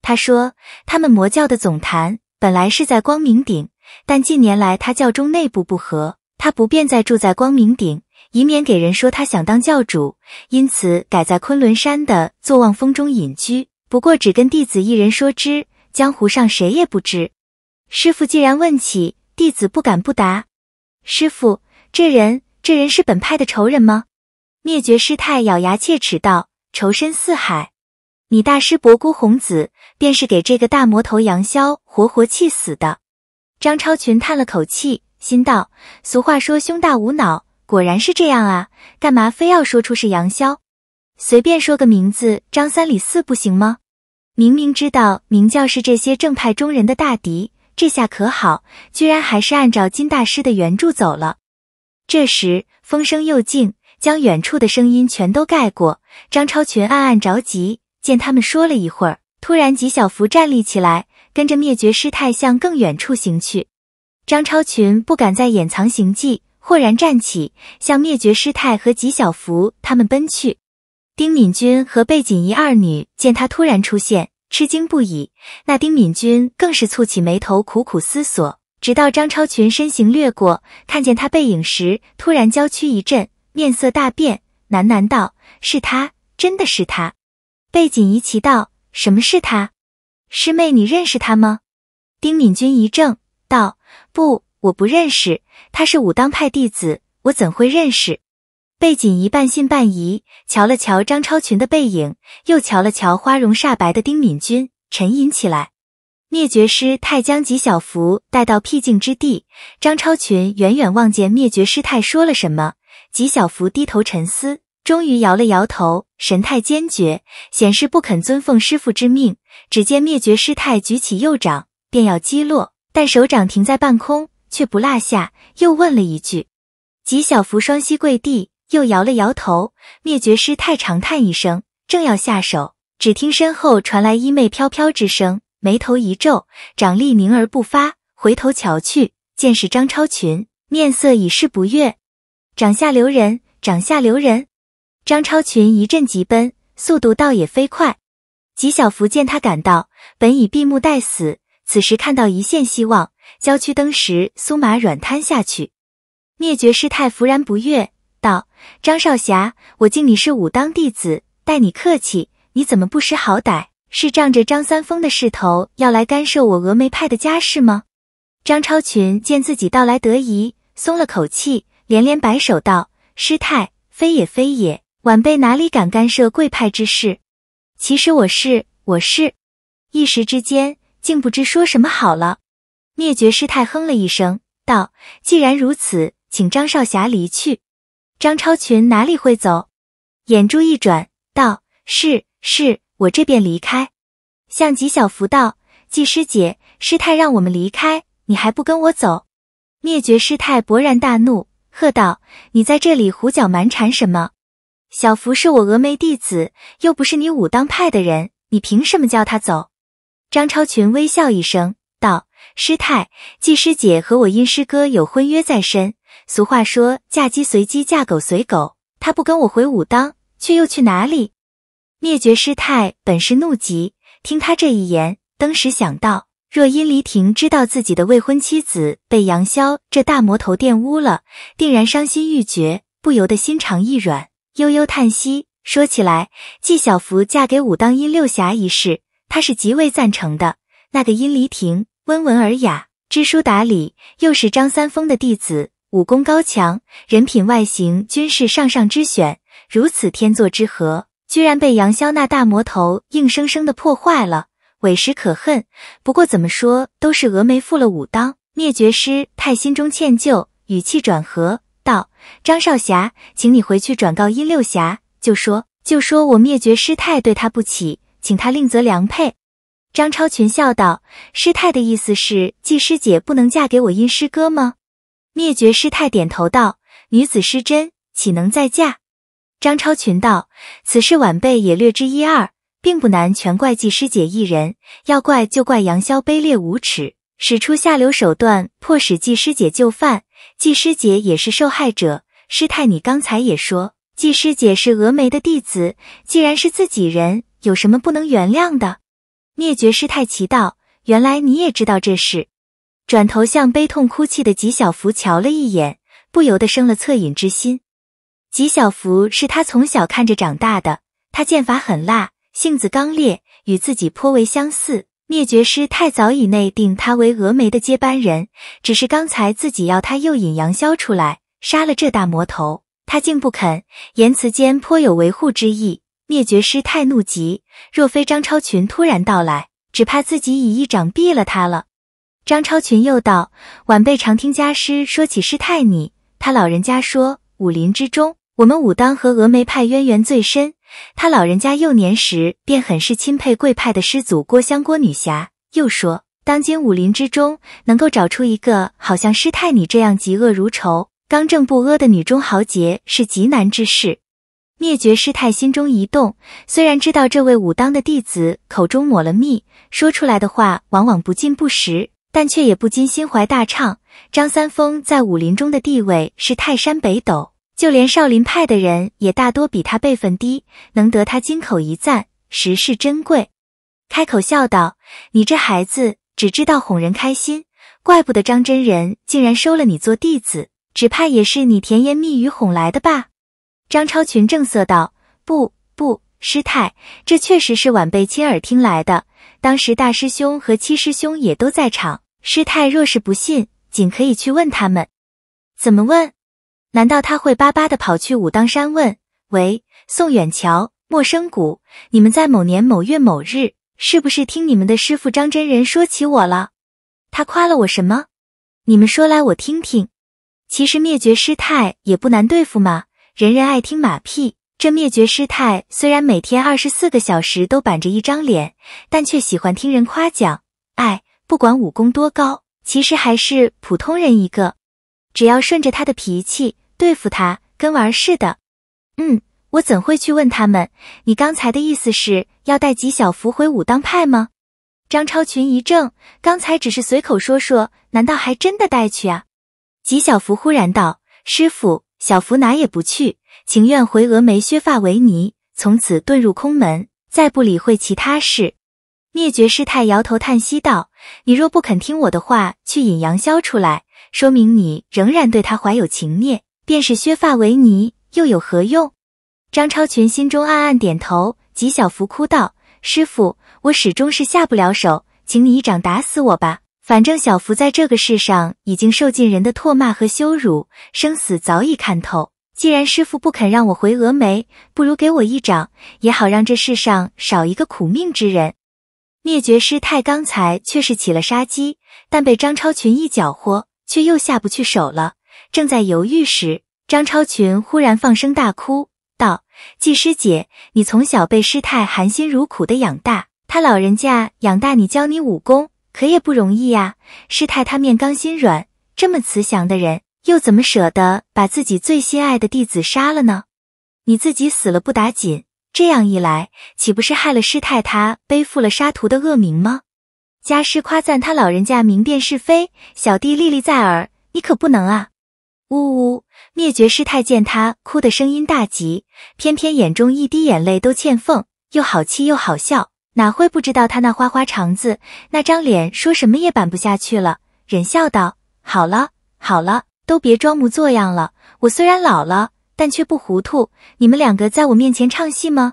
他说：“他们魔教的总坛本来是在光明顶，但近年来他教中内部不和，他不便再住在光明顶，以免给人说他想当教主，因此改在昆仑山的坐忘峰中隐居。不过只跟弟子一人说之，江湖上谁也不知。”师傅既然问起。弟子不敢不答，师傅，这人，这人是本派的仇人吗？灭绝师太咬牙切齿道：“仇深似海，你大师伯孤红子，便是给这个大魔头杨逍活活气死的。”张超群叹了口气，心道：“俗话说胸大无脑，果然是这样啊！干嘛非要说出是杨逍？随便说个名字，张三李四不行吗？明明知道明教是这些正派中人的大敌。”这下可好，居然还是按照金大师的原著走了。这时风声又静，将远处的声音全都盖过。张超群暗暗着急，见他们说了一会儿，突然吉小福站立起来，跟着灭绝师太向更远处行去。张超群不敢再掩藏行迹，豁然站起，向灭绝师太和吉小福他们奔去。丁敏君和贝锦怡二女见他突然出现。吃惊不已，那丁敏君更是蹙起眉头，苦苦思索。直到张超群身形掠过，看见他背影时，突然娇躯一震，面色大变，喃喃道：“是他，真的是他。”背锦怡奇道：“什么是他？师妹，你认识他吗？”丁敏君一怔，道：“不，我不认识。他是武当派弟子，我怎会认识？”背锦仪半信半疑，瞧了瞧张超群的背影，又瞧了瞧花容煞白的丁敏君，沉吟起来。灭绝师太将吉小福带到僻静之地，张超群远远望见灭绝师太说了什么，吉小福低头沉思，终于摇了摇头，神态坚决，显示不肯遵奉师父之命。只见灭绝师太举起右掌，便要击落，但手掌停在半空，却不落下，又问了一句。吉小福双膝跪地。又摇了摇头，灭绝师太长叹一声，正要下手，只听身后传来衣袂飘飘之声，眉头一皱，掌力凝而不发。回头瞧去，见是张超群，面色已是不悦。掌下留人，掌下留人。张超群一阵急奔，速度倒也飞快。吉小福见他赶到，本已闭目待死，此时看到一线希望，郊区登时酥麻软瘫下去。灭绝师太怫然不悦。张少侠，我敬你是武当弟子，待你客气，你怎么不识好歹？是仗着张三丰的势头要来干涉我峨眉派的家事吗？张超群见自己到来得宜，松了口气，连连摆手道：“师太，非也非也，晚辈哪里敢干涉贵派之事？其实我是我是，一时之间竟不知说什么好了。”灭绝师太哼了一声，道：“既然如此，请张少侠离去。”张超群哪里会走？眼珠一转，道：“是是，我这便离开。”向吉小福道：“季师姐，师太让我们离开，你还不跟我走？”灭绝师太勃然大怒，喝道：“你在这里胡搅蛮缠什么？小福是我峨眉弟子，又不是你武当派的人，你凭什么叫他走？”张超群微笑一声，道：“师太，季师姐和我阴师哥有婚约在身。”俗话说：“嫁鸡随鸡，嫁狗随狗。”他不跟我回武当，却又去哪里？灭绝师太本是怒极，听他这一言，登时想到，若殷离亭知道自己的未婚妻子被杨逍这大魔头玷污了，定然伤心欲绝，不由得心肠一软，悠悠叹息：“说起来，纪晓芙嫁给武当殷六侠一事，他是极为赞成的。那个殷离亭温文尔雅，知书达理，又是张三丰的弟子。”武功高强，人品外形均是上上之选，如此天作之合，居然被杨逍那大魔头硬生生的破坏了，委实可恨。不过怎么说，都是峨眉负了武当。灭绝师太心中歉疚，语气转和道：“张少侠，请你回去转告殷六侠，就说就说我灭绝师太对他不起，请他另择良配。”张超群笑道：“师太的意思是，季师姐不能嫁给我殷师哥吗？”灭绝师太点头道：“女子失贞，岂能再嫁？”张超群道：“此事晚辈也略知一二，并不难，全怪季师姐一人。要怪就怪杨潇卑劣无耻，使出下流手段，迫使季师姐就范。季师姐也是受害者。师太，你刚才也说，季师姐是峨眉的弟子，既然是自己人，有什么不能原谅的？”灭绝师太奇道：“原来你也知道这事。”转头向悲痛哭泣的吉小福瞧了一眼，不由得生了恻隐之心。吉小福是他从小看着长大的，他剑法狠辣，性子刚烈，与自己颇为相似。灭绝师太早已内定他为峨眉的接班人，只是刚才自己要他诱引杨逍出来杀了这大魔头，他竟不肯，言辞间颇有维护之意。灭绝师太怒极，若非张超群突然到来，只怕自己已一掌毙了他了。张超群又道：“晚辈常听家师说起师太你，他老人家说，武林之中，我们武当和峨眉派渊源最深。他老人家幼年时便很是钦佩贵派的师祖郭襄郭女侠。又说，当今武林之中，能够找出一个好像师太你这样嫉恶如仇、刚正不阿的女中豪杰，是极难之事。”灭绝师太心中一动，虽然知道这位武当的弟子口中抹了蜜，说出来的话往往不尽不实。但却也不禁心怀大畅。张三丰在武林中的地位是泰山北斗，就连少林派的人也大多比他辈分低，能得他金口一赞，实是珍贵。开口笑道：“你这孩子只知道哄人开心，怪不得张真人竟然收了你做弟子，只怕也是你甜言蜜语哄来的吧？”张超群正色道：“不不，师太，这确实是晚辈亲耳听来的。当时大师兄和七师兄也都在场。”师太若是不信，仅可以去问他们。怎么问？难道他会巴巴的跑去武当山问？喂，宋远桥、莫生谷，你们在某年某月某日，是不是听你们的师傅张真人说起我了？他夸了我什么？你们说来我听听。其实灭绝师太也不难对付嘛，人人爱听马屁。这灭绝师太虽然每天二十四个小时都板着一张脸，但却喜欢听人夸奖。哎。不管武功多高，其实还是普通人一个。只要顺着他的脾气对付他，跟玩儿似的。嗯，我怎会去问他们？你刚才的意思是要带吉小福回武当派吗？张超群一怔，刚才只是随口说说，难道还真的带去啊？吉小福忽然道：“师傅，小福哪也不去，情愿回峨眉削发为尼，从此遁入空门，再不理会其他事。”灭绝师太摇头叹息道。你若不肯听我的话，去引杨逍出来，说明你仍然对他怀有情念，便是削发为尼又有何用？张超群心中暗暗点头。吉小福哭道：“师傅，我始终是下不了手，请你一掌打死我吧。反正小福在这个世上已经受尽人的唾骂和羞辱，生死早已看透。既然师傅不肯让我回峨眉，不如给我一掌，也好让这世上少一个苦命之人。”灭绝师太刚才却是起了杀机，但被张超群一搅和，却又下不去手了。正在犹豫时，张超群忽然放声大哭，道：“季师姐，你从小被师太含辛茹苦的养大，他老人家养大你、教你武功，可也不容易呀。师太他面刚心软，这么慈祥的人，又怎么舍得把自己最心爱的弟子杀了呢？你自己死了不打紧。”这样一来，岂不是害了师太，他背负了杀徒的恶名吗？家师夸赞他老人家明辨是非，小弟历历在耳，你可不能啊！呜呜！灭绝师太见他哭的声音大极，偏偏眼中一滴眼泪都欠奉，又好气又好笑，哪会不知道他那花花肠子？那张脸说什么也板不下去了，忍笑道：“好了好了，都别装模作样了。我虽然老了。”但却不糊涂。你们两个在我面前唱戏吗？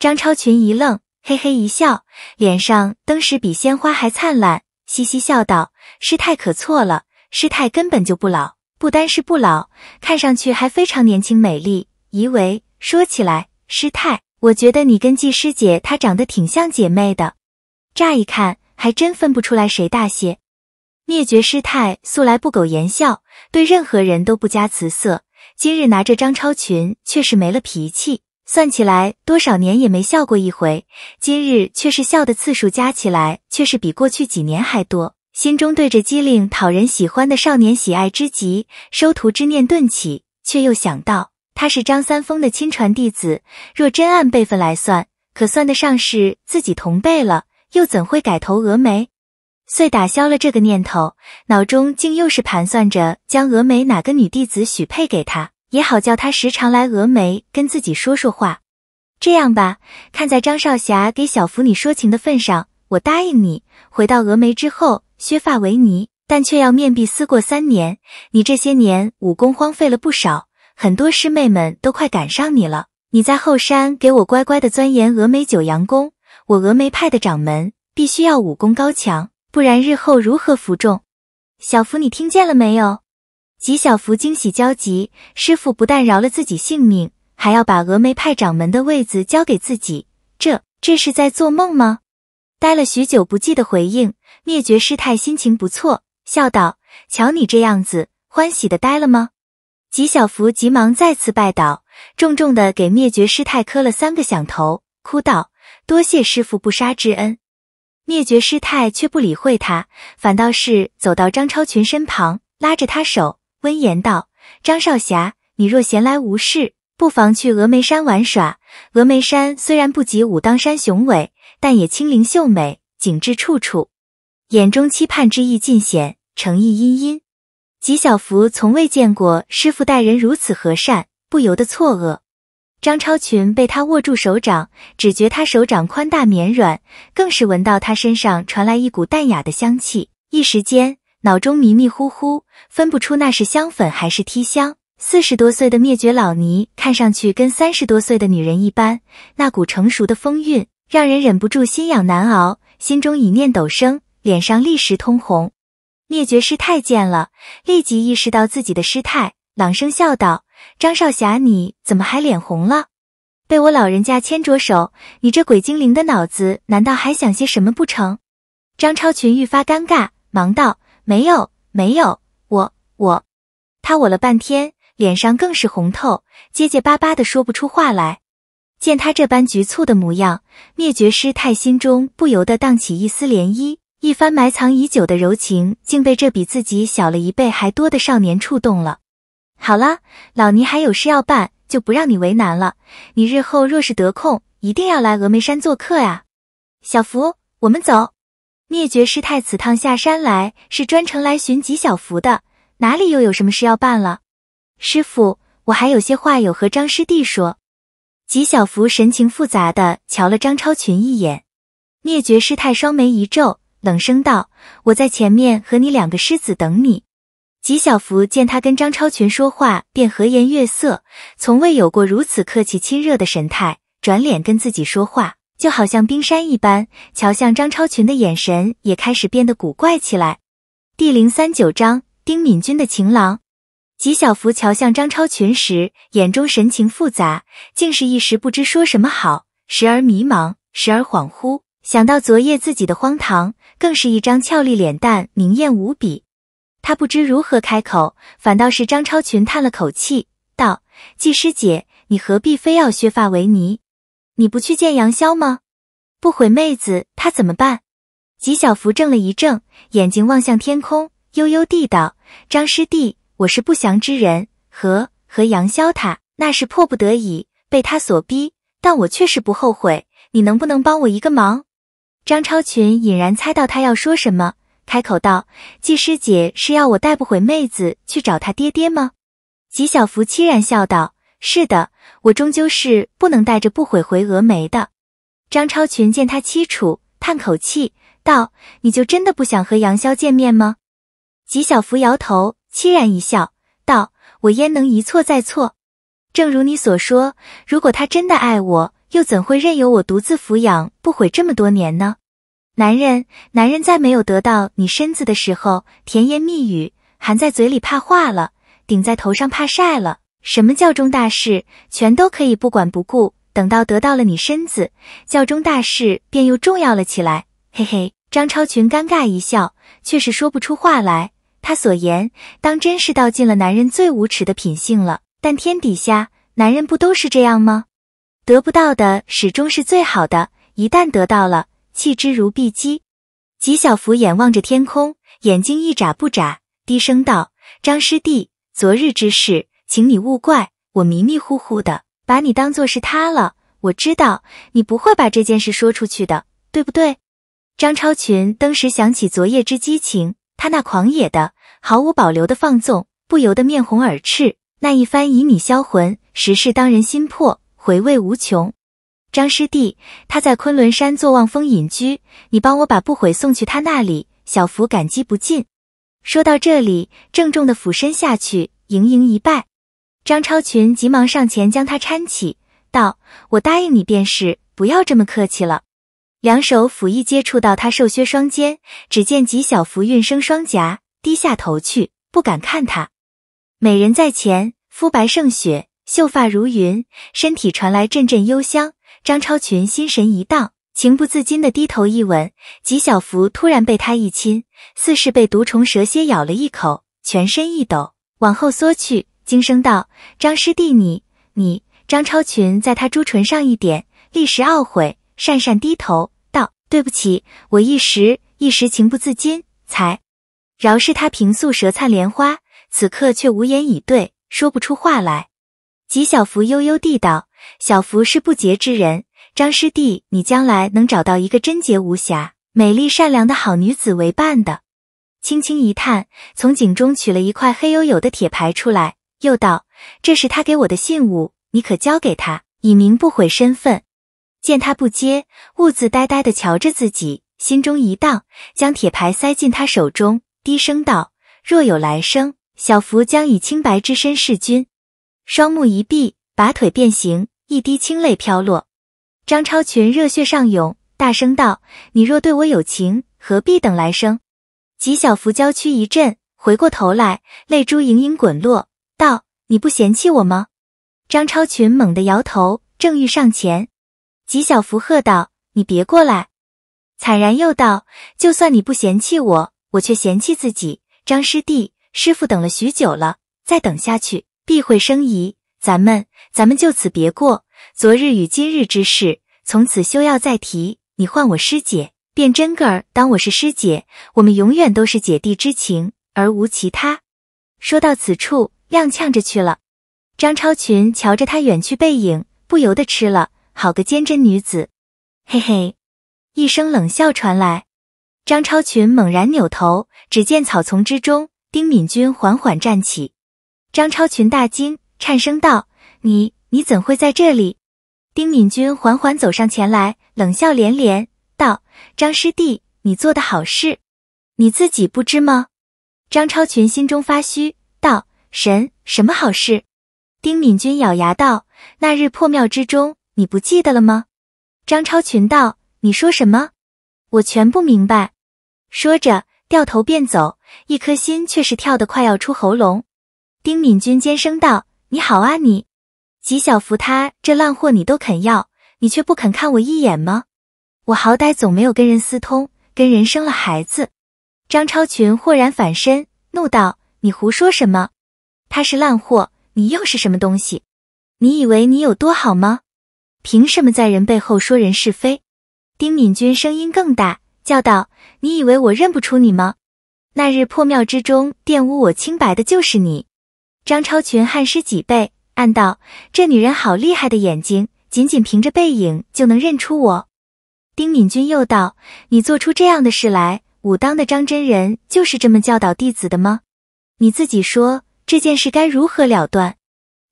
张超群一愣，嘿嘿一笑，脸上登时比鲜花还灿烂，嘻嘻笑道：“师太可错了，师太根本就不老，不单是不老，看上去还非常年轻美丽。以为说起来，师太，我觉得你跟季师姐她长得挺像姐妹的，乍一看还真分不出来谁大些。”灭绝师太素来不苟言笑，对任何人都不加辞色。今日拿着张超群，却是没了脾气。算起来多少年也没笑过一回，今日却是笑的次数加起来，却是比过去几年还多。心中对着机灵讨人喜欢的少年喜爱之极，收徒之念顿起，却又想到他是张三丰的亲传弟子，若真按辈分来算，可算得上是自己同辈了，又怎会改投峨眉？遂打消了这个念头，脑中竟又是盘算着将峨眉哪个女弟子许配给他，也好叫他时常来峨眉跟自己说说话。这样吧，看在张少侠给小福你说情的份上，我答应你，回到峨眉之后削发为尼，但却要面壁思过三年。你这些年武功荒废了不少，很多师妹们都快赶上你了。你在后山给我乖乖的钻研峨眉九阳功，我峨眉派的掌门必须要武功高强。不然日后如何服众？小福，你听见了没有？吉小福惊喜交集，师傅不但饶了自己性命，还要把峨眉派掌门的位子交给自己，这这是在做梦吗？待了许久不计的回应，灭绝师太心情不错，笑道：“瞧你这样子，欢喜的呆了吗？”吉小福急忙再次拜倒，重重的给灭绝师太磕了三个响头，哭道：“多谢师傅不杀之恩。”灭绝师太却不理会他，反倒是走到张超群身旁，拉着他手，温言道：“张少侠，你若闲来无事，不妨去峨眉山玩耍。峨眉山虽然不及武当山雄伟，但也清灵秀美，景致处处。”眼中期盼之意尽显，诚意殷殷。吉小福从未见过师傅待人如此和善，不由得错愕。张超群被他握住手掌，只觉他手掌宽大绵软，更是闻到他身上传来一股淡雅的香气，一时间脑中迷迷糊糊，分不出那是香粉还是梯香。四十多岁的灭绝老尼看上去跟三十多岁的女人一般，那股成熟的风韵让人忍不住心痒难熬，心中一念陡生，脸上立时通红。灭绝师太见了，立即意识到自己的失态，朗声笑道。张少侠，你怎么还脸红了？被我老人家牵着手，你这鬼精灵的脑子，难道还想些什么不成？张超群愈发尴尬，忙道：“没有，没有，我我……”他我了半天，脸上更是红透，结结巴巴的说不出话来。见他这般局促的模样，灭绝师太心中不由得荡起一丝涟漪，一番埋藏已久的柔情，竟被这比自己小了一倍还多的少年触动了。好了，老尼还有事要办，就不让你为难了。你日后若是得空，一定要来峨眉山做客啊。小福，我们走。灭绝师太此趟下山来，是专程来寻吉小福的，哪里又有什么事要办了？师傅，我还有些话要和张师弟说。吉小福神情复杂的瞧了张超群一眼，灭绝师太双眉一皱，冷声道：“我在前面和你两个师子等你。”吉小福见他跟张超群说话，便和颜悦色，从未有过如此客气亲热的神态。转脸跟自己说话，就好像冰山一般。瞧向张超群的眼神也开始变得古怪起来。第零三九章：丁敏君的情郎。吉小福瞧向张超群时，眼中神情复杂，竟是一时不知说什么好，时而迷茫，时而恍惚。想到昨夜自己的荒唐，更是一张俏丽脸蛋明艳无比。他不知如何开口，反倒是张超群叹了口气，道：“季师姐，你何必非要削发为尼？你不去见杨潇吗？不毁妹子她怎么办？”吉小福怔了一怔，眼睛望向天空，悠悠地道：“张师弟，我是不祥之人，和和杨潇他那是迫不得已，被他所逼，但我确实不后悔。你能不能帮我一个忙？”张超群隐然猜到他要说什么。开口道：“季师姐是要我带不悔妹子去找她爹爹吗？”吉小福凄然笑道：“是的，我终究是不能带着不悔回峨眉的。”张超群见他凄楚，叹口气道：“你就真的不想和杨潇见面吗？”吉小福摇头，凄然一笑，道：“我焉能一错再错？正如你所说，如果他真的爱我，又怎会任由我独自抚养不悔这么多年呢？”男人，男人在没有得到你身子的时候，甜言蜜语含在嘴里怕化了，顶在头上怕晒了。什么叫中大事，全都可以不管不顾。等到得到了你身子，叫中大事便又重要了起来。嘿嘿，张超群尴尬一笑，却是说不出话来。他所言，当真是道尽了男人最无耻的品性了。但天底下男人不都是这样吗？得不到的始终是最好的，一旦得到了。弃之如敝屐。吉小福眼望着天空，眼睛一眨不眨，低声道：“张师弟，昨日之事，请你勿怪。我迷迷糊糊的，把你当做是他了。我知道你不会把这件事说出去的，对不对？”张超群当时想起昨夜之激情，他那狂野的、毫无保留的放纵，不由得面红耳赤。那一番以你销魂，实是当人心魄，回味无穷。张师弟，他在昆仑山坐望峰隐居，你帮我把不悔送去他那里。小福感激不尽。说到这里，郑重的俯身下去，盈盈一拜。张超群急忙上前将他搀起，道：“我答应你便是，不要这么客气了。”两手甫一接触到他瘦削双肩，只见吉小福运生双颊，低下头去，不敢看他。美人在前，肤白胜雪，秀发如云，身体传来阵阵幽香。张超群心神一荡，情不自禁地低头一吻。吉小福突然被他一亲，似是被毒虫蛇蝎咬了一口，全身一抖，往后缩去，惊声道：“张师弟，你……你……”张超群在他朱唇上一点，立时懊悔，讪讪低头道：“对不起，我一时一时情不自禁才……”饶是他平素舌灿莲花，此刻却无言以对，说不出话来。吉小福悠悠地道。小福是不洁之人，张师弟，你将来能找到一个贞洁无瑕、美丽善良的好女子为伴的。轻轻一叹，从井中取了一块黑黝黝的铁牌出来，又道：“这是他给我的信物，你可交给他，以明不悔身份。”见他不接，兀自呆呆的瞧着自己，心中一荡，将铁牌塞进他手中，低声道：“若有来生，小福将以清白之身侍君。”双目一闭，拔腿便行。一滴清泪飘落，张超群热血上涌，大声道：“你若对我有情，何必等来生？”吉小福娇躯一震，回过头来，泪珠盈盈滚落，道：“你不嫌弃我吗？”张超群猛地摇头，正欲上前，吉小福喝道：“你别过来！”惨然又道：“就算你不嫌弃我，我却嫌弃自己。”张师弟，师傅等了许久了，再等下去，必会生疑。咱们，咱们就此别过。昨日与今日之事，从此休要再提。你唤我师姐，便真个儿当我是师姐。我们永远都是姐弟之情，而无其他。说到此处，踉跄着去了。张超群瞧着他远去背影，不由得吃了好个坚贞女子。嘿嘿，一声冷笑传来，张超群猛然扭头，只见草丛之中，丁敏君缓缓站起。张超群大惊。颤声道：“你你怎会在这里？”丁敏君缓缓走上前来，冷笑连连道：“张师弟，你做的好事，你自己不知吗？”张超群心中发虚，道：“神什么好事？”丁敏君咬牙道：“那日破庙之中，你不记得了吗？”张超群道：“你说什么？我全不明白。”说着掉头便走，一颗心却是跳得快要出喉咙。丁敏君尖声道。你好啊，你，吉小福，他这烂货你都肯要，你却不肯看我一眼吗？我好歹总没有跟人私通，跟人生了孩子。张超群豁然反身，怒道：“你胡说什么？他是烂货，你又是什么东西？你以为你有多好吗？凭什么在人背后说人是非？”丁敏君声音更大，叫道：“你以为我认不出你吗？那日破庙之中玷污我清白的就是你。”张超群汗湿脊背，暗道：这女人好厉害的眼睛，仅仅凭着背影就能认出我。丁敏君又道：你做出这样的事来，武当的张真人就是这么教导弟子的吗？你自己说这件事该如何了断？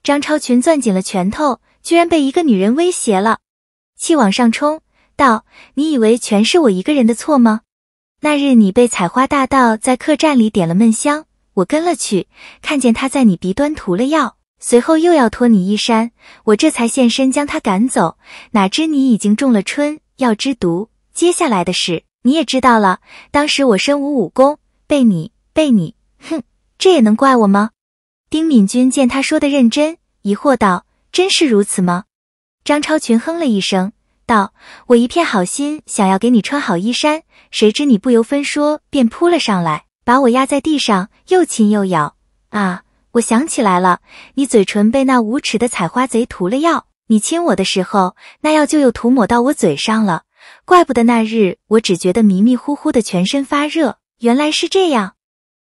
张超群攥紧了拳头，居然被一个女人威胁了，气往上冲，道：你以为全是我一个人的错吗？那日你被采花大盗在客栈里点了闷香。我跟了去，看见他在你鼻端涂了药，随后又要脱你衣衫，我这才现身将他赶走。哪知你已经中了春药之毒，接下来的事你也知道了。当时我身无武功，被你被你，哼，这也能怪我吗？丁敏君见他说的认真，疑惑道：“真是如此吗？”张超群哼了一声，道：“我一片好心，想要给你穿好衣衫，谁知你不由分说便扑了上来。”把我压在地上，又亲又咬啊！我想起来了，你嘴唇被那无耻的采花贼涂了药，你亲我的时候，那药就又涂抹到我嘴上了。怪不得那日我只觉得迷迷糊糊的，全身发热。原来是这样！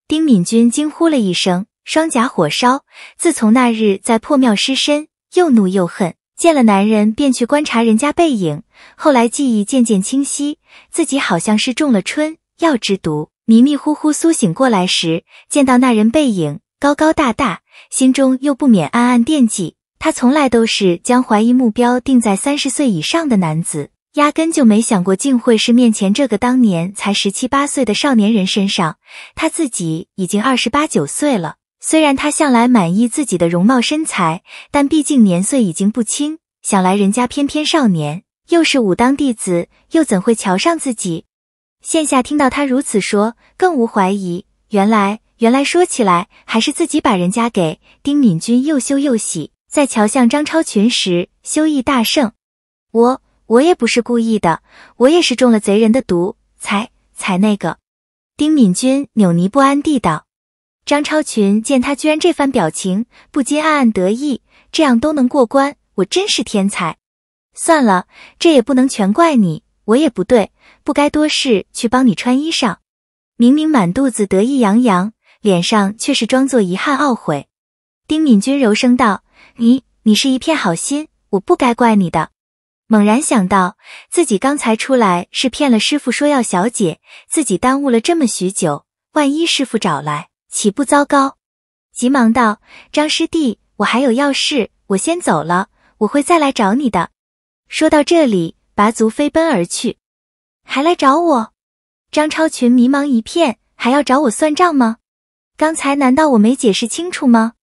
丁敏君惊呼了一声，双颊火烧。自从那日在破庙失身，又怒又恨，见了男人便去观察人家背影。后来记忆渐渐清晰，自己好像是中了春药之毒。迷迷糊糊苏醒过来时，见到那人背影高高大大，心中又不免暗暗惦记。他从来都是将怀疑目标定在三十岁以上的男子，压根就没想过竟会是面前这个当年才十七八岁的少年人身上。他自己已经二十八九岁了，虽然他向来满意自己的容貌身材，但毕竟年岁已经不轻。想来人家翩翩少年，又是武当弟子，又怎会瞧上自己？现下听到他如此说，更无怀疑。原来，原来说起来，还是自己把人家给丁敏君，又羞又喜。在瞧向张超群时，羞意大胜。我，我也不是故意的，我也是中了贼人的毒，才才那个。丁敏君忸怩不安地道。张超群见他居然这番表情，不禁暗暗得意：这样都能过关，我真是天才。算了，这也不能全怪你，我也不对。不该多事去帮你穿衣裳，明明满肚子得意洋洋，脸上却是装作遗憾懊悔。丁敏君柔声道：“你，你是一片好心，我不该怪你的。”猛然想到自己刚才出来是骗了师傅说要小姐，自己耽误了这么许久，万一师傅找来，岂不糟糕？急忙道：“张师弟，我还有要事，我先走了，我会再来找你的。”说到这里，拔足飞奔而去。还来找我？张超群迷茫一片，还要找我算账吗？刚才难道我没解释清楚吗？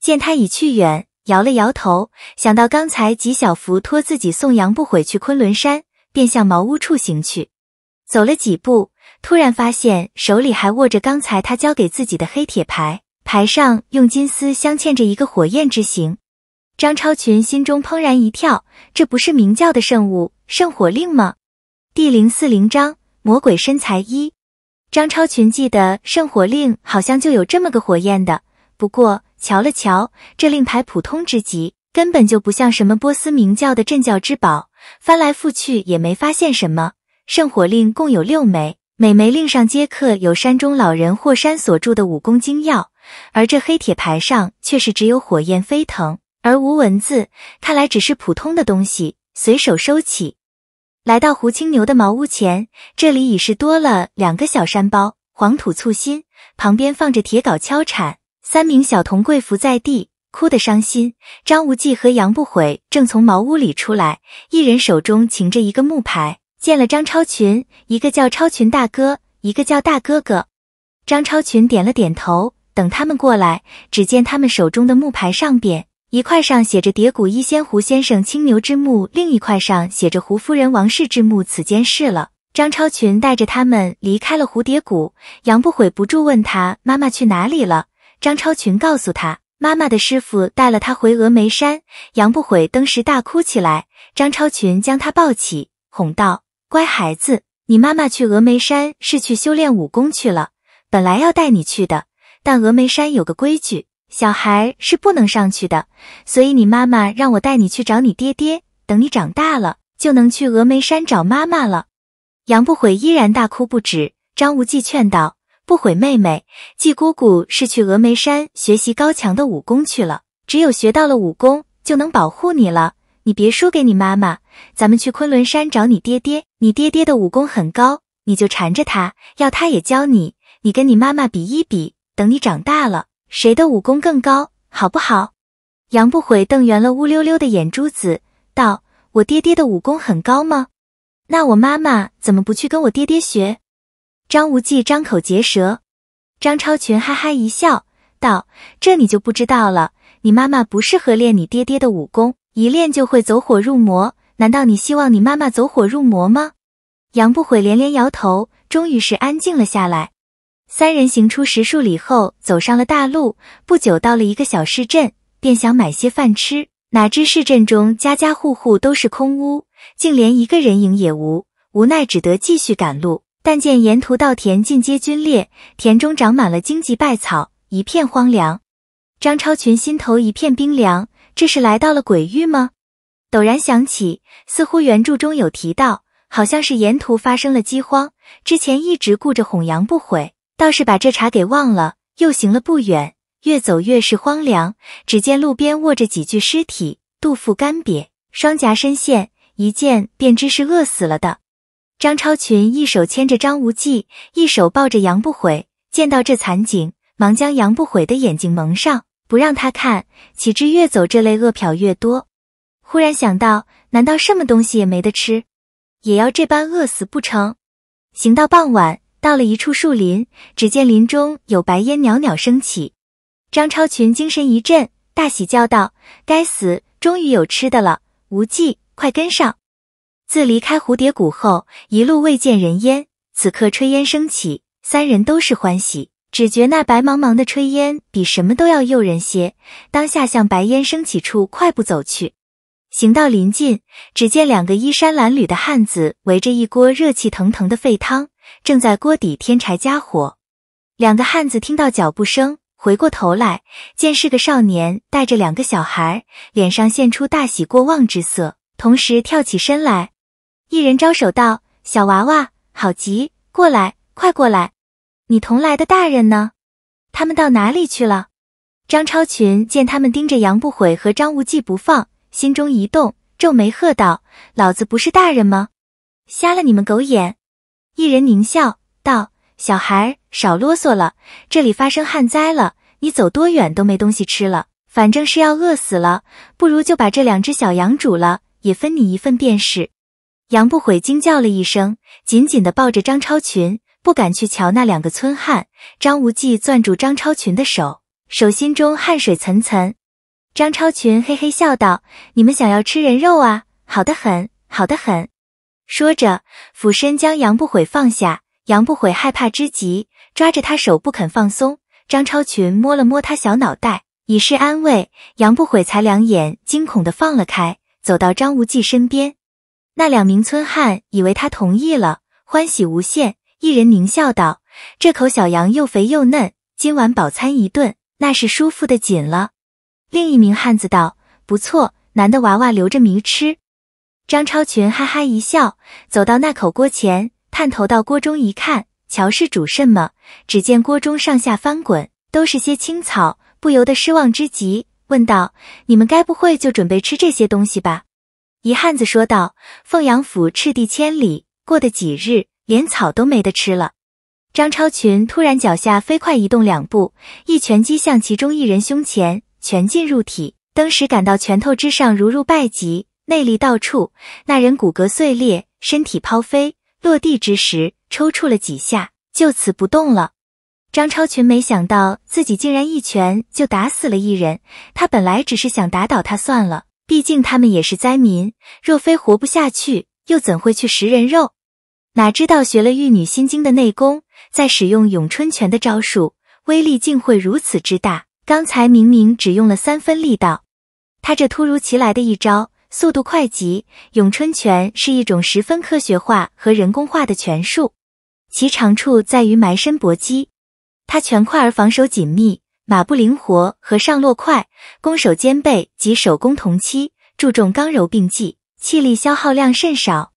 见他已去远，摇了摇头，想到刚才吉小福托自己送杨不悔去昆仑山，便向茅屋处行去。走了几步，突然发现手里还握着刚才他交给自己的黑铁牌，牌上用金丝镶嵌着一个火焰之形。张超群心中怦然一跳，这不是明教的圣物圣火令吗？第零四零章魔鬼身材一。张超群记得圣火令好像就有这么个火焰的，不过瞧了瞧这令牌，普通之极，根本就不像什么波斯明教的镇教之宝。翻来覆去也没发现什么。圣火令共有六枚，每枚令上皆刻有山中老人霍山所著的武功精要，而这黑铁牌上却是只有火焰飞腾而无文字，看来只是普通的东西，随手收起。来到胡青牛的茅屋前，这里已是多了两个小山包，黄土簇新，旁边放着铁镐、敲铲，三名小童跪伏在地，哭得伤心。张无忌和杨不悔正从茅屋里出来，一人手中擎着一个木牌，见了张超群，一个叫超群大哥，一个叫大哥哥。张超群点了点头，等他们过来，只见他们手中的木牌上边。一块上写着“蝶谷一仙胡先生青牛之墓”，另一块上写着“胡夫人王氏之墓”。此间事了，张超群带着他们离开了蝴蝶谷。杨不悔不住问他：“妈妈去哪里了？”张超群告诉他：“妈妈的师傅带了他回峨眉山。”杨不悔登时大哭起来。张超群将他抱起，哄道：“乖孩子，你妈妈去峨眉山是去修炼武功去了。本来要带你去的，但峨眉山有个规矩。”小孩是不能上去的，所以你妈妈让我带你去找你爹爹。等你长大了，就能去峨眉山找妈妈了。杨不悔依然大哭不止。张无忌劝道：“不悔妹妹，季姑姑是去峨眉山学习高强的武功去了。只有学到了武功，就能保护你了。你别输给你妈妈。咱们去昆仑山找你爹爹。你爹爹的武功很高，你就缠着他，要他也教你。你跟你妈妈比一比。等你长大了。”谁的武功更高，好不好？杨不悔瞪圆了乌溜溜的眼珠子，道：“我爹爹的武功很高吗？那我妈妈怎么不去跟我爹爹学？”张无忌张口结舌，张超群哈哈一笑，道：“这你就不知道了。你妈妈不适合练你爹爹的武功，一练就会走火入魔。难道你希望你妈妈走火入魔吗？”杨不悔连连摇头，终于是安静了下来。三人行出十数里后，走上了大路。不久到了一个小市镇，便想买些饭吃。哪知市镇中家家户户都是空屋，竟连一个人影也无。无奈只得继续赶路。但见沿途稻田尽皆龟裂，田中长满了荆棘败草，一片荒凉。张超群心头一片冰凉，这是来到了鬼域吗？陡然想起，似乎原著中有提到，好像是沿途发生了饥荒。之前一直顾着哄羊不悔。倒是把这茬给忘了。又行了不远，越走越是荒凉。只见路边卧着几具尸体，肚腹干瘪，双颊深陷，一见便知是饿死了的。张超群一手牵着张无忌，一手抱着杨不悔，见到这惨景，忙将杨不悔的眼睛蒙上，不让他看。岂知越走这类饿殍越多。忽然想到，难道什么东西也没得吃，也要这般饿死不成？行到傍晚。到了一处树林，只见林中有白烟袅袅升起。张超群精神一振，大喜叫道：“该死，终于有吃的了！无忌，快跟上！”自离开蝴蝶谷后，一路未见人烟，此刻炊烟升起，三人都是欢喜，只觉那白茫茫的炊烟比什么都要诱人些。当下向白烟升起处快步走去。行到临近，只见两个衣衫褴褛的汉子围着一锅热气腾腾的沸汤。正在锅底添柴加火，两个汉子听到脚步声，回过头来，见是个少年带着两个小孩，脸上现出大喜过望之色，同时跳起身来，一人招手道：“小娃娃，好极，过来，快过来！你同来的大人呢？他们到哪里去了？”张超群见他们盯着杨不悔和张无忌不放，心中一动，皱眉喝道：“老子不是大人吗？瞎了你们狗眼！”一人狞笑道：“小孩，少啰嗦了，这里发生旱灾了，你走多远都没东西吃了，反正是要饿死了，不如就把这两只小羊煮了，也分你一份便是。”杨不悔惊叫了一声，紧紧地抱着张超群，不敢去瞧那两个村汉。张无忌攥住张超群的手，手心中汗水涔涔。张超群嘿嘿笑道：“你们想要吃人肉啊？好的很，好的很。”说着，俯身将杨不悔放下。杨不悔害怕之极，抓着他手不肯放松。张超群摸了摸他小脑袋，以示安慰。杨不悔才两眼惊恐的放了开，走到张无忌身边。那两名村汉以为他同意了，欢喜无限，一人狞笑道：“这口小羊又肥又嫩，今晚饱餐一顿，那是舒服的紧了。”另一名汉子道：“不错，男的娃娃留着迷吃。”张超群哈哈一笑，走到那口锅前，探头到锅中一看，瞧是煮什么？只见锅中上下翻滚，都是些青草，不由得失望之极，问道：“你们该不会就准备吃这些东西吧？”一汉子说道：“凤阳府赤地千里，过的几日，连草都没得吃了。”张超群突然脚下飞快移动两步，一拳击向其中一人胸前，拳劲入体，登时感到拳头之上如入败极。内力到处，那人骨骼碎裂，身体抛飞，落地之时抽搐了几下，就此不动了。张超群没想到自己竟然一拳就打死了一人，他本来只是想打倒他算了，毕竟他们也是灾民，若非活不下去，又怎会去食人肉？哪知道学了《玉女心经》的内功，再使用咏春拳的招数，威力竟会如此之大。刚才明明只用了三分力道，他这突如其来的一招。速度快极，咏春拳是一种十分科学化和人工化的拳术，其长处在于埋身搏击。它拳快而防守紧密，马步灵活和上落快，攻守兼备及手攻同期，注重刚柔并济，气力消耗量甚少。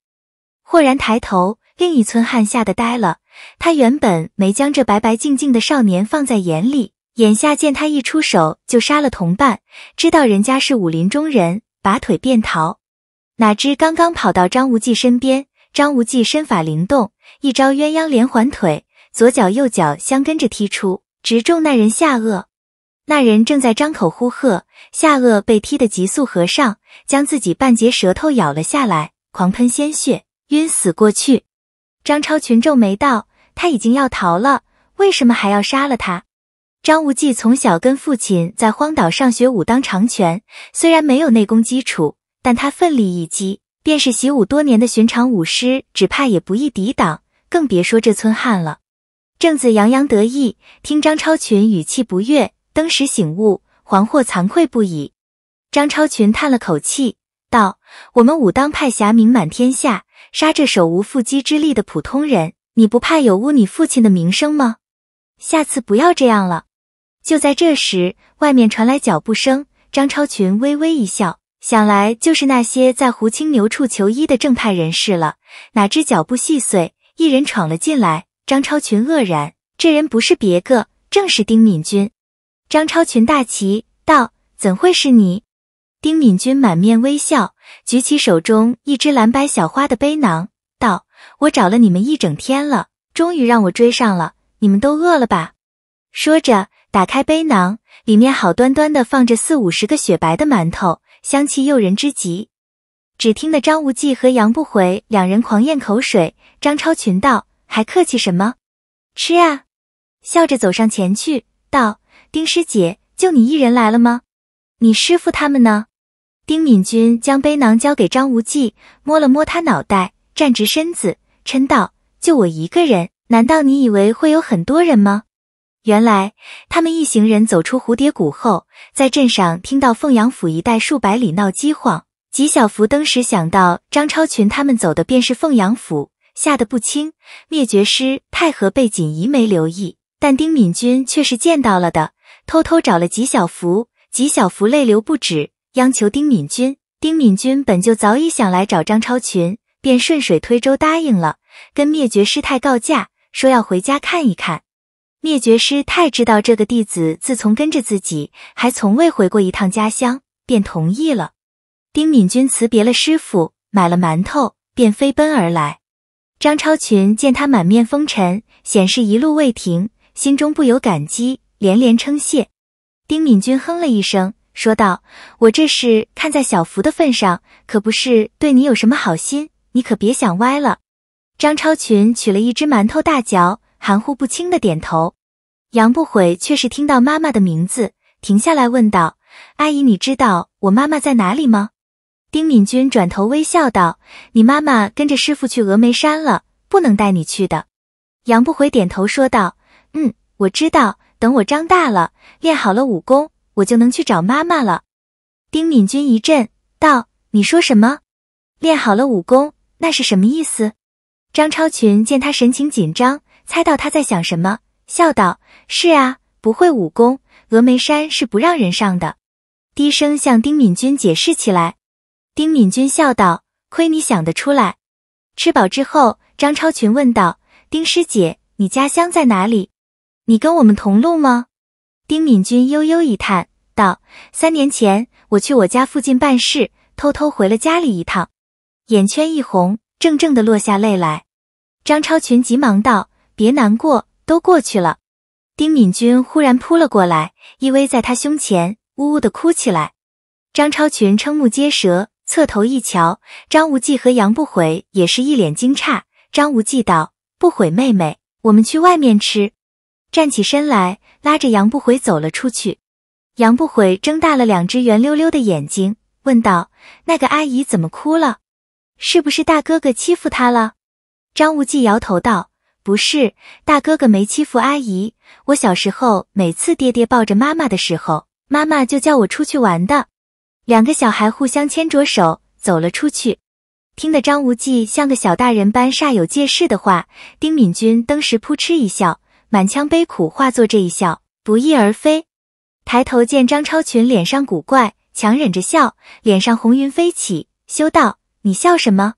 豁然抬头，另一村汉吓得呆了。他原本没将这白白净净的少年放在眼里，眼下见他一出手就杀了同伴，知道人家是武林中人。拔腿便逃，哪知刚刚跑到张无忌身边，张无忌身法灵动，一招鸳鸯连环腿，左脚右脚相跟着踢出，直中那人下颚。那人正在张口呼喝，下颚被踢得急速合上，将自己半截舌头咬了下来，狂喷鲜血，晕死过去。张超群皱眉道：“他已经要逃了，为什么还要杀了他？”张无忌从小跟父亲在荒岛上学武当长拳，虽然没有内功基础，但他奋力一击，便是习武多年的寻常武师，只怕也不易抵挡，更别说这村汉了。正子洋洋得意，听张超群语气不悦，登时醒悟，惶惑惭愧不已。张超群叹了口气，道：“我们武当派侠名满天下，杀这手无缚鸡之力的普通人，你不怕有污你父亲的名声吗？下次不要这样了。”就在这时，外面传来脚步声。张超群微微一笑，想来就是那些在胡青牛处求医的正派人士了。哪知脚步细碎，一人闯了进来。张超群愕然，这人不是别个，正是丁敏君。张超群大奇道：“怎会是你？”丁敏君满面微笑，举起手中一只蓝白小花的背囊，道：“我找了你们一整天了，终于让我追上了。你们都饿了吧？”说着。打开背囊，里面好端端的放着四五十个雪白的馒头，香气诱人之极。只听得张无忌和杨不悔两人狂咽口水。张超群道：“还客气什么？吃啊！”笑着走上前去，道：“丁师姐，就你一人来了吗？你师父他们呢？”丁敏君将背囊交给张无忌，摸了摸他脑袋，站直身子，嗔道：“就我一个人，难道你以为会有很多人吗？”原来他们一行人走出蝴蝶谷后，在镇上听到凤阳府一带数百里闹饥荒，吉小福登时想到张超群他们走的便是凤阳府，吓得不轻。灭绝师太和贝锦怡没留意，但丁敏君却是见到了的，偷偷找了吉小福。吉小福泪流不止，央求丁敏君。丁敏君本就早已想来找张超群，便顺水推舟答应了，跟灭绝师太告假，说要回家看一看。灭绝师太知道这个弟子自从跟着自己，还从未回过一趟家乡，便同意了。丁敏君辞别了师傅，买了馒头，便飞奔而来。张超群见他满面风尘，显示一路未停，心中不由感激，连连称谢。丁敏君哼了一声，说道：“我这是看在小福的份上，可不是对你有什么好心，你可别想歪了。”张超群取了一只馒头大嚼。含糊不清的点头，杨不悔却是听到妈妈的名字，停下来问道：“阿姨，你知道我妈妈在哪里吗？”丁敏君转头微笑道：“你妈妈跟着师傅去峨眉山了，不能带你去的。”杨不悔点头说道：“嗯，我知道。等我长大了，练好了武功，我就能去找妈妈了。”丁敏君一震道：“你说什么？练好了武功，那是什么意思？”张超群见他神情紧张。猜到他在想什么，笑道：“是啊，不会武功，峨眉山是不让人上的。”低声向丁敏君解释起来。丁敏君笑道：“亏你想得出来。”吃饱之后，张超群问道：“丁师姐，你家乡在哪里？你跟我们同路吗？”丁敏君悠悠一叹道：“三年前，我去我家附近办事，偷偷回了家里一趟，眼圈一红，怔怔的落下泪来。”张超群急忙道。别难过，都过去了。丁敏君忽然扑了过来，依偎在他胸前，呜呜的哭起来。张超群瞠目结舌，侧头一瞧，张无忌和杨不悔也是一脸惊诧。张无忌道：“不悔妹妹，我们去外面吃。”站起身来，拉着杨不悔走了出去。杨不悔睁大了两只圆溜溜的眼睛，问道：“那个阿姨怎么哭了？是不是大哥哥欺负她了？”张无忌摇头道。不是大哥哥没欺负阿姨，我小时候每次爹爹抱着妈妈的时候，妈妈就叫我出去玩的。两个小孩互相牵着手走了出去，听得张无忌像个小大人般煞有介事的话，丁敏君登时扑哧一笑，满腔悲苦化作这一笑不翼而飞。抬头见张超群脸上古怪，强忍着笑，脸上红云飞起，羞道：“你笑什么？”